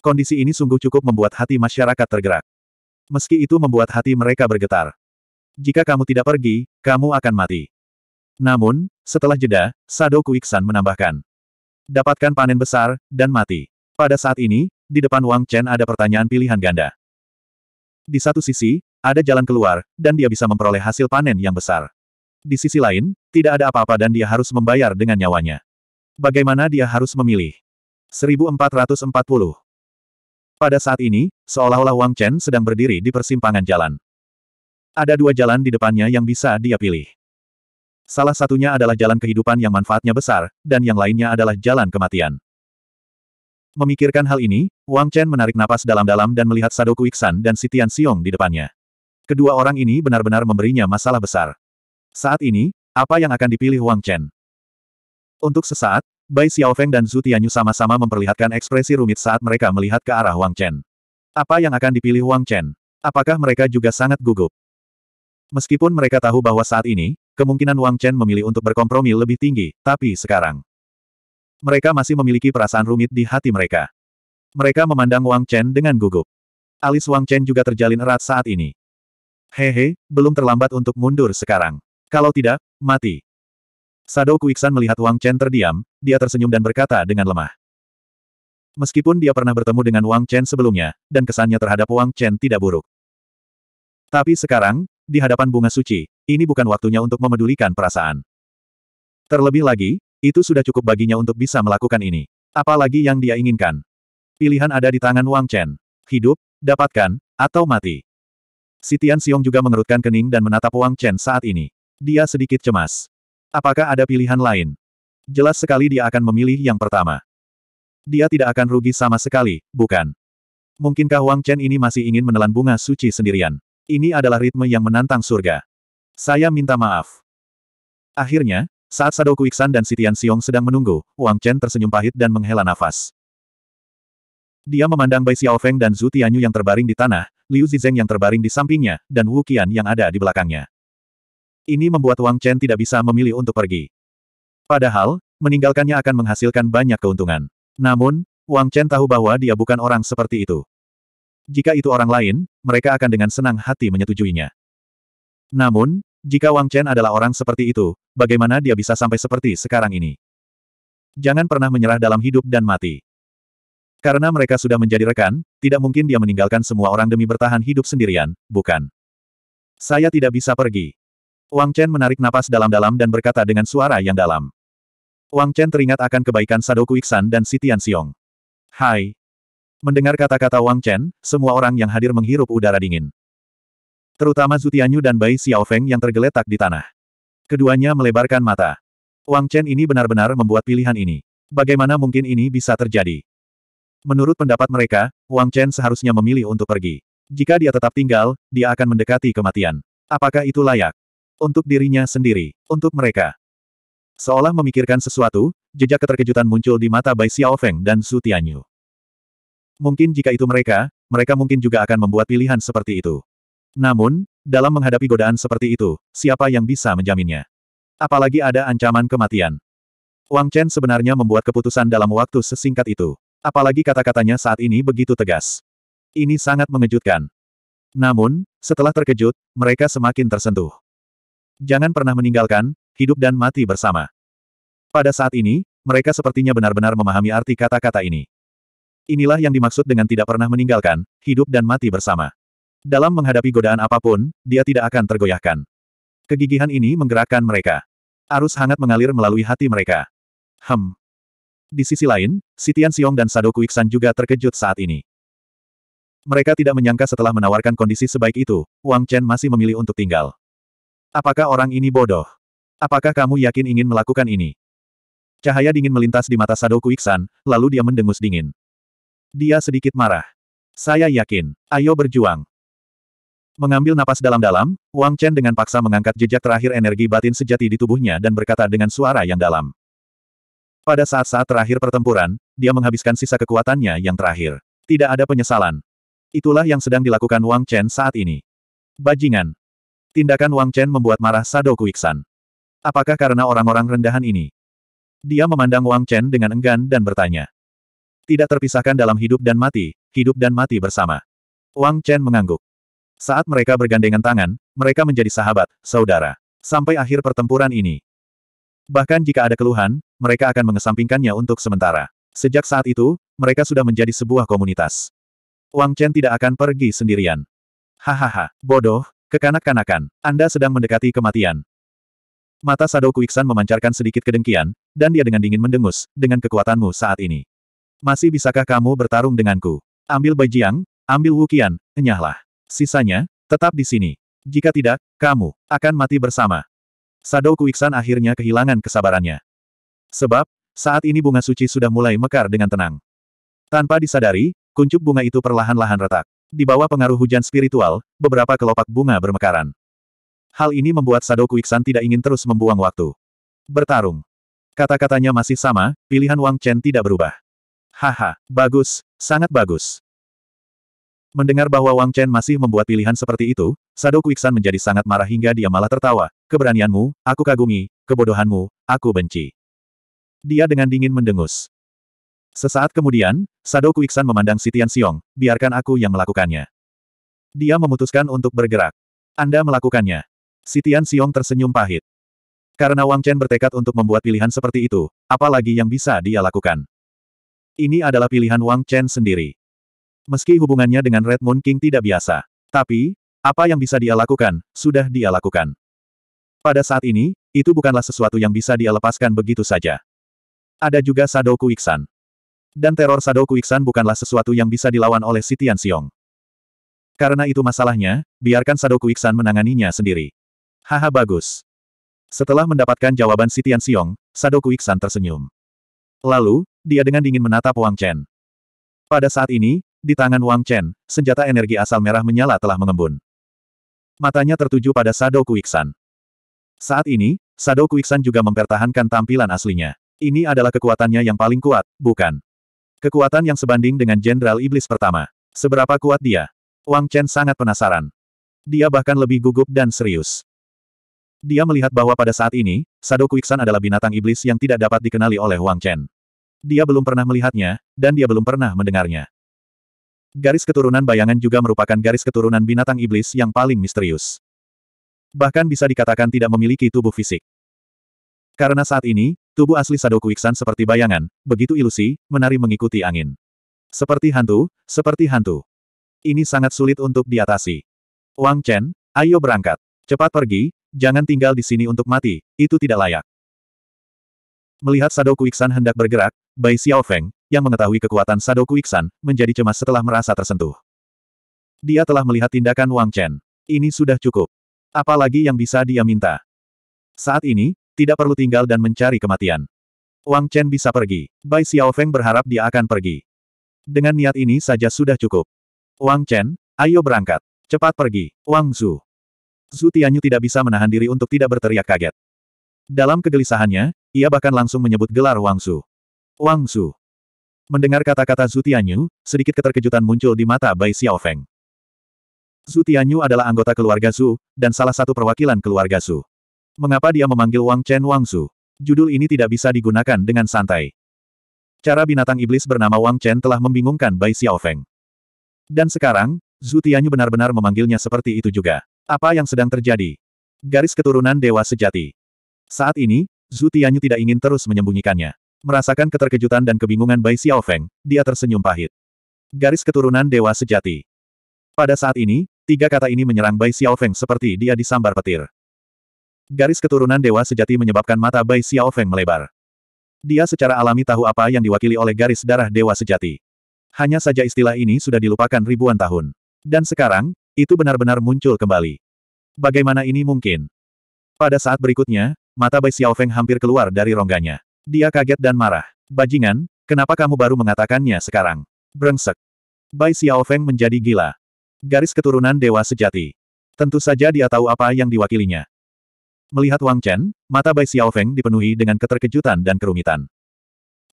Kondisi ini sungguh cukup membuat hati masyarakat tergerak. Meski itu membuat hati mereka bergetar. Jika kamu tidak pergi, kamu akan mati. Namun, setelah jeda, Sadoku Iksan menambahkan. Dapatkan panen besar, dan mati. Pada saat ini, di depan Wang Chen ada pertanyaan pilihan ganda. Di satu sisi, ada jalan keluar, dan dia bisa memperoleh hasil panen yang besar. Di sisi lain, tidak ada apa-apa dan dia harus membayar dengan nyawanya. Bagaimana dia harus memilih? 1440 Pada saat ini, seolah-olah Wang Chen sedang berdiri di persimpangan jalan. Ada dua jalan di depannya yang bisa dia pilih. Salah satunya adalah jalan kehidupan yang manfaatnya besar, dan yang lainnya adalah jalan kematian. Memikirkan hal ini, Wang Chen menarik napas dalam-dalam dan melihat Sadoku Iksan dan Sitian Siong di depannya. Kedua orang ini benar-benar memberinya masalah besar. Saat ini, apa yang akan dipilih Wang Chen? Untuk sesaat, Bai Xiaofeng dan Zutianyu sama-sama memperlihatkan ekspresi rumit saat mereka melihat ke arah Wang Chen. Apa yang akan dipilih Wang Chen? Apakah mereka juga sangat gugup? Meskipun mereka tahu bahwa saat ini, kemungkinan Wang Chen memilih untuk berkompromi lebih tinggi, tapi sekarang. Mereka masih memiliki perasaan rumit di hati mereka. Mereka memandang Wang Chen dengan gugup. Alis Wang Chen juga terjalin erat saat ini. Hehe, belum terlambat untuk mundur sekarang. Kalau tidak, mati. Sado Kuiksan melihat Wang Chen terdiam, dia tersenyum dan berkata dengan lemah. Meskipun dia pernah bertemu dengan Wang Chen sebelumnya, dan kesannya terhadap Wang Chen tidak buruk. Tapi sekarang, di hadapan bunga suci, ini bukan waktunya untuk memedulikan perasaan. Terlebih lagi, itu sudah cukup baginya untuk bisa melakukan ini. Apalagi yang dia inginkan. Pilihan ada di tangan Wang Chen. Hidup, dapatkan, atau mati. Sitian Xiong juga mengerutkan kening dan menatap Wang Chen saat ini. Dia sedikit cemas. Apakah ada pilihan lain? Jelas sekali dia akan memilih yang pertama. Dia tidak akan rugi sama sekali, bukan? Mungkinkah Wang Chen ini masih ingin menelan bunga suci sendirian? Ini adalah ritme yang menantang surga. Saya minta maaf. Akhirnya, saat Sado Kuiksan dan Sitian Siong sedang menunggu, Wang Chen tersenyum pahit dan menghela nafas. Dia memandang Bai Xiaofeng dan Zhu Tianyu yang terbaring di tanah, Liu Zizeng yang terbaring di sampingnya, dan Wu Qian yang ada di belakangnya. Ini membuat Wang Chen tidak bisa memilih untuk pergi. Padahal, meninggalkannya akan menghasilkan banyak keuntungan. Namun, Wang Chen tahu bahwa dia bukan orang seperti itu. Jika itu orang lain, mereka akan dengan senang hati menyetujuinya. Namun, jika Wang Chen adalah orang seperti itu, bagaimana dia bisa sampai seperti sekarang ini? Jangan pernah menyerah dalam hidup dan mati. Karena mereka sudah menjadi rekan, tidak mungkin dia meninggalkan semua orang demi bertahan hidup sendirian, bukan? Saya tidak bisa pergi. Wang Chen menarik napas dalam-dalam dan berkata dengan suara yang dalam. Wang Chen teringat akan kebaikan Sadoku Iksan dan Sitian Xiong. Hai. Mendengar kata-kata Wang Chen, semua orang yang hadir menghirup udara dingin. Terutama Zutianyu dan Bai Xiaofeng yang tergeletak di tanah. Keduanya melebarkan mata. Wang Chen ini benar-benar membuat pilihan ini. Bagaimana mungkin ini bisa terjadi? Menurut pendapat mereka, Wang Chen seharusnya memilih untuk pergi. Jika dia tetap tinggal, dia akan mendekati kematian. Apakah itu layak? Untuk dirinya sendiri, untuk mereka. Seolah memikirkan sesuatu, jejak keterkejutan muncul di mata Bai Xiaofeng dan Su Tianyu. Mungkin jika itu mereka, mereka mungkin juga akan membuat pilihan seperti itu. Namun, dalam menghadapi godaan seperti itu, siapa yang bisa menjaminnya? Apalagi ada ancaman kematian. Wang Chen sebenarnya membuat keputusan dalam waktu sesingkat itu. Apalagi kata-katanya saat ini begitu tegas. Ini sangat mengejutkan. Namun, setelah terkejut, mereka semakin tersentuh. Jangan pernah meninggalkan, hidup dan mati bersama. Pada saat ini, mereka sepertinya benar-benar memahami arti kata-kata ini. Inilah yang dimaksud dengan tidak pernah meninggalkan, hidup dan mati bersama. Dalam menghadapi godaan apapun, dia tidak akan tergoyahkan. Kegigihan ini menggerakkan mereka. Arus hangat mengalir melalui hati mereka. Hem. Di sisi lain, Sitian Siong dan Sado Kuiksan juga terkejut saat ini. Mereka tidak menyangka setelah menawarkan kondisi sebaik itu, Wang Chen masih memilih untuk tinggal. Apakah orang ini bodoh? Apakah kamu yakin ingin melakukan ini? Cahaya dingin melintas di mata Sado Kuiksan, lalu dia mendengus dingin. Dia sedikit marah. Saya yakin, ayo berjuang. Mengambil napas dalam-dalam, Wang Chen dengan paksa mengangkat jejak terakhir energi batin sejati di tubuhnya dan berkata dengan suara yang dalam. Pada saat-saat terakhir pertempuran, dia menghabiskan sisa kekuatannya yang terakhir. Tidak ada penyesalan. Itulah yang sedang dilakukan Wang Chen saat ini. Bajingan. Tindakan Wang Chen membuat marah Sado Kuiksan. Apakah karena orang-orang rendahan ini? Dia memandang Wang Chen dengan enggan dan bertanya. Tidak terpisahkan dalam hidup dan mati, hidup dan mati bersama. Wang Chen mengangguk. Saat mereka bergandengan tangan, mereka menjadi sahabat, saudara. Sampai akhir pertempuran ini. Bahkan jika ada keluhan, mereka akan mengesampingkannya untuk sementara. Sejak saat itu, mereka sudah menjadi sebuah komunitas. Wang Chen tidak akan pergi sendirian. Hahaha, bodoh, kekanak-kanakan. Anda sedang mendekati kematian. Mata Sado Kuiksan memancarkan sedikit kedengkian, dan dia dengan dingin mendengus, dengan kekuatanmu saat ini. Masih bisakah kamu bertarung denganku? Ambil Bajiang, ambil Wukian, enyahlah. Sisanya, tetap di sini. Jika tidak, kamu akan mati bersama. Sadou Kuiksan akhirnya kehilangan kesabarannya. Sebab, saat ini bunga suci sudah mulai mekar dengan tenang. Tanpa disadari, kuncup bunga itu perlahan-lahan retak. Di bawah pengaruh hujan spiritual, beberapa kelopak bunga bermekaran. Hal ini membuat Sadou Kuiksan tidak ingin terus membuang waktu. Bertarung. Kata-katanya masih sama, pilihan Wang Chen tidak berubah. Haha, bagus, sangat bagus. Mendengar bahwa Wang Chen masih membuat pilihan seperti itu, Sado Kuiksan menjadi sangat marah hingga dia malah tertawa. Keberanianmu, aku kagumi, kebodohanmu, aku benci. Dia dengan dingin mendengus. Sesaat kemudian, Sado Kuiksan memandang Sitian Tian Xiong, biarkan aku yang melakukannya. Dia memutuskan untuk bergerak. Anda melakukannya. Sitian Tian Xiong tersenyum pahit. Karena Wang Chen bertekad untuk membuat pilihan seperti itu, apalagi yang bisa dia lakukan. Ini adalah pilihan Wang Chen sendiri. Meski hubungannya dengan Red Moon King tidak biasa, tapi, apa yang bisa dia lakukan, sudah dia lakukan. Pada saat ini, itu bukanlah sesuatu yang bisa dia lepaskan begitu saja. Ada juga Sadoku Iksan. Dan teror Sadoku Iksan bukanlah sesuatu yang bisa dilawan oleh Sitian Xiong. Karena itu masalahnya, biarkan Sadoku Iksan menanganinya sendiri. Haha bagus. Setelah mendapatkan jawaban Sitian Xiong, Sadoku Iksan tersenyum. Lalu, dia dengan dingin menatap Wang Chen. Pada saat ini, di tangan Wang Chen, senjata energi asal merah menyala telah mengembun. Matanya tertuju pada Sado Kuiksan. Saat ini, Sado Kuiksan juga mempertahankan tampilan aslinya. Ini adalah kekuatannya yang paling kuat, bukan? Kekuatan yang sebanding dengan Jenderal Iblis pertama. Seberapa kuat dia? Wang Chen sangat penasaran. Dia bahkan lebih gugup dan serius. Dia melihat bahwa pada saat ini, Sado Kuiksan adalah binatang iblis yang tidak dapat dikenali oleh Wang Chen. Dia belum pernah melihatnya, dan dia belum pernah mendengarnya. Garis keturunan bayangan juga merupakan garis keturunan binatang iblis yang paling misterius. Bahkan bisa dikatakan tidak memiliki tubuh fisik. Karena saat ini, tubuh asli Sadoku Iksan seperti bayangan, begitu ilusi, menari mengikuti angin. Seperti hantu, seperti hantu. Ini sangat sulit untuk diatasi. Wang Chen, ayo berangkat. Cepat pergi, jangan tinggal di sini untuk mati, itu tidak layak. Melihat Sadoku Iksan hendak bergerak, Bai Xiaofeng, yang mengetahui kekuatan Shadow Kuiksan, menjadi cemas setelah merasa tersentuh. Dia telah melihat tindakan Wang Chen. Ini sudah cukup. Apalagi yang bisa dia minta. Saat ini, tidak perlu tinggal dan mencari kematian. Wang Chen bisa pergi. Bai Xiaofeng berharap dia akan pergi. Dengan niat ini saja sudah cukup. Wang Chen, ayo berangkat. Cepat pergi, Wang Zhu. Zhu Tianyu tidak bisa menahan diri untuk tidak berteriak kaget. Dalam kegelisahannya, ia bahkan langsung menyebut gelar Wang Zhu. Wang Su. Mendengar kata-kata Zutianyu, Tianyu, sedikit keterkejutan muncul di mata Bai Xiaofeng. Zutianyu Tianyu adalah anggota keluarga Su dan salah satu perwakilan keluarga Su. Mengapa dia memanggil Wang Chen Wang Su? Judul ini tidak bisa digunakan dengan santai. Cara binatang iblis bernama Wang Chen telah membingungkan Bai Xiaofeng. Dan sekarang, Zhu Tianyu benar-benar memanggilnya seperti itu juga. Apa yang sedang terjadi? Garis keturunan Dewa Sejati. Saat ini, Zhu Tianyu tidak ingin terus menyembunyikannya. Merasakan keterkejutan dan kebingungan Bai Xiaofeng, dia tersenyum pahit. Garis keturunan dewa sejati. Pada saat ini, tiga kata ini menyerang Bai Xiaofeng seperti dia disambar petir. Garis keturunan dewa sejati menyebabkan mata Bai Xiaofeng melebar. Dia secara alami tahu apa yang diwakili oleh garis darah dewa sejati. Hanya saja istilah ini sudah dilupakan ribuan tahun. Dan sekarang, itu benar-benar muncul kembali. Bagaimana ini mungkin? Pada saat berikutnya, mata Bai Xiaofeng hampir keluar dari rongganya. Dia kaget dan marah. Bajingan, kenapa kamu baru mengatakannya sekarang? Brengsek. Bai Xiaofeng menjadi gila. Garis keturunan dewa sejati. Tentu saja dia tahu apa yang diwakilinya. Melihat Wang Chen, mata Bai Xiaofeng dipenuhi dengan keterkejutan dan kerumitan.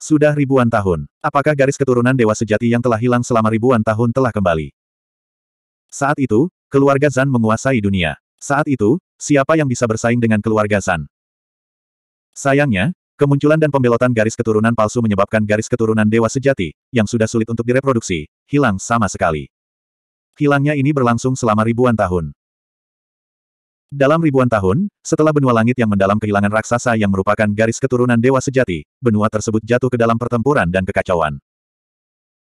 Sudah ribuan tahun, apakah garis keturunan dewa sejati yang telah hilang selama ribuan tahun telah kembali? Saat itu, keluarga Zan menguasai dunia. Saat itu, siapa yang bisa bersaing dengan keluarga Zan? Sayangnya, Kemunculan dan pembelotan garis keturunan palsu menyebabkan garis keturunan dewa sejati, yang sudah sulit untuk direproduksi, hilang sama sekali. Hilangnya ini berlangsung selama ribuan tahun. Dalam ribuan tahun, setelah benua langit yang mendalam kehilangan raksasa yang merupakan garis keturunan dewa sejati, benua tersebut jatuh ke dalam pertempuran dan kekacauan.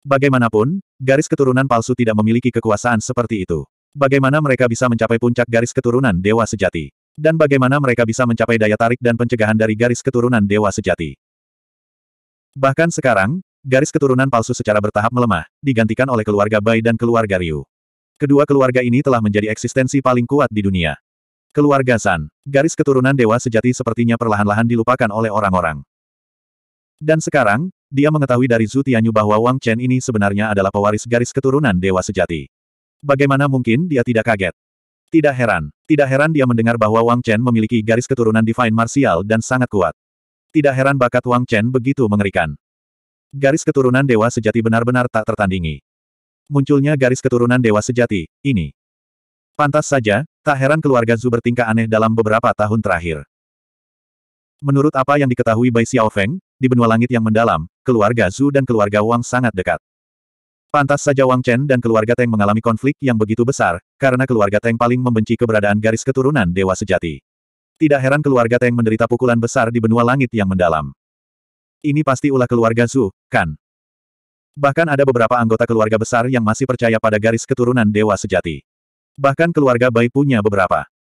Bagaimanapun, garis keturunan palsu tidak memiliki kekuasaan seperti itu. Bagaimana mereka bisa mencapai puncak garis keturunan dewa sejati? Dan bagaimana mereka bisa mencapai daya tarik dan pencegahan dari garis keturunan dewa sejati. Bahkan sekarang, garis keturunan palsu secara bertahap melemah, digantikan oleh keluarga Bai dan keluarga Ryu. Kedua keluarga ini telah menjadi eksistensi paling kuat di dunia. Keluarga San, garis keturunan dewa sejati sepertinya perlahan-lahan dilupakan oleh orang-orang. Dan sekarang, dia mengetahui dari Zhu Tianyu bahwa Wang Chen ini sebenarnya adalah pewaris garis keturunan dewa sejati. Bagaimana mungkin dia tidak kaget? Tidak heran. Tidak heran dia mendengar bahwa Wang Chen memiliki garis keturunan Divine Martial dan sangat kuat. Tidak heran bakat Wang Chen begitu mengerikan. Garis keturunan dewa sejati benar-benar tak tertandingi. Munculnya garis keturunan dewa sejati, ini. Pantas saja, tak heran keluarga Zhu bertingkah aneh dalam beberapa tahun terakhir. Menurut apa yang diketahui Bai Xiaofeng, di benua langit yang mendalam, keluarga Zhu dan keluarga Wang sangat dekat. Pantas saja Wang Chen dan keluarga Teng mengalami konflik yang begitu besar, karena keluarga Teng paling membenci keberadaan garis keturunan Dewa Sejati. Tidak heran keluarga Teng menderita pukulan besar di benua langit yang mendalam. Ini pasti ulah keluarga Zhu, kan? Bahkan ada beberapa anggota keluarga besar yang masih percaya pada garis keturunan Dewa Sejati. Bahkan keluarga Bai punya beberapa.